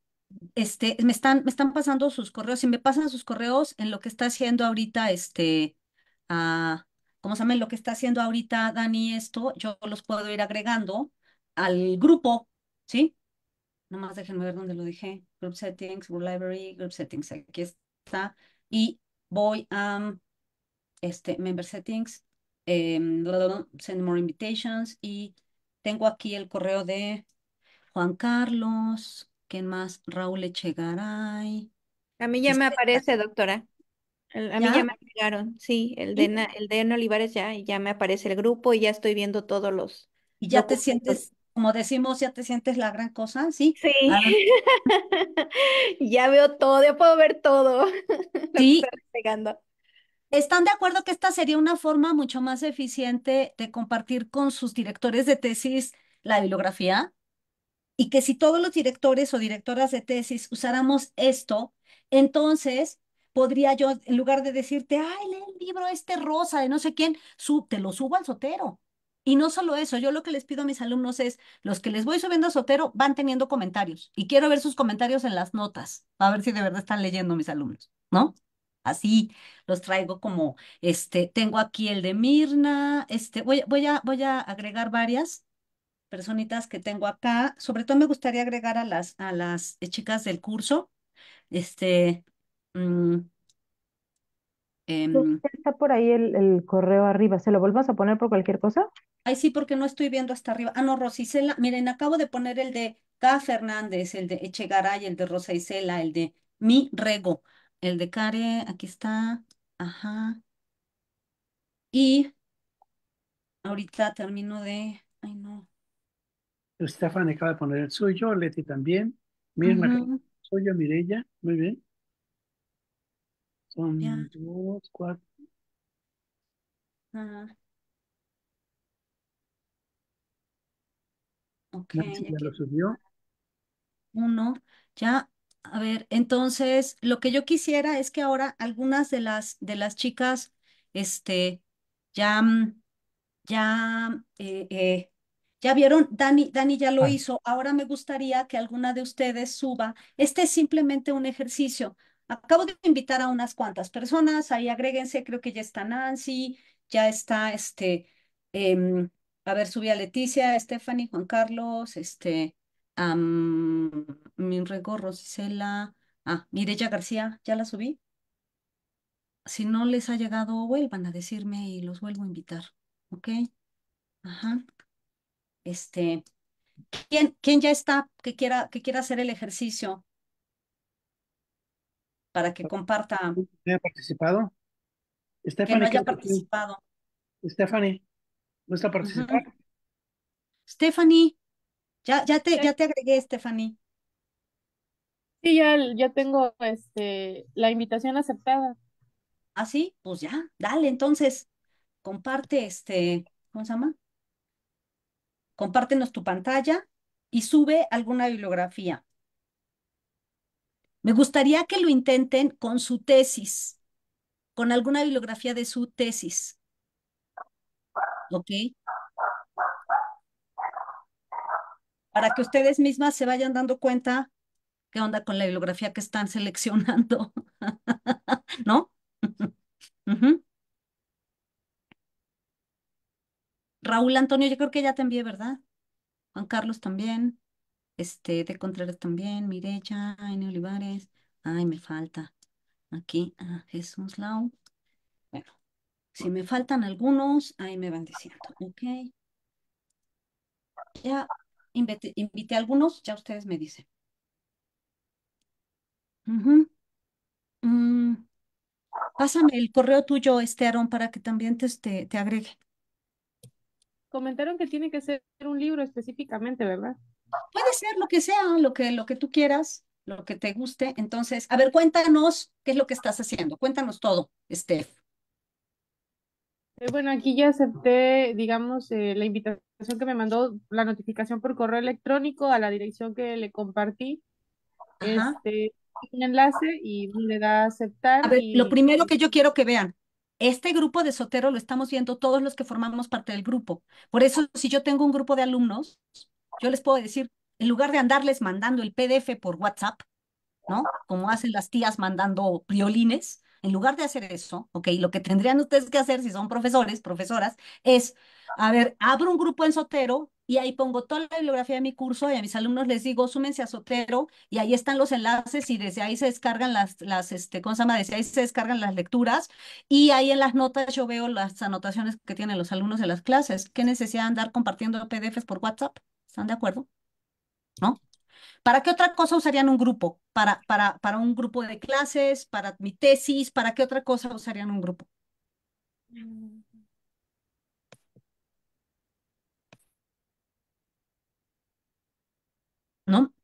este, me están, me están pasando sus correos, si me pasan sus correos en lo que está haciendo ahorita, este, uh, ah, como saben, lo que está haciendo ahorita Dani esto, yo los puedo ir agregando al grupo, ¿sí? Nomás déjenme ver dónde lo dije, group settings, group library, group settings, aquí está, y voy a, este, member settings, em, send more invitations y tengo aquí el correo de Juan Carlos, ¿quién más? Raúl Echegaray. A mí ya este me aparece, doctora. a mí ya me llegaron, sí, el de, el de Olivares ya, y ya me aparece el grupo y ya estoy viendo todos los. ¿Y ya te sientes, como decimos, ya te sientes la gran cosa? Sí. Sí. ya veo todo, ya puedo ver todo. Sí. ¿Están de acuerdo que esta sería una forma mucho más eficiente de compartir con sus directores de tesis la bibliografía? Y que si todos los directores o directoras de tesis usáramos esto, entonces podría yo, en lugar de decirte, ay, lee el libro este rosa de no sé quién, sub te lo subo al sotero. Y no solo eso, yo lo que les pido a mis alumnos es, los que les voy subiendo al Sotero van teniendo comentarios y quiero ver sus comentarios en las notas, a ver si de verdad están leyendo mis alumnos, ¿no? así los traigo como, este, tengo aquí el de Mirna, este, voy, voy a, voy a agregar varias personitas que tengo acá, sobre todo me gustaría agregar a las, a las chicas del curso, este, mm, em, Está por ahí el, correo arriba. ¿Se lo volvamos a poner por cualquier cosa? Ay, sí, porque no estoy viendo hasta arriba. Ah, no, Rosicela, Miren, acabo de poner el de K. Fernández, el de Echegaray, el de Rosa Isela, el de Mi Rego. El de Care, aquí está. Ajá. Y ahorita termino de... Ay, no. Estefan acaba de poner el suyo, Leti también. Miren, suyo, Mirella. Muy bien. Son dos, cuatro. Ok. ya lo subió. Uno. Ya a ver, entonces, lo que yo quisiera es que ahora algunas de las, de las chicas, este, ya, mm, ya, eh, eh, ya vieron, Dani, Dani ya lo ah. hizo. Ahora me gustaría que alguna de ustedes suba. Este es simplemente un ejercicio. Acabo de invitar a unas cuantas personas, ahí agréguense, creo que ya está Nancy, ya está este, em, a ver, subí Leticia, Stephanie, Juan Carlos, este, mi recorro, Rosicela, ah, Mireya García, ya la subí. Si no les ha llegado, vuelvan a decirme y los vuelvo a invitar, ¿ok? Ajá. Este, ¿quién, quién ya está que quiera, que quiera hacer el ejercicio? Para que comparta. ¿Ha participado? Stephanie, no participado. Stephanie, ¿no está participando? Stephanie. Ya, ya te, ya te agregué, Stephanie. Sí, ya, tengo este, la invitación aceptada. ¿Ah, sí? Pues ya, dale, entonces, comparte este, ¿cómo se llama? Compártenos tu pantalla y sube alguna bibliografía. Me gustaría que lo intenten con su tesis, con alguna bibliografía de su tesis. ¿Ok? para que ustedes mismas se vayan dando cuenta qué onda con la bibliografía que están seleccionando, ¿no? Raúl Antonio, yo creo que ya te envié, ¿verdad? Juan Carlos también, este, de Contreras también, Mireya, Aine Olivares, ay, me falta aquí a Jesús Lau. Bueno, si me faltan algunos, ahí me van diciendo, ok. Ya invité, algunos, ya ustedes me dicen. Mm, pásame el correo tuyo, este Aaron, para que también este, te, agregue. Comentaron que tiene que ser un libro específicamente, ¿verdad? Puede ser lo que sea, lo que, lo que tú quieras, lo que te guste. Entonces, a ver, cuéntanos qué es lo que estás haciendo. Cuéntanos todo, Steph. Eh, bueno, aquí ya acepté, digamos, eh, la invitación que me mandó la notificación por correo electrónico a la dirección que le compartí. Este, un enlace y le da aceptar. A ver, lo primero que yo quiero que vean, este grupo de Sotero lo estamos viendo todos los que formamos parte del grupo. Por eso, si yo tengo un grupo de alumnos, yo les puedo decir, en lugar de andarles mandando el PDF por WhatsApp, ¿no? Como hacen las tías mandando priolines, en lugar de hacer eso, ok, lo que tendrían ustedes que hacer si son profesores, profesoras, es, a ver, abro un grupo en Sotero y ahí pongo toda la bibliografía de mi curso y a mis alumnos les digo, súmense a Sotero y ahí están los enlaces y desde ahí se descargan las, las este, ¿cómo se ahí se descargan las lecturas y ahí en las notas yo veo las anotaciones que tienen los alumnos en las clases. ¿Qué necesidad andar compartiendo PDFs por WhatsApp? ¿Están de acuerdo? ¿No? ¿Para qué otra cosa usarían un grupo? ¿Para, para, para un grupo de clases? ¿Para mi tesis? ¿Para qué otra cosa usarían un grupo? ¿No?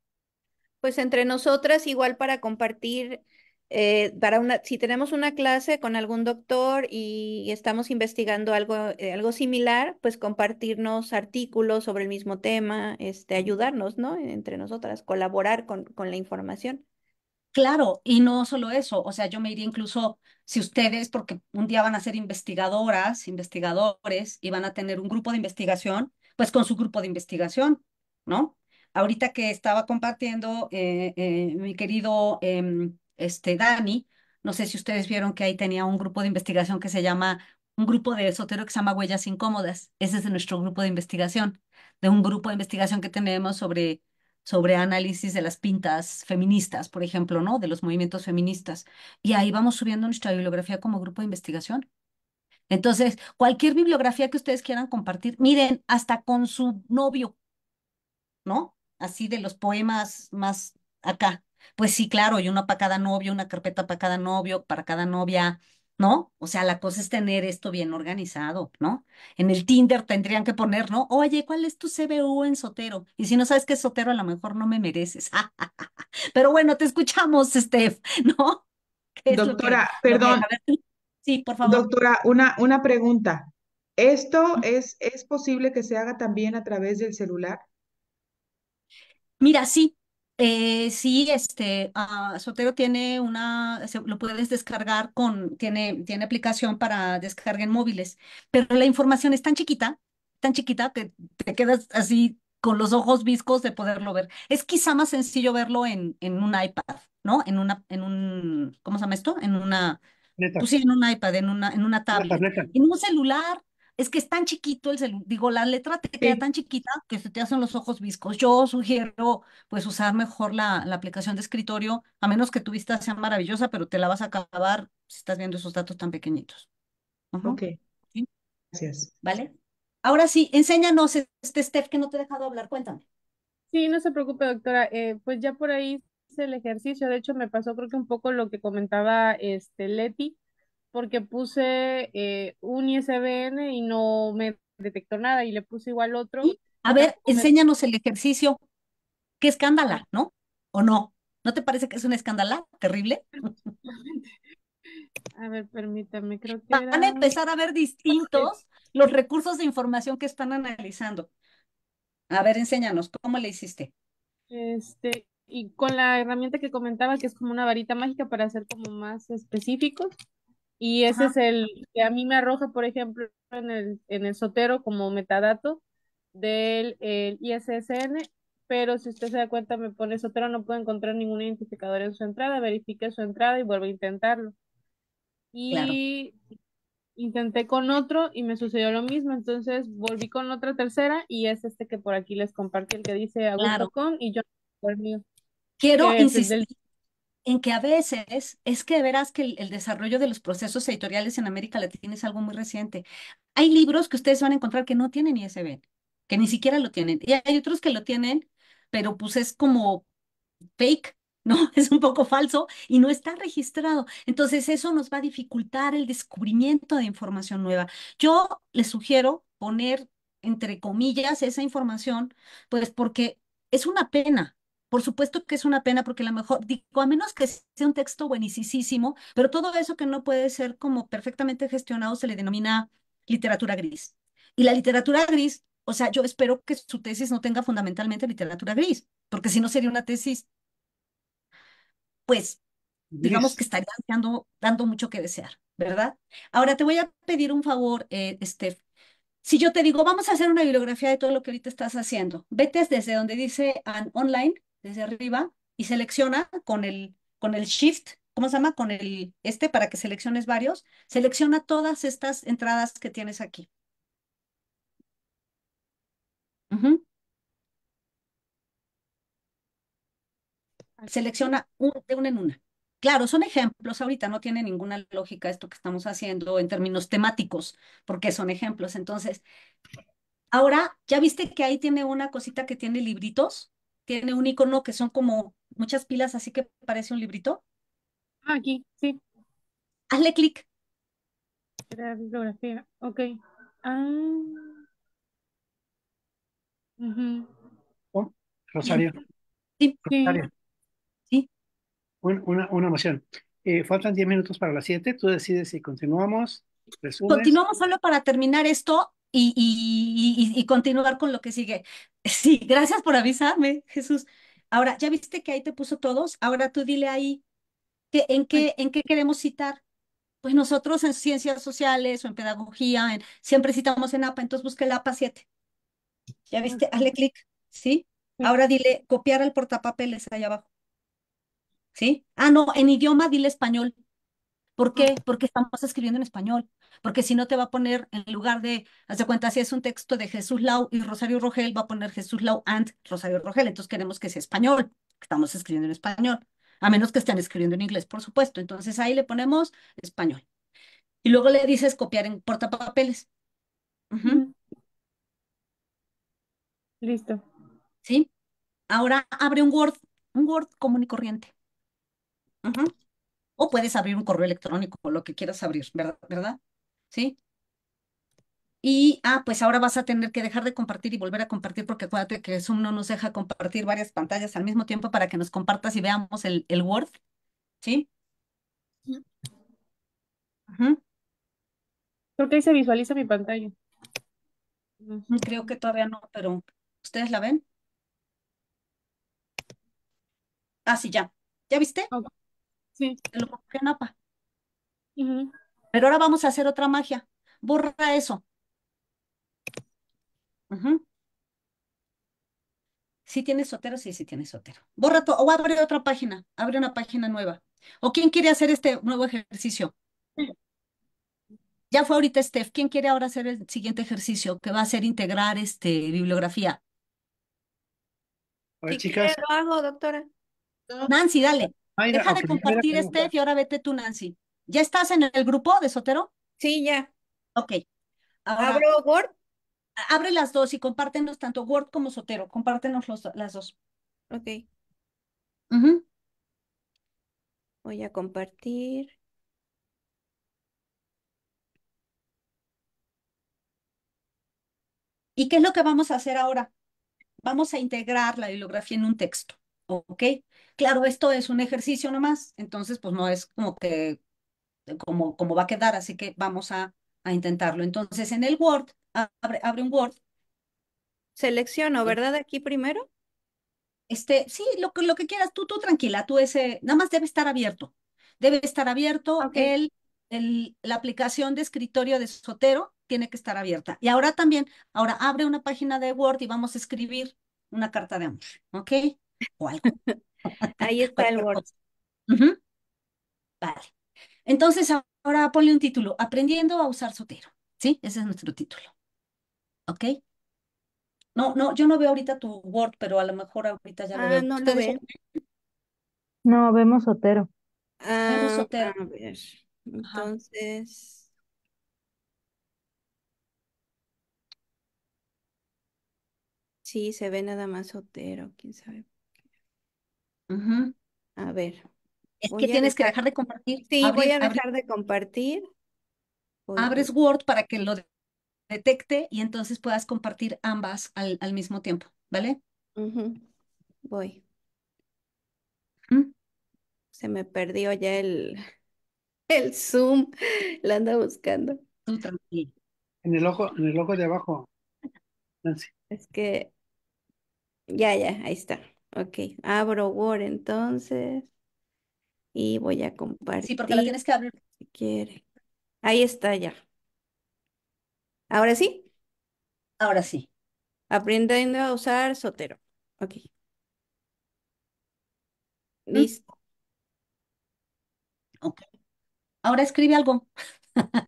Pues entre nosotras, igual para compartir eh, para una, si tenemos una clase con algún doctor y estamos investigando algo, eh, algo similar, pues compartirnos artículos sobre el mismo tema, este, ayudarnos, ¿no? Entre nosotras, colaborar con, con la información. Claro, y no solo eso, o sea, yo me iría incluso si ustedes, porque un día van a ser investigadoras, investigadores, y van a tener un grupo de investigación, pues con su grupo de investigación, ¿no? Ahorita que estaba compartiendo eh, mi querido em, este, Dani. No sé si ustedes vieron que ahí tenía un grupo de investigación que se llama, un grupo de esotero que se llama Huellas Incómodas. Ese es de nuestro grupo de investigación, de un grupo de investigación que tenemos sobre, sobre análisis de las pintas feministas, por ejemplo, ¿no? De los movimientos feministas. Y ahí vamos subiendo nuestra bibliografía como grupo de investigación. Entonces, cualquier bibliografía que ustedes quieran compartir, miren, hasta con su novio, ¿no? Así de los poemas más acá, pues sí, claro, y una para cada novio, una carpeta para cada novio, para cada novia, ¿no? O sea, la cosa es tener esto bien organizado, ¿no? En el Tinder tendrían que poner, ¿no? Oye, ¿cuál es tu CBU en Sotero? Y si no sabes qué es Sotero, a lo mejor no me mereces. Pero bueno, te escuchamos, Steph, ¿no? Doctora, perdón. sí, por favor. Doctora, una, una pregunta. ¿Esto es, es posible que se haga también a través del celular? Mira, sí, eh, sí, este, ah, Sotero tiene una, lo puedes descargar con, tiene, tiene aplicación para descarga en móviles, pero la información es tan chiquita, tan chiquita que te quedas así con los ojos viscos de poderlo ver. Es quizá más sencillo verlo en, en un iPad, ¿no? En una, en un, ¿cómo se llama esto? En una, pues sí, en un iPad, en una, en una tablet. En un celular, es que es tan chiquito el celular, digo, la letra te queda tan chiquita que se te hacen los ojos viscos. Yo sugiero pues usar mejor la, la aplicación de escritorio, a menos que tu vista sea maravillosa, pero te la vas a acabar si estás viendo esos datos tan pequeñitos. Ok. Gracias. ¿Vale? Ahora sí, enséñanos este Steph que no te he dejado hablar, cuéntame. Sí, no se preocupe, doctora. Eh, pues ya por ahí hice el ejercicio. De hecho, me pasó creo que un poco lo que comentaba este Leti porque puse eh, un ISBN y no me detectó nada y le puse igual otro. A ver, enséñanos el ejercicio. Qué escándala, ¿no? ¿O no? ¿No te parece que es un escándala terrible? A ver, permítame, creo que. Van a empezar a ver distintos los recursos de información que están analizando. A ver, enséñanos, ¿cómo le hiciste? Este, y con la herramienta que comentaba, que es como una varita mágica para ser como más específicos. Y ese es el que a mí me arroja, por ejemplo, en el, en sotero como metadato del ISSN, pero si usted se da cuenta me pone sotero, no puedo encontrar ningún identificador en su entrada, verifique su entrada y vuelvo a intentarlo. Y intenté con otro y me sucedió lo mismo, entonces volví con otra tercera y es este que por aquí les compartí, el que dice Augusto Con y yo por mío. Quiero insistir en que a veces es que verás que el, desarrollo de los procesos editoriales en América Latina es algo muy reciente. Hay libros que ustedes van a encontrar que no tienen ISBN, que ni siquiera lo tienen. Y hay otros que lo tienen, pero pues es como fake, ¿no? Es un poco falso y no está registrado. Entonces eso nos va a dificultar el descubrimiento de información nueva. Yo les sugiero poner entre comillas esa información, pues porque es una pena por supuesto que es una pena porque a lo mejor, digo, a menos que sea un texto buenísimo, pero todo eso que no puede ser como perfectamente gestionado se le denomina literatura gris. Y la literatura gris, o sea, yo espero que su tesis no tenga fundamentalmente literatura gris, porque si no sería una tesis, pues, digamos que estaría dando, dando mucho que desear, ¿verdad? Ahora te voy a pedir un favor, eh, Steph. Si yo te digo, vamos a hacer una bibliografía de todo lo que ahorita estás haciendo, vete desde donde dice an online desde arriba y selecciona con el, con el shift, ¿cómo se llama? Con el este para que selecciones varios, selecciona todas estas entradas que tienes aquí. Selecciona de una en una. Claro, son ejemplos, ahorita no tiene ninguna lógica esto que estamos haciendo en términos temáticos, porque son ejemplos. Entonces, ahora, ¿ya viste que ahí tiene una cosita que tiene libritos? tiene un icono que son como muchas pilas, así que parece un librito. Ah, aquí, sí. Hazle clic. ok. Ah. Oh, Rosario. Sí. Sí. Una, una, eh, faltan 10 minutos para las 7. Tú decides si continuamos. Continuamos solo para terminar esto y, y, continuar con lo que sigue. Sí, gracias por avisarme, Jesús. Ahora, ¿ya viste que ahí te puso todos? Ahora tú dile ahí, que en, qué, ¿en qué queremos citar? Pues nosotros en ciencias sociales o en pedagogía, siempre citamos en APA, entonces busca el APA 7. ¿Ya ah. viste? Hazle clic, ¿sí? Ahora dile copiar al portapapeles allá abajo. ¿Sí? Ah, no, en idioma dile español. ¿Por qué? Porque estamos escribiendo en español. Porque si no te va a poner en lugar de, de cuenta, si es un texto de Jesús Lau y Rosario Rogel, va a poner Jesús Lau and Rosario Rogel. Entonces queremos que sea español, estamos escribiendo en español. A menos que estén escribiendo en inglés, por supuesto. Entonces ahí le ponemos español. Y luego le dices copiar en portapapeles. Listo. ¿Sí? Ahora abre un Word, un Word común y corriente o puedes abrir un correo electrónico, lo que quieras abrir, ¿verdad? ¿verdad? ¿Sí? Y, ah, pues ahora vas a tener que dejar de compartir y volver a compartir porque acuérdate que Zoom no nos deja compartir varias pantallas al mismo tiempo para que nos compartas y veamos el, el Word, ¿sí? Creo que ahí se visualiza mi pantalla. Mm, creo que todavía no, pero ¿ustedes la ven? Ah, sí, ya. ¿Ya viste? Pero ahora vamos a hacer otra magia. Borra eso. Si sí tienes Sotero, sí, sí tienes Sotero. Borra todo, o abre otra página, abre una página nueva. ¿O quién quiere hacer este nuevo ejercicio? Ya fue ahorita Steph, ¿quién quiere ahora hacer el siguiente ejercicio que va a ser integrar este bibliografía? Hola, chicas. lo hago, doctora. Nancy, dale. Deja de compartir, Steph, y ahora vete tú, Nancy. ¿Ya estás en el grupo de Sotero? Sí, ya. Ok. ¿Abro Word? Abre las dos y compártenos tanto Word como Sotero. Compártenos las dos. Ok. Voy a compartir. ¿Y qué es lo que vamos a hacer ahora? Vamos a integrar la bibliografía en un texto, ¿ok? Claro, esto es un ejercicio nomás, entonces pues no es como que, como, va a quedar, así que vamos a, intentarlo. Entonces en el Word, abre, abre un Word. Selecciono, ¿verdad? Aquí primero. Este, sí, lo, lo que quieras, tú, tú tranquila, tú ese, nada más debe estar abierto. Debe estar abierto el, la aplicación de escritorio de Sotero, tiene que estar abierta. Y ahora también, ahora abre una página de Word y vamos a escribir una carta de amor, ¿ok? o algo. Ahí está el Word. Vale. Entonces, ahora ponle un título, Aprendiendo a usar Sotero, ¿sí? Ese es nuestro título. ¿Ok? No, no, yo no veo ahorita tu Word, pero a lo mejor ahorita ya lo ah, no lo veo. No, vemos Sotero. Ah, ah Entonces... Sí, se ve nada más Sotero, quién sabe. A ver, Es que tienes que dejar, de compartir. sí, voy a dejar de compartir. Abres Word para que lo detecte y entonces puedas compartir ambas al, al mismo tiempo, ¿vale? voy. Se me perdió ya el, el Zoom. La ando buscando. En el ojo, en el ojo de abajo, Es que ya, ya, ahí está. Ok, abro Word entonces y voy a compartir. Sí, porque lo tienes que abrir. si quiere. Ahí está ya. Ahora sí, Ahora sí. aprendiendo a usar Sotero. Ok, mm. listo. ok. Ahora escribe algo.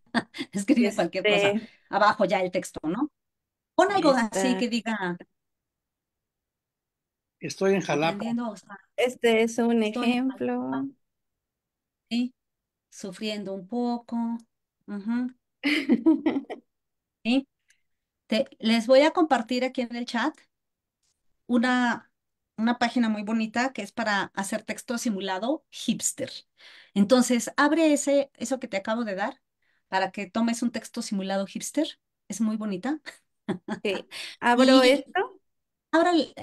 Escribe cualquier cosa. Este. Abajo ya el texto, ¿no? Pon algo así que diga. Estoy en Jalapa. este es un ejemplo. ¿sí? Sufriendo un poco. ¿Sí? les voy a compartir aquí en el chat una, una página muy bonita que es para hacer texto simulado hipster. Entonces, abre ese, eso que te acabo de dar para que tomes un texto simulado hipster. Es muy bonita. Sí. ¿Abro esto?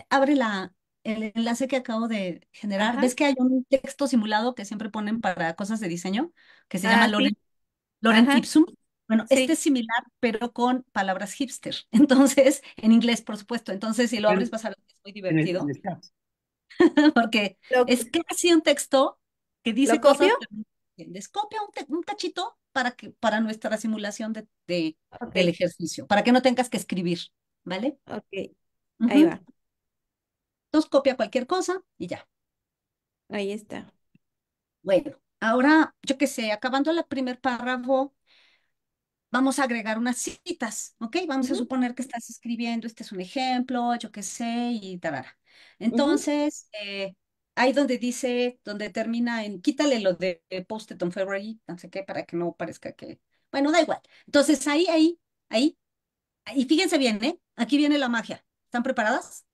abre la, el enlace que acabo de generar. ¿Ves que hay un texto simulado que siempre ponen para cosas de diseño que se llama ah, sí. Loren, Ipsum? Bueno, este es similar, pero con palabras hipster. Entonces, en inglés, por supuesto. Entonces, si lo abres, vas a ver que es muy divertido. Porque es casi un texto que dice cosas. Copia un, cachito para, que, para nuestra simulación de, del ejercicio, para que no tengas que escribir, ¿vale? Ok, ahí va. Entonces copia cualquier cosa y ya. Ahí está. Bueno, ahora, yo qué sé, acabando la primer párrafo, vamos a agregar unas citas, ¿ok? Vamos a suponer que estás escribiendo, este es un ejemplo, yo qué sé, y tal. Entonces, eh, ahí donde dice, donde termina en, quítale lo de post February, no sé qué, para que no parezca que, bueno, da igual. Entonces, ahí, ahí, ahí, y fíjense bien, ¿eh? Aquí viene la magia. ¿Están preparadas?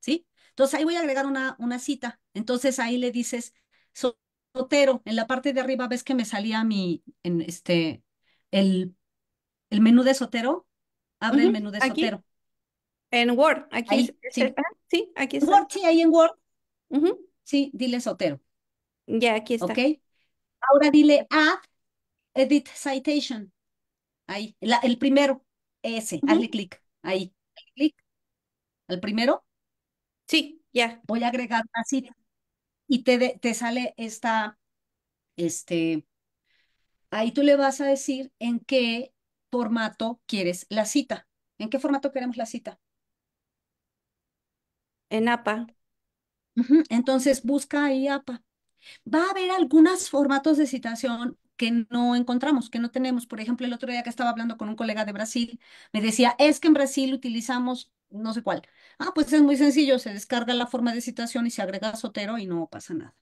¿Sí? Entonces ahí voy a agregar una, una cita. Entonces ahí le dices, Sotero, en la parte de arriba ves que me salía mi, en este, el, el menú de Sotero. Abre el menú de Sotero. En Word, aquí sí. aquí está. Word, sí, ahí en Word. Sí, dile Sotero. Ya, aquí está. Ok. Ahora dile add edit citation. Ahí, el primero, ese, hazle clic, ahí, clic, al primero, Sí, ya. Voy a agregar una cita. Y te, te sale esta, este, ahí tú le vas a decir en qué formato quieres la cita. ¿En qué formato queremos la cita? En APA. Entonces busca ahí APA. Va a haber algunos formatos de citación que no encontramos, que no tenemos. Por ejemplo, el otro día que estaba hablando con un colega de Brasil, me decía, es que en Brasil utilizamos no sé cuál. Ah, pues es muy sencillo, se descarga la forma de citación y se agrega Sotero y no pasa nada.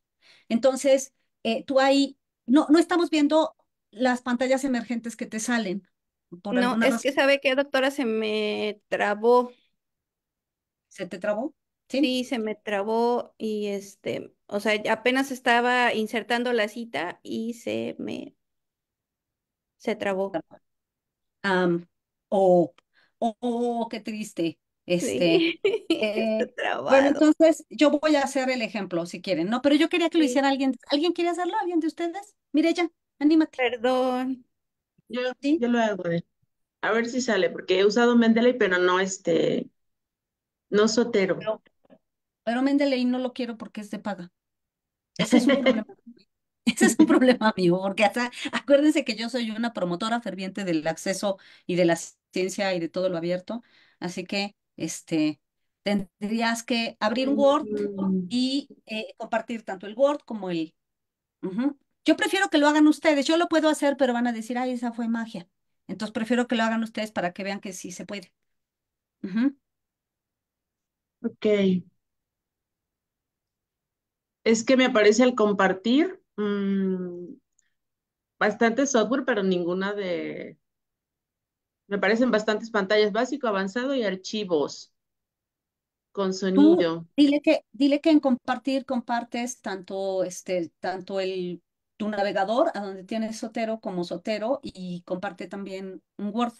Entonces, eh, tú ahí, no, no estamos viendo las pantallas emergentes que te salen. no, es que sabe que, doctora, se me trabó. ¿Se te trabó? ¿Sí? se me trabó y este, o sea, apenas estaba insertando la cita y se me, se trabó. oh, oh, qué triste. Este, eh, bueno, entonces yo voy a hacer el ejemplo si quieren, ¿no? Pero yo quería que lo hiciera alguien. ¿Alguien quiere hacerlo? ¿Alguien de ustedes? mire ya anímate. Perdón. Yo, lo hago. A ver si sale, porque he usado Mendeley, pero no este, no Sotero. Pero, Mendeley no lo quiero porque es de paga. Ese es un problema. Ese es un problema mío, porque hasta acuérdense que yo soy una promotora ferviente del acceso y de la ciencia y de todo lo abierto. Así que este, tendrías que abrir un Word mm. y eh, compartir tanto el Word como el... Yo prefiero que lo hagan ustedes, yo lo puedo hacer, pero van a decir, ay, esa fue magia. Entonces prefiero que lo hagan ustedes para que vean que sí se puede. Ok. Es que me aparece al compartir mm, bastante software, pero ninguna de me parecen bastantes pantallas, básico, avanzado y archivos con sonido. dile que, dile que en compartir compartes tanto, este, tanto el, tu navegador a donde tienes Sotero como Sotero y comparte también un Word.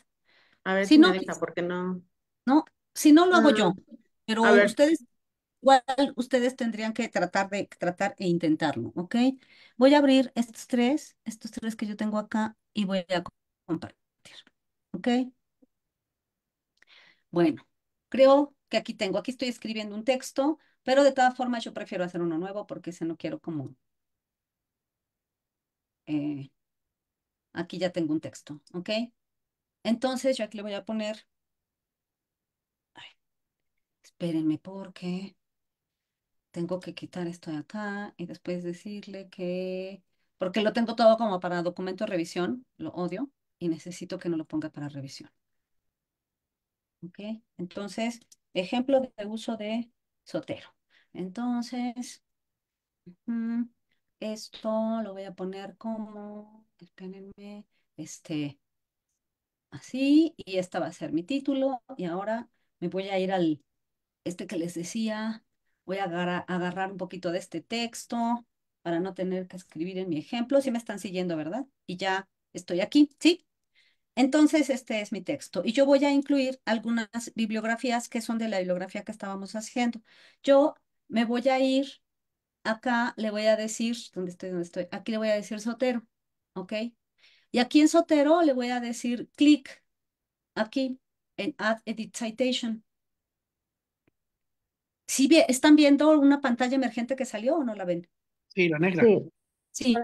A ver si, no, porque no. No, si no lo hago yo, mm, pero ustedes igual ustedes tendrían que tratar de tratar e intentarlo, ¿ok? Voy a abrir estos tres, estos tres que yo tengo acá y voy a compartir. ¿Ok? Bueno, creo que aquí tengo, aquí estoy escribiendo un texto, pero de todas formas yo prefiero hacer uno nuevo porque ese no quiero como... Eh, aquí ya tengo un texto, ¿ok? Entonces yo aquí le voy a poner... espérenme porque tengo que quitar esto de acá y después decirle que... Porque lo tengo todo como para documento de revisión, lo odio y necesito que no lo ponga para revisión. ¿Ok? Entonces, ejemplo de uso de Sotero. Entonces, esto lo voy a poner como, espérenme, este, así, y esta va a ser mi título, y ahora me voy a ir al, este que les decía, voy a agarrar, un poquito de este texto para no tener que escribir en mi ejemplo, si me están siguiendo, ¿verdad? Y ya estoy aquí, ¿sí? Entonces, este es mi texto y yo voy a incluir algunas bibliografías que son de la bibliografía que estábamos haciendo. Yo me voy a ir acá, le voy a decir, ¿dónde estoy? ¿Dónde estoy? Aquí le voy a decir Sotero, ¿ok? Y aquí en Sotero le voy a decir clic aquí en Add Edit Citation. si bien, ¿Están viendo una pantalla emergente que salió o no la ven? Sí, la negra. sí.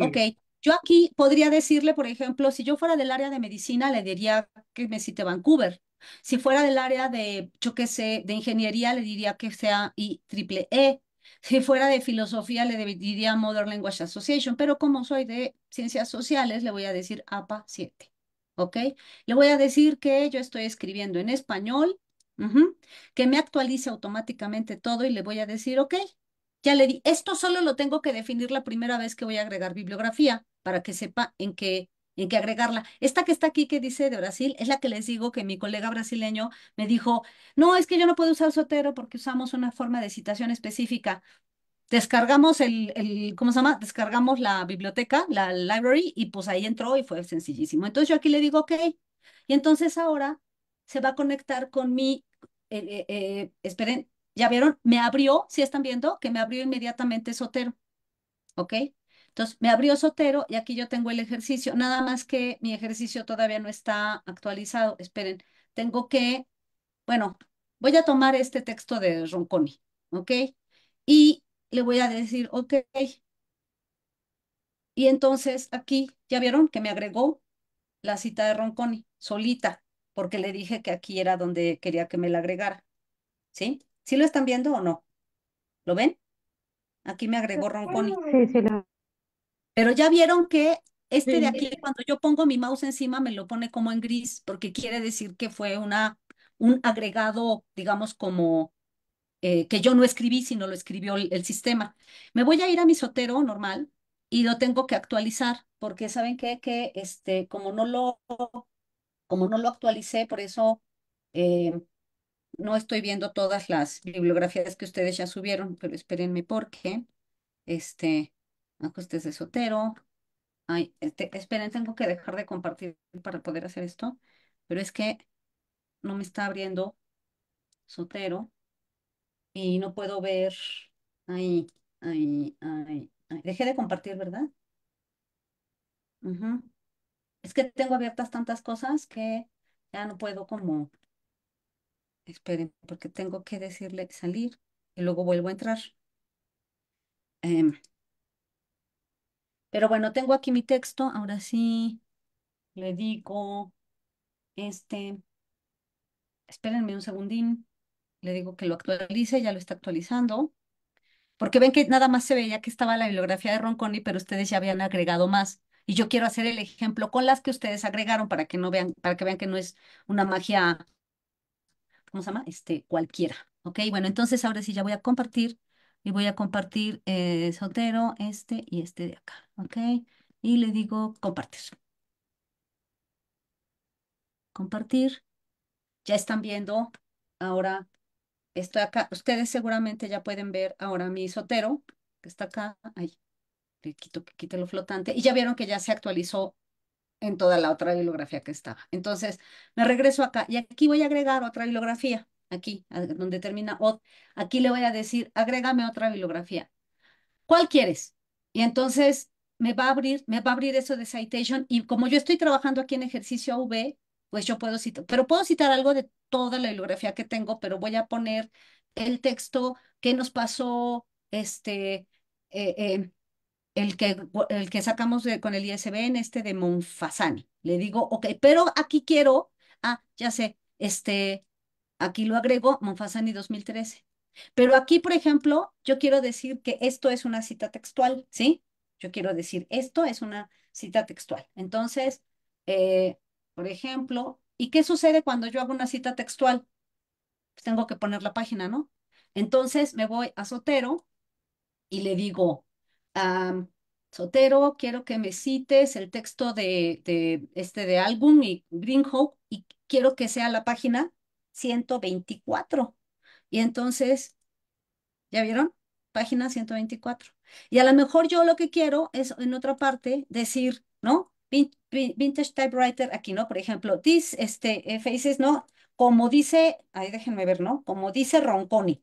ok. Yo aquí podría decirle, por ejemplo, si yo fuera del área de medicina, le diría que me cite Vancouver. Si fuera del área de, yo qué sé, de ingeniería, le diría que sea IEEE. E. Si fuera de filosofía, le diría Modern Language Association, pero como soy de ciencias sociales, le voy a decir APA 7. ¿Ok? Le voy a decir que yo estoy escribiendo en español, que me actualice automáticamente todo y le voy a decir, ok, ya le di, esto solo lo tengo que definir la primera vez que voy a agregar bibliografía para que sepa en qué, en agregarla. Esta que está aquí que dice de Brasil es la que les digo que mi colega brasileño me dijo, no, es que yo no puedo usar Sotero porque usamos una forma de citación específica. Descargamos el, ¿cómo se llama? Descargamos la biblioteca, la library, y pues ahí entró y fue sencillísimo. Entonces yo aquí le digo, ok, y entonces ahora se va a conectar con mi, eh, eh, eh, esperen, ya vieron, me abrió, si están viendo, que me abrió inmediatamente Sotero. ¿Ok? Entonces, me abrió Sotero y aquí yo tengo el ejercicio. Nada más que mi ejercicio todavía no está actualizado. Esperen, tengo que, bueno, voy a tomar este texto de Ronconi, ¿ok? Y le voy a decir, ok. Y entonces aquí, ya vieron que me agregó la cita de Ronconi, solita, porque le dije que aquí era donde quería que me la agregara, ¿sí? ¿Sí lo están viendo o no? ¿Lo ven? Aquí me agregó pues, Ronconi. Sí, sí, lo... Pero ya vieron que este de aquí, cuando yo pongo mi mouse encima, me lo pone como en gris, porque quiere decir que fue una, un agregado, digamos, como eh, que yo no escribí, sino lo escribió el, sistema. Me voy a ir a mi sotero normal y lo tengo que actualizar, porque saben que que este, como no lo, como no lo actualicé, por eso eh, no estoy viendo todas las bibliografías que ustedes ya subieron, pero espérenme porque, este, ajustes ah, de Sotero. Ay, este, esperen, tengo que dejar de compartir para poder hacer esto, pero es que no me está abriendo Sotero y no puedo ver. Ahí, ahí, ahí, Dejé de compartir, ¿verdad? Es que tengo abiertas tantas cosas que ya no puedo como esperen, porque tengo que decirle salir y luego vuelvo a entrar. Em, pero bueno, tengo aquí mi texto. Ahora sí le digo este. Espérenme un segundín. Le digo que lo actualice, ya lo está actualizando. Porque ven que nada más se veía que estaba la bibliografía de Ronconi, pero ustedes ya habían agregado más. Y yo quiero hacer el ejemplo con las que ustedes agregaron para que no vean, para que vean que no es una magia ¿cómo se llama? Este, cualquiera. Ok, bueno, entonces ahora sí ya voy a compartir y voy a compartir eh, Sotero, este y este de acá. Ok, y le digo compartir. Compartir. Ya están viendo ahora, estoy acá. Ustedes seguramente ya pueden ver ahora mi Sotero, que está acá. Ahí, le quito que quite lo flotante. Y ya vieron que ya se actualizó en toda la otra bibliografía que estaba. Entonces, me regreso acá y aquí voy a agregar otra bibliografía, aquí, donde termina odd, Aquí le voy a decir, agrégame otra bibliografía. ¿Cuál quieres? Y entonces me va a abrir, me va a abrir eso de citation y como yo estoy trabajando aquí en ejercicio AV, pues yo puedo citar, pero puedo citar algo de toda la bibliografía que tengo, pero voy a poner el texto, que nos pasó, este, eh, eh el que, el que sacamos con el ISBN, este de Monfasani. Le digo, ok, pero aquí quiero, ah, ya sé, este, aquí lo agrego, Monfasani 2013. Pero aquí, por ejemplo, yo quiero decir que esto es una cita textual, ¿sí? Yo quiero decir, esto es una cita textual. Entonces, eh, por ejemplo, ¿y qué sucede cuando yo hago una cita textual? Pues tengo que poner la página, ¿no? Entonces me voy a Sotero y le digo, Sotero, quiero que me cites el texto de, de este de álbum y Hope, y quiero que sea la página 124. Y entonces, ¿ya vieron? Página 124. Y a lo mejor yo lo que quiero es en otra parte decir, ¿no? Vintage typewriter aquí, ¿no? Por ejemplo, this, este, eh, faces, ¿no? Como dice, ahí déjenme ver, ¿no? Como dice Ronconi.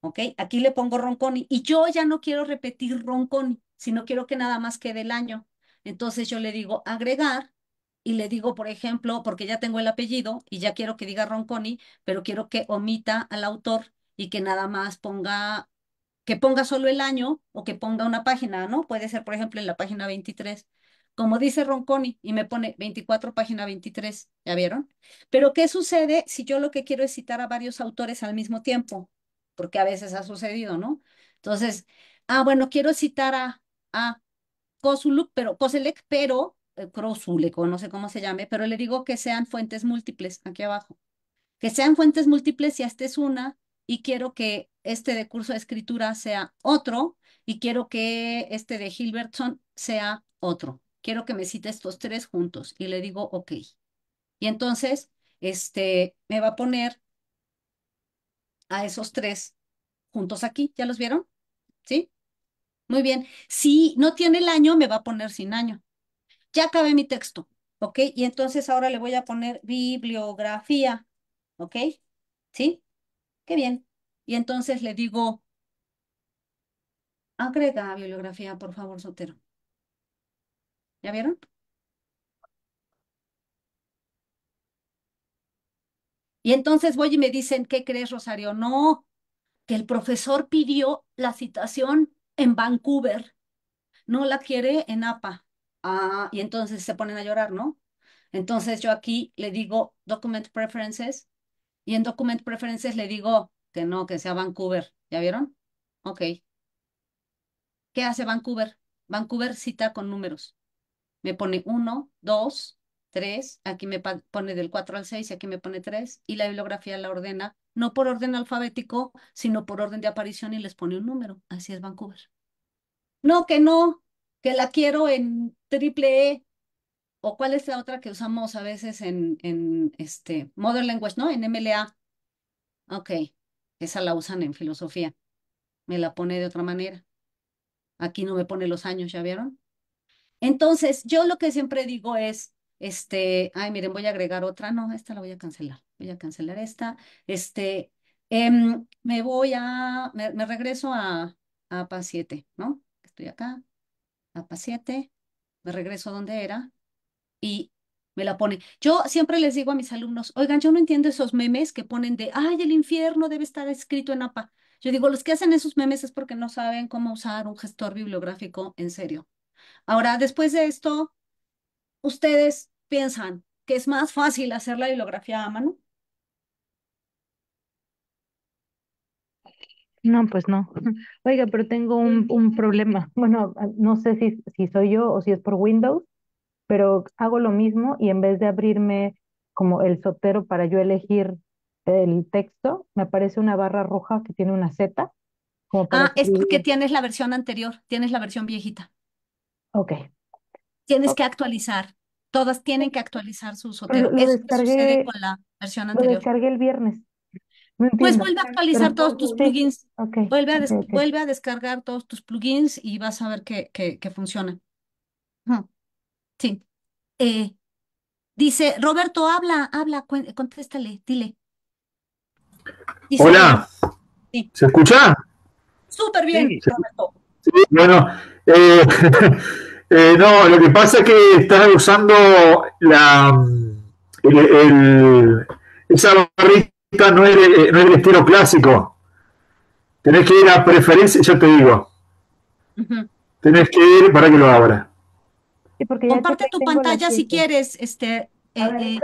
¿ok? Aquí le pongo Ronconi y yo ya no quiero repetir Ronconi, sino quiero que nada más quede el año. Entonces yo le digo agregar y le digo, por ejemplo, porque ya tengo el apellido y ya quiero que diga Ronconi, pero quiero que omita al autor y que nada más ponga, que ponga solo el año o que ponga una página, ¿no? Puede ser, por ejemplo, en la página 23. Como dice Ronconi y me pone 24, página 23, ¿ya vieron? Pero ¿qué sucede si yo lo que quiero es citar a varios autores al mismo tiempo? porque a veces ha sucedido, ¿no? Entonces, ah, bueno, quiero citar a, a pero, Koselec, pero, eh, no sé cómo se llame, pero le digo que sean fuentes múltiples, aquí abajo. Que sean fuentes múltiples y esta es una, y quiero que este de curso de escritura sea otro, y quiero que este de Hilbertson sea otro. Quiero que me cite estos tres juntos, y le digo, ok. Y entonces, este, me va a poner a esos tres juntos aquí. ¿Ya los vieron? ¿Sí? Muy bien. Si no tiene el año, me va a poner sin año. Ya acabé mi texto, ¿ok? Y entonces ahora le voy a poner bibliografía, ¿ok? ¿Sí? Qué bien. Y entonces le digo, agrega bibliografía, por favor, Sotero. ¿Ya vieron? Y entonces voy y me dicen, ¿qué crees, Rosario? No, que el profesor pidió la citación en Vancouver, no la quiere en APA. Ah, y entonces se ponen a llorar, ¿no? Entonces yo aquí le digo document preferences y en document preferences le digo que no, que sea Vancouver. ¿Ya vieron? Ok. ¿Qué hace Vancouver? Vancouver cita con números. Me pone uno, dos. 3, aquí me pone del 4 al 6 y aquí me pone 3, y la bibliografía la ordena no por orden alfabético, sino por orden de aparición y les pone un número. Así es Vancouver. No, que no, que la quiero en triple E. ¿O cuál es la otra que usamos a veces en, en este, Modern Language, no? En MLA. Ok, esa la usan en filosofía. Me la pone de otra manera. Aquí no me pone los años, ¿ya vieron? Entonces, yo lo que siempre digo es, este, ay, miren, voy a agregar otra, no, esta la voy a cancelar, voy a cancelar esta. Este, em, me voy a, me, regreso a, APA 7 ¿no? Estoy acá, APA 7, me regreso donde era y me la pone. Yo siempre les digo a mis alumnos, oigan, yo no entiendo esos memes que ponen de, ay, el infierno debe estar escrito en APA. Yo digo, los que hacen esos memes es porque no saben cómo usar un gestor bibliográfico en serio. Ahora, después de esto, ¿Ustedes piensan que es más fácil hacer la bibliografía a mano? No, pues no. Oiga, pero tengo un, problema. Bueno, no sé si, si soy yo o si es por Windows, pero hago lo mismo y en vez de abrirme como el sotero para yo elegir el texto, me aparece una barra roja que tiene una Z. ah, es porque tienes la versión anterior, tienes la versión viejita. Ok, Tienes que actualizar. Todas tienen que actualizar sus pues hoteles. Lo, lo descargué, la versión anterior. Lo descargué el viernes. pues vuelve a actualizar todos tus plugins. vuelve, a descargar todos tus plugins y vas a ver que, funciona. Sí. Eh, dice, Roberto, habla, habla, contéstale, dile. Hola. ¿Se escucha? Súper bien, Roberto. bueno, eh, Eh, no, lo que pasa es que estás usando la, el, esa barrita no es, eh, el estilo clásico. Tenés que ir a preferencia, ya te digo. Tenés que ir para que lo abra. comparte tu pantalla si quieres, este. Eh,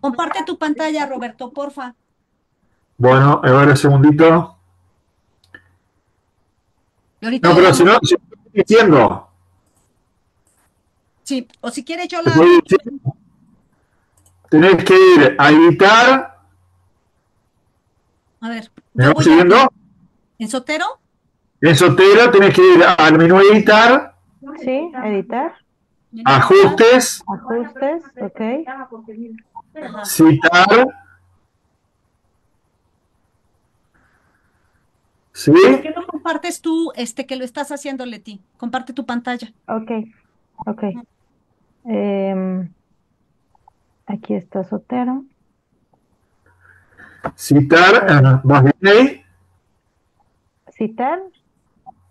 comparte tu pantalla, Roberto, porfa. Bueno, ahora un segundito. No, pero si no, si estoy diciendo. Sí, o si quieres yo la... Tenés que ir a editar. A ver. ¿Me vas siguiendo? ¿En Sotero? En Sotero tienes que ir al menú editar. Sí, editar. Ajustes. Ajustes, ok. Citar. ¿Sí? ¿Por qué no compartes tú este que lo estás haciendo, Leti? Comparte tu pantalla. Ok, ok. Em, aquí está Sotero. Citar a ah, ahí? ¿Citar?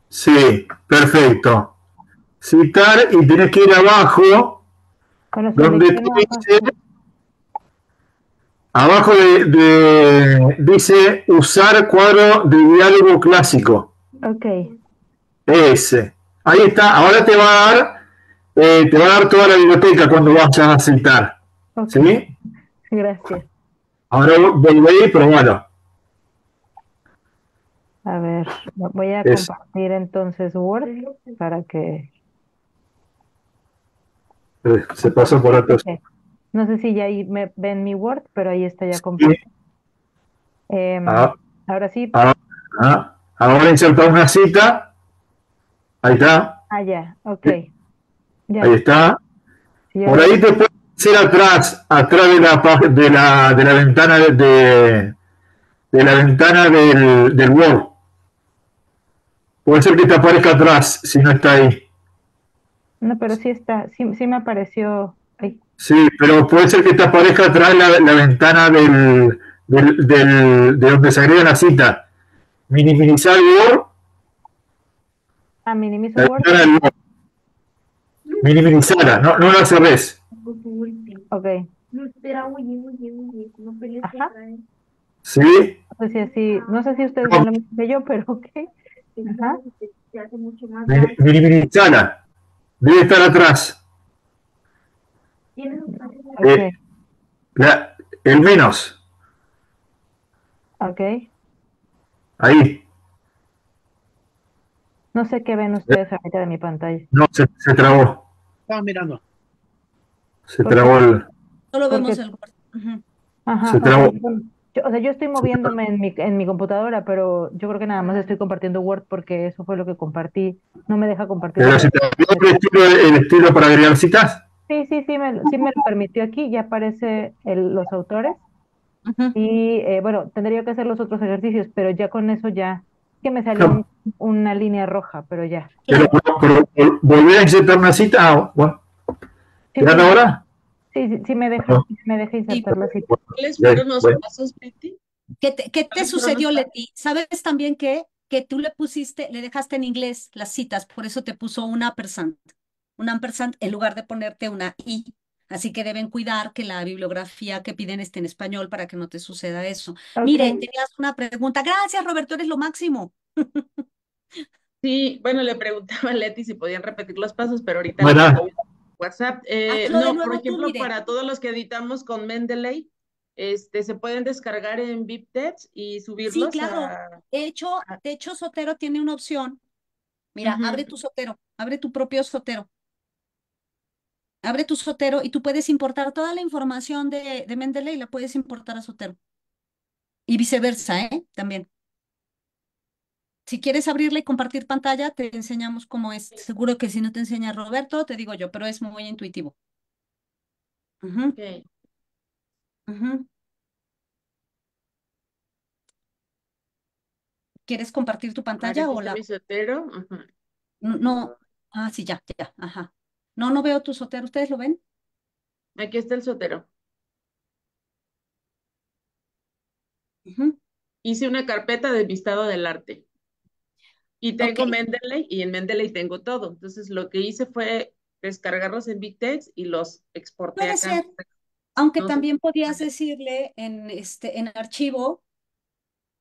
Sí, perfecto. Citar y tenés que ir abajo, donde dice, abajo de, de, dice usar cuadro de diálogo clásico. Ok. Ese. Ahí está, ahora te va a dar eh, te va a dar toda la biblioteca cuando vas a sentar. ¿Sí? Gracias. Ahora ir, pero bueno. A ver, voy a compartir entonces Word para que. Eh, se pasó por otros. No sé si ya ahí me ven mi Word, pero ahí está ya completo. Em, ah. ahora sí. Ah, ah. ahora insertamos una cita. Ahí está. Ah, ya, ok. Ahí está. Por ahí te puede ser atrás, atrás de la, de la, de la ventana de, de, la ventana del, del Word. Puede ser que te aparezca atrás si no está ahí. No, pero sí está, sí, sí me apareció ahí. Sí, pero puede ser que te aparezca atrás la, la ventana del, del, de donde se agrega la cita. Minimizar Word. Ah, minimizar Word sana. no, no la cerrés. Ok. Ajá. ¿Sí? No sé si, ¿Sí? no sé si ustedes lo mismo que yo, pero ok. Ajá. sana. Debe estar atrás. Okay. Eh, la, el menos. Ok. Ahí. No sé qué ven ustedes a mitad de mi pantalla. No, se, se trabó mirando. Se trabó Yo, o sea, yo estoy moviéndome en mi, en mi computadora, pero yo creo que nada más estoy compartiendo Word porque eso fue lo que compartí. No me deja compartir. el estilo, para agregar citas. Sí, sí, sí me, sí me lo permitió aquí. Ya aparece los autores. Y eh, bueno, tendría que hacer los otros ejercicios, pero ya con eso ya que me salió una línea roja, pero ya. Pero, volví a insertar una cita. Ah, ¿Ya ahora? Sí, sí, me deja, me insertar la cita. los pasos, ¿Qué te, qué te sucedió, Leti? ¿Sabes también que, que tú le pusiste, le dejaste en inglés las citas, por eso te puso un ampersand, un ampersand en lugar de ponerte una I? Así que deben cuidar que la bibliografía que piden esté en español para que no te suceda eso. Miren, tenías una pregunta. Gracias, Roberto, eres lo máximo. Sí, bueno, le preguntaba a Leti si podían repetir los pasos, pero ahorita no, WhatsApp. Eh, ah, no, por ejemplo, para todos los que editamos con Mendeley, este, se pueden descargar en VipTeps y subirlos. Sí, claro. De, hecho, de hecho, Sotero tiene una opción. Mira, abre tu Sotero, abre tu propio Sotero abre tu Sotero y tú puedes importar toda la información de, de Mendeley, la puedes importar a Sotero. Y viceversa, ¿eh? También. Si quieres abrirle y compartir pantalla, te enseñamos cómo es. Seguro que si no te enseña Roberto, te digo yo, pero es muy intuitivo. ¿Quieres compartir tu ah, pantalla o la...? Mi sotero? No, ah, sí, ya, ya, ajá. No, no veo tu sotero. ¿Ustedes lo ven? Aquí está el sotero. Hice una carpeta de vistado del arte. Y tengo Mendeley y en Mendeley tengo todo. Entonces lo que hice fue descargarlos en Tech y los exporté. Puede acá. ser. Aunque también podías decirle en este en archivo,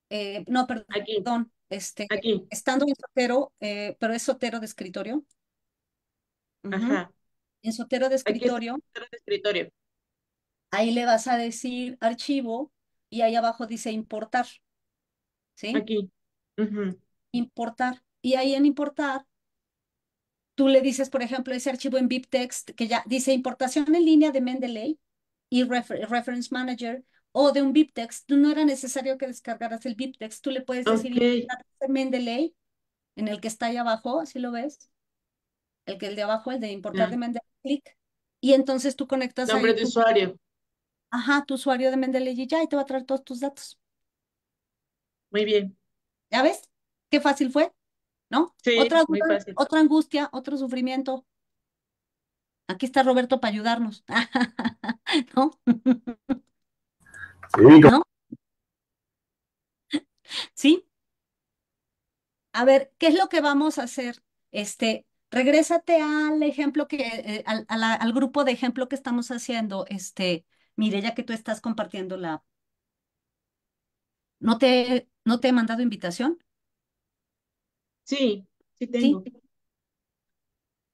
eh, no, perdón, aquí. perdón este, estando en Sotero, eh, pero es Sotero de escritorio, en Sotero de Escritorio. Ahí le vas a decir archivo y ahí abajo dice importar. ¿Sí? Aquí. Importar. Y ahí en importar, tú le dices, por ejemplo, ese archivo en BibTeX que ya dice importación en línea de Mendeley y Reference Manager o de un Tú No era necesario que descargaras el BibTeX. Tú le puedes decir Mendeley en el que está ahí abajo, así lo ves el que el de abajo, el de importar, de Mendeley, clic, y entonces tú conectas Nombre de usuario. Ajá, tu usuario de Mendeley y ya, y te va a traer todos tus datos. Muy bien. ¿Ya ves? Qué fácil fue, ¿no? Sí, otra, angustia, otro sufrimiento. Aquí está Roberto para ayudarnos. ¿No? Sí, ¿No? ¿Sí? A ver, ¿qué es lo que vamos a hacer? Este, Regrésate al ejemplo que, eh, eh, al, grupo de ejemplo que estamos haciendo, este, mire, ya que tú estás compartiendo la... ¿No te, no te he mandado invitación? Sí, sí tengo.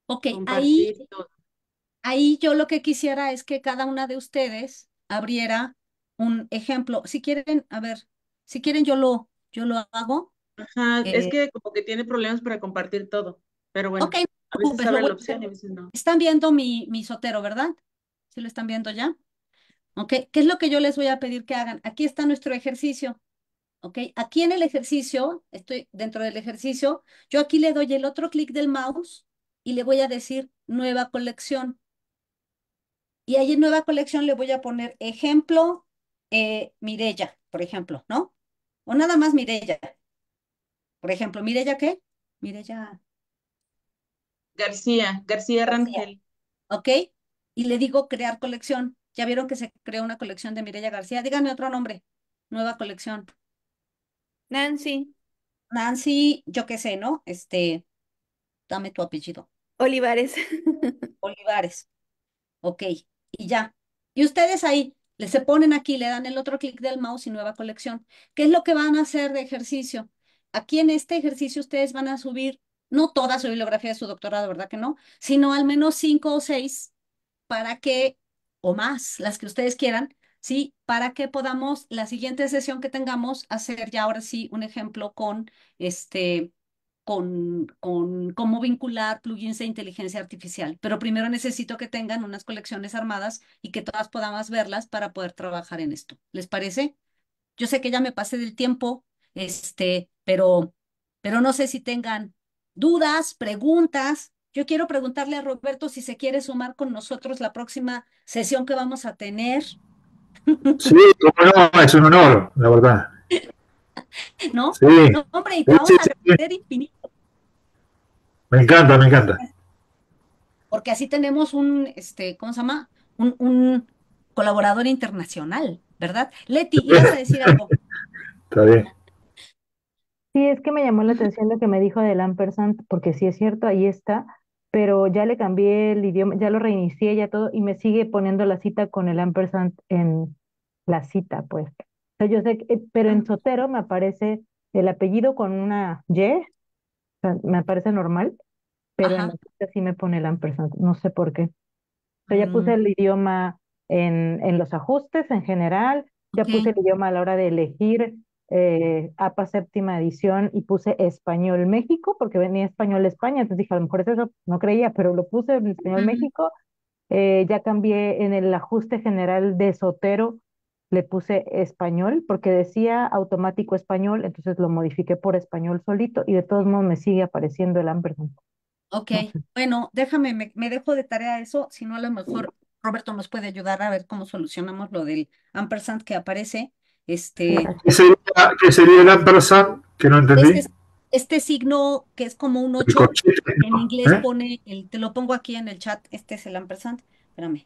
Ok, ahí, ahí yo lo que quisiera es que cada una de ustedes abriera un ejemplo. Si quieren, a ver, si quieren yo lo, yo lo hago. Ajá, es eh, que como que tiene problemas para compartir todo. Pero bueno, Están viendo mi, mi sotero, ¿verdad? ¿Sí lo están viendo ya? ¿Ok? ¿Qué es lo que yo les voy a pedir que hagan? Aquí está nuestro ejercicio. ¿Ok? Aquí en el ejercicio, estoy dentro del ejercicio, yo aquí le doy el otro clic del mouse y le voy a decir nueva colección. Y ahí en nueva colección le voy a poner ejemplo eh, Mirella, por ejemplo, ¿no? O nada más Mirella. Por ejemplo, ¿Mirella qué? Mirella, García, García Rangel. ¿Ok? Y le digo crear colección. Ya vieron que se creó una colección de Mireya García. Díganme otro nombre. Nueva colección. Nancy. Nancy, yo qué sé, ¿no? Este, dame tu apellido. Olivares. Olivares. Ok, y ya. Y ustedes ahí, les se ponen aquí, le dan el otro clic del mouse y nueva colección. ¿Qué es lo que van a hacer de ejercicio? Aquí en este ejercicio ustedes van a subir no toda su bibliografía de su doctorado, ¿verdad que no? Sino al menos cinco o seis para que, o más, las que ustedes quieran, ¿sí? Para que podamos la siguiente sesión que tengamos hacer ya ahora sí un ejemplo con este con, con cómo vincular plugins de inteligencia artificial. Pero primero necesito que tengan unas colecciones armadas y que todas podamos verlas para poder trabajar en esto. ¿Les parece? Yo sé que ya me pasé del tiempo, este, pero, pero no sé si tengan dudas, preguntas. Yo quiero preguntarle a Roberto si se quiere sumar con nosotros la próxima sesión que vamos a tener. Sí, cómo no, es un honor, la verdad. ¿No? Sí. hombre, y vamos a infinito. Me encanta, me encanta. Porque así tenemos un, este, ¿cómo se llama? Un, un colaborador internacional, ¿verdad? Leti, ibas a decir algo. Está bien. Sí, es que me llamó la atención lo que me dijo del ampersand, porque sí es cierto, ahí está, pero ya le cambié el idioma, ya lo reinicié, ya todo, y me sigue poniendo la cita con el ampersand en la cita, pues. O sea, yo sé, que, eh, pero en ah. Sotero me aparece el apellido con una Y, o sea, me aparece normal, pero en la cita sí me pone el ampersand, no sé por qué. O sea, ya puse mm. el idioma en, en los ajustes en general, ya puse el idioma a la hora de elegir eh, APA séptima edición y puse Español México, porque venía Español España, entonces dije, a lo mejor eso no creía, pero lo puse en Español México. Eh, ya cambié en el ajuste general de Sotero, le puse español, porque decía automático español, entonces lo modifiqué por español solito y de todos modos me sigue apareciendo el ampersand. Ok, bueno, déjame, me, me, dejo de tarea eso, si no a lo mejor Roberto nos puede ayudar a ver cómo solucionamos lo del ampersand que aparece este, ¿Qué, sería, el ampersand? Que no entendí. Este, este, signo que es como un 8, en inglés ¿Eh? pone, te lo pongo aquí en el chat, este es el ampersand. Espérame.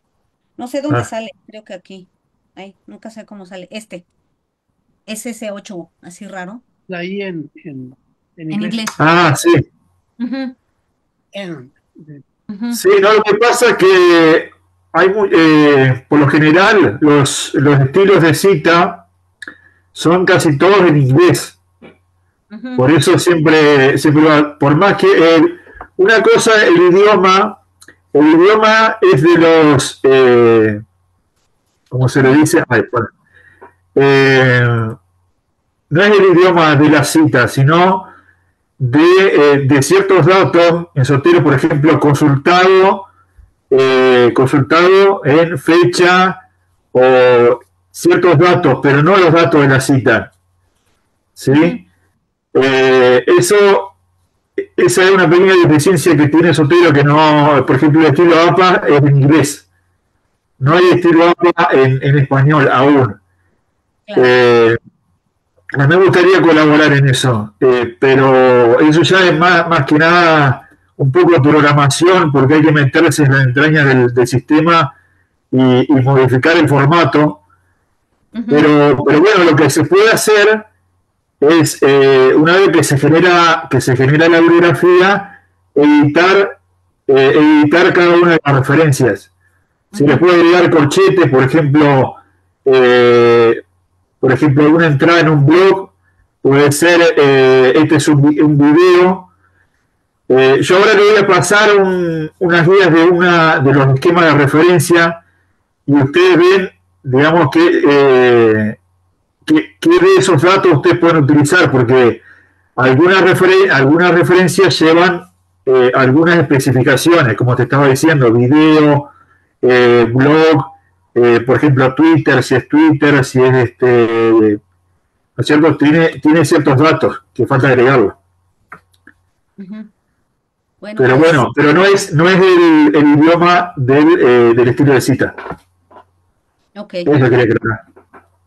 No sé dónde ah. sale, creo que aquí. ahí nunca sé cómo sale. Este. Es ese 8, así raro. Ahí en, en, inglés. Ah, sí. Sí, no, lo que pasa es que hay muy, eh, por lo general los, los estilos de cita son casi todos en inglés. Por eso siempre, por más que eh, una cosa, el idioma, el idioma es de los, eh, como se le dice, Ay, eh, no es el idioma de la cita, sino de, eh, de ciertos datos, en Sotero, por ejemplo, consultado, consultado en fecha o ciertos datos, pero no los datos de la cita. ¿Sí? Eh, eso, esa es una pequeña deficiencia que tiene Sotero, que no, por ejemplo, el estilo APA es en inglés. No hay estilo APA en, español aún. Eh, a mí me gustaría colaborar en eso, eh, pero eso ya es más, más que nada un poco de programación, porque hay que meterse en la entraña del, sistema y modificar el formato pero, pero, bueno, lo que se puede hacer es, eh, una vez que se genera, que se genera la bibliografía, editar, eh, editar cada una de las referencias. si Se les puede agregar corchetes, por ejemplo, eh, por ejemplo, una entrada en un blog, puede ser, este es un, video, yo ahora le voy a pasar unas guías de una de los esquemas de referencia y ustedes ven digamos que, eh, de esos datos ustedes pueden utilizar, porque algunas, referencias llevan eh, algunas especificaciones, como te estaba diciendo, video, eh, blog, por ejemplo, Twitter, si es Twitter, si es este, ¿no es cierto? Tiene, tiene ciertos datos que falta agregarlo. pero pues bueno, pero no es, no es el, idioma del estilo de cita. Ok.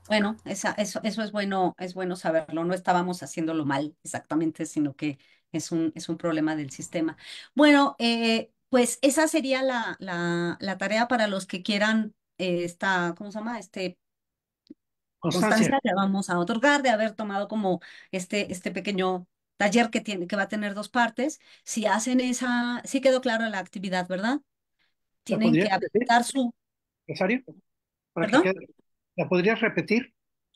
Bueno, esa, eso, eso es bueno, es bueno saberlo. No estábamos haciéndolo mal exactamente, sino que es un, es un problema del sistema. Bueno, eh, pues esa sería la, la, tarea para los que quieran eh, esta, ¿cómo se llama? Este constancia la vamos a otorgar de haber tomado como este, este pequeño taller que tiene, que va a tener dos partes. Si hacen esa, sí quedó claro la actividad, ¿verdad? Tienen que aplicar su. ¿La podrías repetir?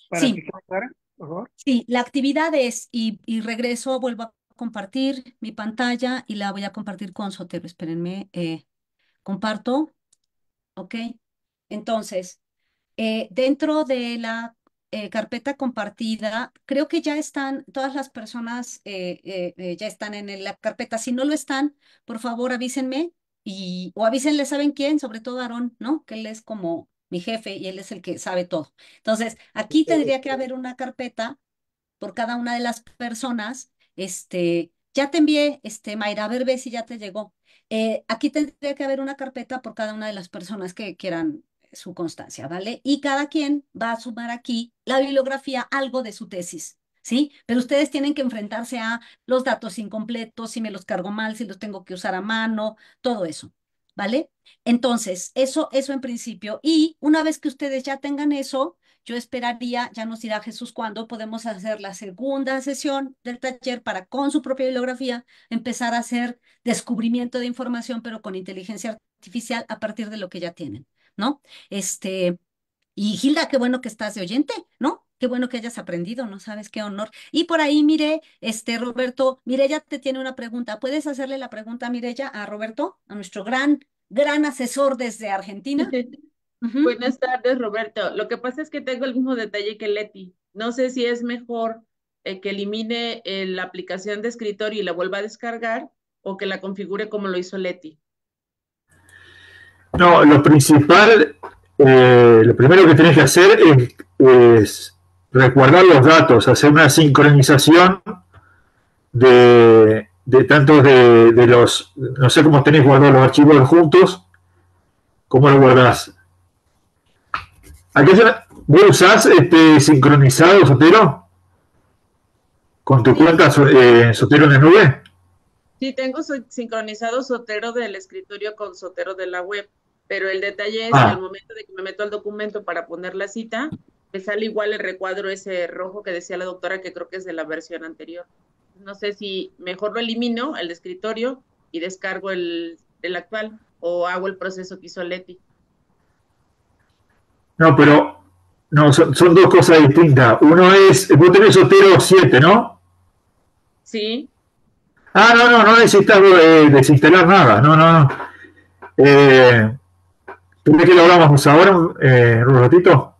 Para sí. por favor? Sí, la actividad es, y, regreso, vuelvo a compartir mi pantalla y la voy a compartir con Sotero. Espérenme, eh, comparto. Ok. Entonces, eh, dentro de la eh, carpeta compartida, creo que ya están, todas las personas ya están en la carpeta. Si no lo están, por favor avísenme y, o avísenle, ¿saben quién? Sobre todo Aarón, ¿no? Que él es como mi jefe y él es el que sabe todo. Entonces, aquí tendría que haber una carpeta por cada una de las personas. Este, ya te envié, este, Mayra, a ver, ve ya te llegó. Eh, aquí tendría que haber una carpeta por cada una de las personas que quieran su constancia, ¿vale? Y cada quien va a sumar aquí la bibliografía, algo de su tesis. ¿sí? Pero ustedes tienen que enfrentarse a los datos incompletos, si me los cargo mal, si los tengo que usar a mano, todo eso. ¿vale? Entonces, eso, eso en principio. Y una vez que ustedes ya tengan eso, yo esperaría, ya nos dirá Jesús cuándo podemos hacer la segunda sesión del taller para con su propia bibliografía empezar a hacer descubrimiento de información, pero con inteligencia artificial a partir de lo que ya tienen, ¿no? Este, y Gilda, qué bueno que estás de oyente, ¿no? Qué bueno que hayas aprendido, no sabes qué honor. Y por ahí, mire, este Roberto, Mirella te tiene una pregunta. ¿Puedes hacerle la pregunta, Mirella, a Roberto, a nuestro gran, gran asesor desde Argentina? Buenas tardes, Roberto. Lo que pasa es que tengo el mismo detalle que Leti. No sé si es mejor eh, que elimine eh, la aplicación de escritorio y la vuelva a descargar o que la configure como lo hizo Leti. No, lo principal, eh, lo primero que tienes que hacer es resguardar los datos, hacer una sincronización de, de tantos de, los, no sé cómo tenéis guardados los archivos juntos, cómo los guardás. aquí ¿Vos usás este, sincronizado Sotero? ¿Con tu cuenta eh, Sotero en la nube? Sí, tengo sincronizado Sotero del escritorio con Sotero de la web, pero el detalle es ah. que al momento de que me meto al documento para poner la cita, me sale igual el recuadro ese rojo que decía la doctora, que creo que es de la versión anterior. No sé si mejor lo elimino, el escritorio, y descargo el, actual, o hago el proceso que hizo Leti. No, pero no, son, dos cosas distintas. Uno es, vos tenés Otero 7, ¿no? Sí. Ah, no, no, no necesitas eh, desinstalar nada, no, no, no. ¿Tú eh, lo hablamos ahora eh, un ratito?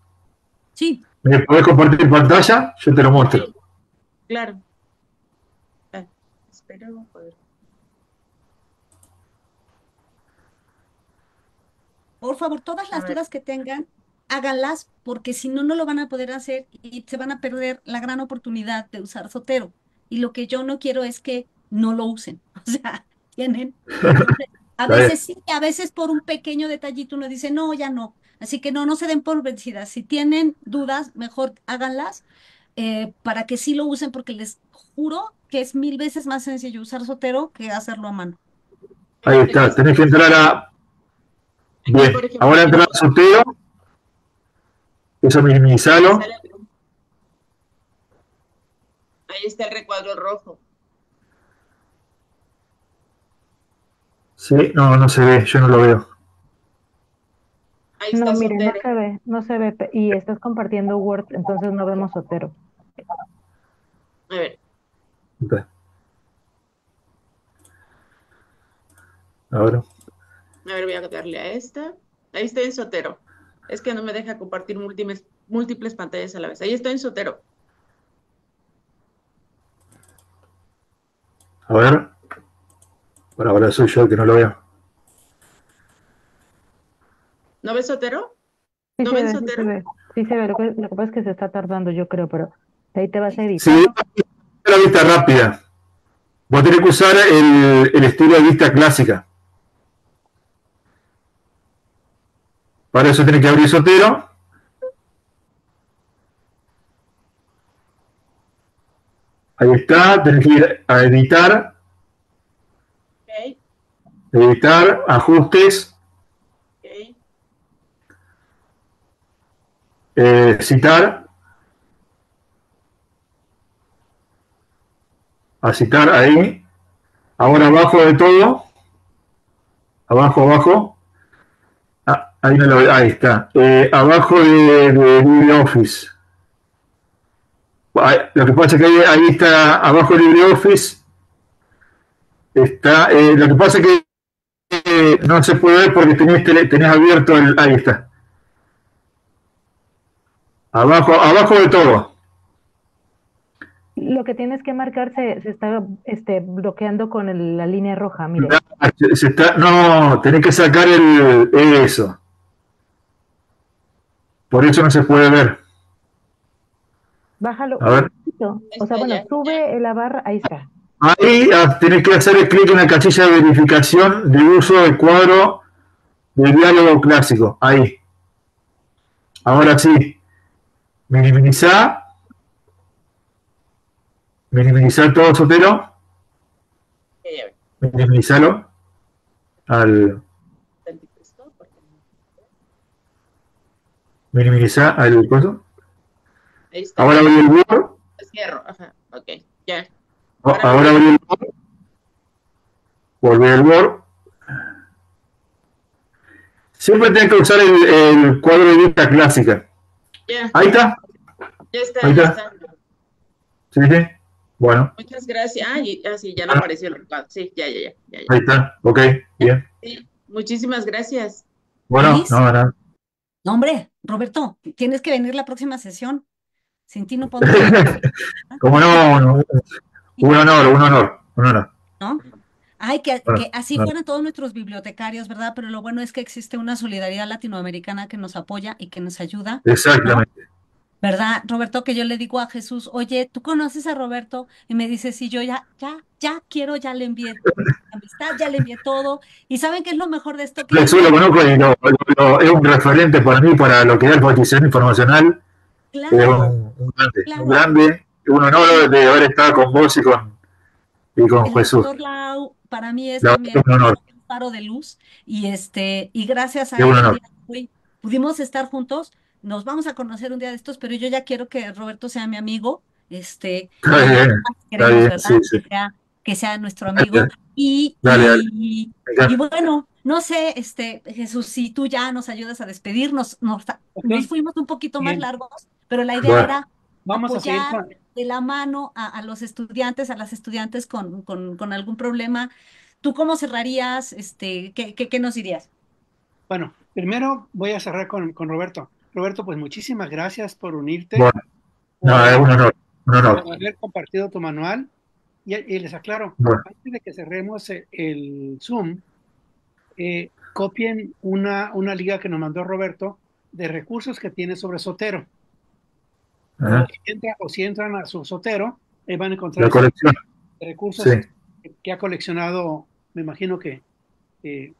Sí. puedes compartir pantalla? Yo te lo muestro. Claro. Ah, espero poder. Por favor, todas las dudas que tengan, háganlas, porque si no, no lo van a poder hacer y se van a perder la gran oportunidad de usar Sotero. Y lo que yo no quiero es que no lo usen. O sea, tienen. A veces sí, a veces por un pequeño detallito uno dice, no, ya no. Así que no, no se den por vencidas. Si tienen dudas, mejor háganlas eh, para que sí lo usen, porque les juro que es mil veces más sencillo usar Sotero que hacerlo a mano. Ahí está, tenés que entrar a. Bien, ahora entra a Sotero. Eso minimizalo. Ahí está el recuadro rojo. Sí, no, no se ve, yo no lo veo. Ahí no, está mire, no se ve, no se ve. Y estás compartiendo Word, entonces no vemos Sotero. A ver. Ahora. A ver, voy a darle a esta. Ahí estoy en Sotero. Es que no me deja compartir múltiples, múltiples pantallas a la vez. Ahí estoy en Sotero. A ver. Por ahora soy yo que no lo veo. ¿No ves Sotero? Sí ¿No Sotero? Sí se ve, sí Lo, que, pasa es que se está tardando, yo creo, pero ahí te vas a editar. Sí, la vista rápida. Voy a tener que usar el, el estilo de vista clásica. Para eso tiene que abrir Sotero. Ahí está, tenés que ir a editar. Okay. Editar, ajustes. Eh, citar a citar ahí. Ahora abajo de todo, abajo, abajo, ahí, está, abajo de, libre LibreOffice. Eh, lo que pasa que ahí, eh, está, abajo de LibreOffice, está, lo que pasa que no se puede ver porque tenés, tenés abierto el, ahí está, Abajo, abajo de todo. Lo que tienes que marcar se, está este, bloqueando con la línea roja, mire. Ah, no, se tenés que sacar el, eso. Por eso no se puede ver. Bájalo A ver. O sea, bueno, sube la barra, ahí está. Ahí ah, tenés que hacer clic en la casilla de verificación de uso del cuadro del diálogo clásico. Ahí. Ahora sí minimizar minimizar todo, Sotero. minimizarlo Al. minimizar al cuadro Ahora abrí el Word. ya. Ahora, Ahora el Word. Volver al Word. Siempre tengo que usar el, el cuadro de vista clásica. Ahí está. Ya está, Ahí está. Sí, sí. Bueno. Muchas gracias. Ah, y, así ah, sí, ya no ah. apareció el recado. Sí, ya, ya, ya, Ahí está. Ok, bien. Sí. Muchísimas gracias. Bueno, no, No, hombre, Roberto, tienes que venir la próxima sesión. Sin ti no puedo. ¿Cómo no? Un honor, un honor, un honor. ¿No? Ay, que, así fueran todos nuestros bibliotecarios, ¿verdad? Pero lo bueno es que existe una solidaridad latinoamericana que nos apoya y que nos ayuda, exactamente. ¿Verdad, Roberto? Que yo le digo a Jesús, oye, ¿tú conoces a Roberto? Y me dice, sí, yo ya, ya, ya quiero, ya le envié amistad, ya le envié todo. ¿Y saben qué es lo mejor de esto? Que Lo- lo conozco y es un referente para mí, para lo que es el bautismo informacional. claro, un, grande, un honor de haber estado con vos y con, Jesús para mí es también un paro de luz y este y gracias a él pudimos estar juntos. Nos vamos a conocer un día de estos, pero yo ya quiero que Roberto sea mi amigo, este Que, sea, nuestro amigo y, bueno no sé este Jesús si tú ya nos ayudas a despedirnos nos, fuimos un poquito más largos pero la idea era vamos a seguir la mano a, los estudiantes, a las estudiantes con, algún problema. ¿Tú cómo cerrarías? Este, ¿qué, nos dirías? Bueno, primero voy a cerrar con, Roberto. Roberto, pues muchísimas gracias por unirte. no, un honor. Por haber compartido tu manual. Y, les aclaro, antes de que cerremos eh, el Zoom, eh, copien una, una liga que nos mandó Roberto de recursos que tiene sobre Sotero o si entran a su sotero, ahí van a encontrar recursos que ha coleccionado, me imagino que eh,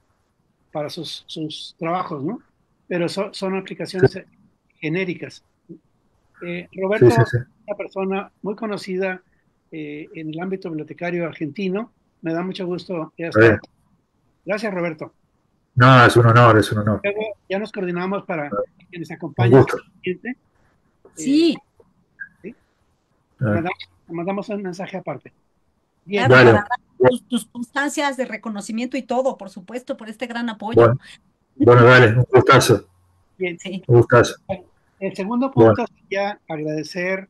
para sus, trabajos, ¿no? Pero son aplicaciones genéricas. Eh, Roberto es una persona muy conocida eh, en el ámbito bibliotecario argentino. Me da mucho gusto. Gracias, Roberto. No, es un honor, es un honor. ya nos coordinamos para que nos acompañe. Sí. Mandamos, mandamos un mensaje aparte. Bien. tus, constancias de reconocimiento y todo, por supuesto, por este gran apoyo. Bueno, vale, dale, un gustazo. Bien, sí. Un gustazo. El segundo punto sería agradecer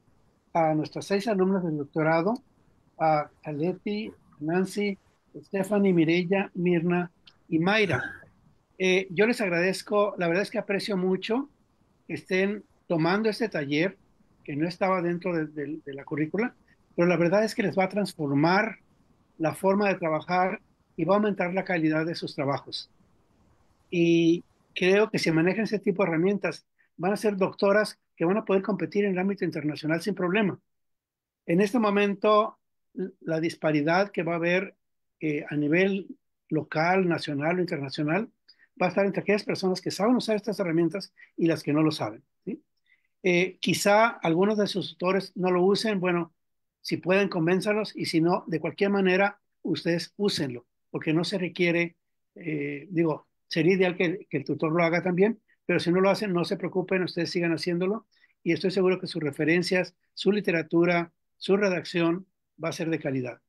a nuestros seis alumnos del doctorado, a Leti, Nancy, Stephanie, Mirella, Mirna y Mayra. Eh, yo les agradezco, la verdad es que aprecio mucho que estén tomando este taller que no estaba dentro de, la currícula, pero la verdad es que les va a transformar la forma de trabajar y va a aumentar la calidad de sus trabajos. Y creo que si manejan ese tipo de herramientas, van a ser doctoras que van a poder competir en el ámbito internacional sin problema. En este momento, la disparidad que va a haber eh, a nivel local, nacional o internacional va a estar entre aquellas personas que saben usar estas herramientas y las que no lo saben. Eh, quizá algunos de sus tutores no lo usen, bueno, si pueden, convénzalos y si no, de cualquier manera, ustedes úsenlo, porque no se requiere, eh, digo, sería ideal que, el tutor lo haga también, pero si no lo hacen, no se preocupen, ustedes sigan haciéndolo y estoy seguro que sus referencias, su literatura, su redacción va a ser de calidad.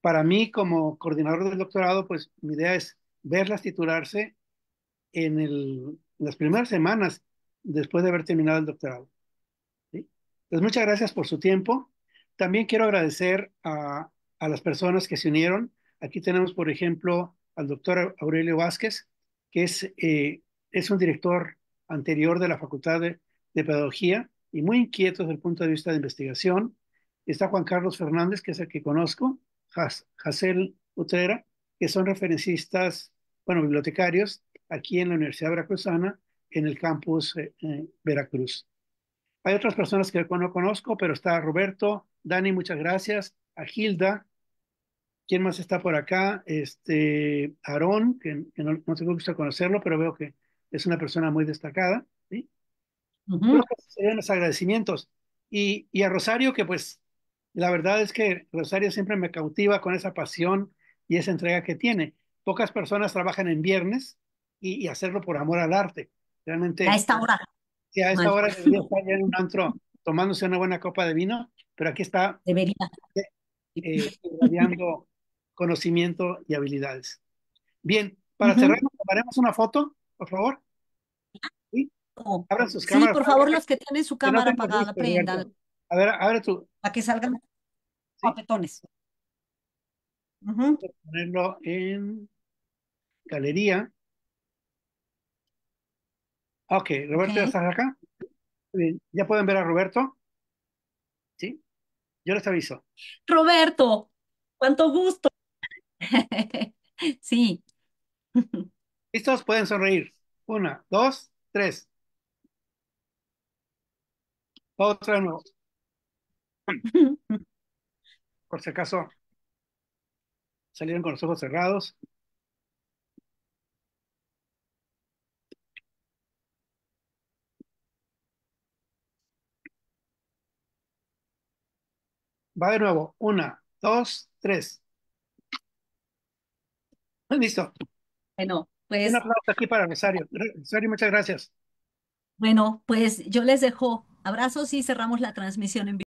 Para mí, como coordinador del doctorado, pues mi idea es verlas titularse en, en las primeras semanas después de haber terminado el doctorado. Pues muchas gracias por su tiempo. También quiero agradecer a, las personas que se unieron. Aquí tenemos, por ejemplo, al doctor Aurelio Vázquez, que es, eh, es un director anterior de la Facultad de, Pedagogía y muy inquieto desde el punto de vista de investigación. Está Juan Carlos Fernández, que es el que conozco, Hasel Utrera, que son referencistas, bueno, bibliotecarios aquí en la Universidad Veracruzana en el campus eh, Veracruz. Hay otras personas que no conozco, pero está Roberto, Dani, muchas gracias, a Gilda, ¿quién más está por acá? Este, Aarón, que, no, tengo gusto conocerlo, pero veo que es una persona muy destacada. ¿sí? los agradecimientos. Y, y a Rosario, que pues la verdad es que Rosario siempre me cautiva con esa pasión y esa entrega que tiene. Pocas personas trabajan en viernes y hacerlo por amor al arte. Realmente. A esta hora. Sí, a esta hora debería estar ya en un antro tomándose una buena copa de vino, pero aquí está. Debería. Eh, conocimiento y habilidades. Bien, para cerrar, tomaremos una foto, por favor. ¿Sí? Oh, Abran sus cámaras. Sí, por favor, los que tienen su cámara apagada, prendan. A ver, abre tú. Para que salgan papetones. Sí. Ponerlo en galería. Ok, Roberto, ¿ya estás acá? ¿Ya pueden ver a Roberto? ¿Sí? Yo les aviso. Roberto, cuánto gusto. sí. ¿Listos? Pueden sonreír. Una, dos, tres. Otra nuevo. Por si acaso salieron con los ojos cerrados. Va de nuevo. Una, dos, tres. Ah, listo. Bueno, pues. Un aplauso aquí para Rosario. Rosario, muchas gracias. Bueno, pues yo les dejo abrazos y cerramos la transmisión en vivo.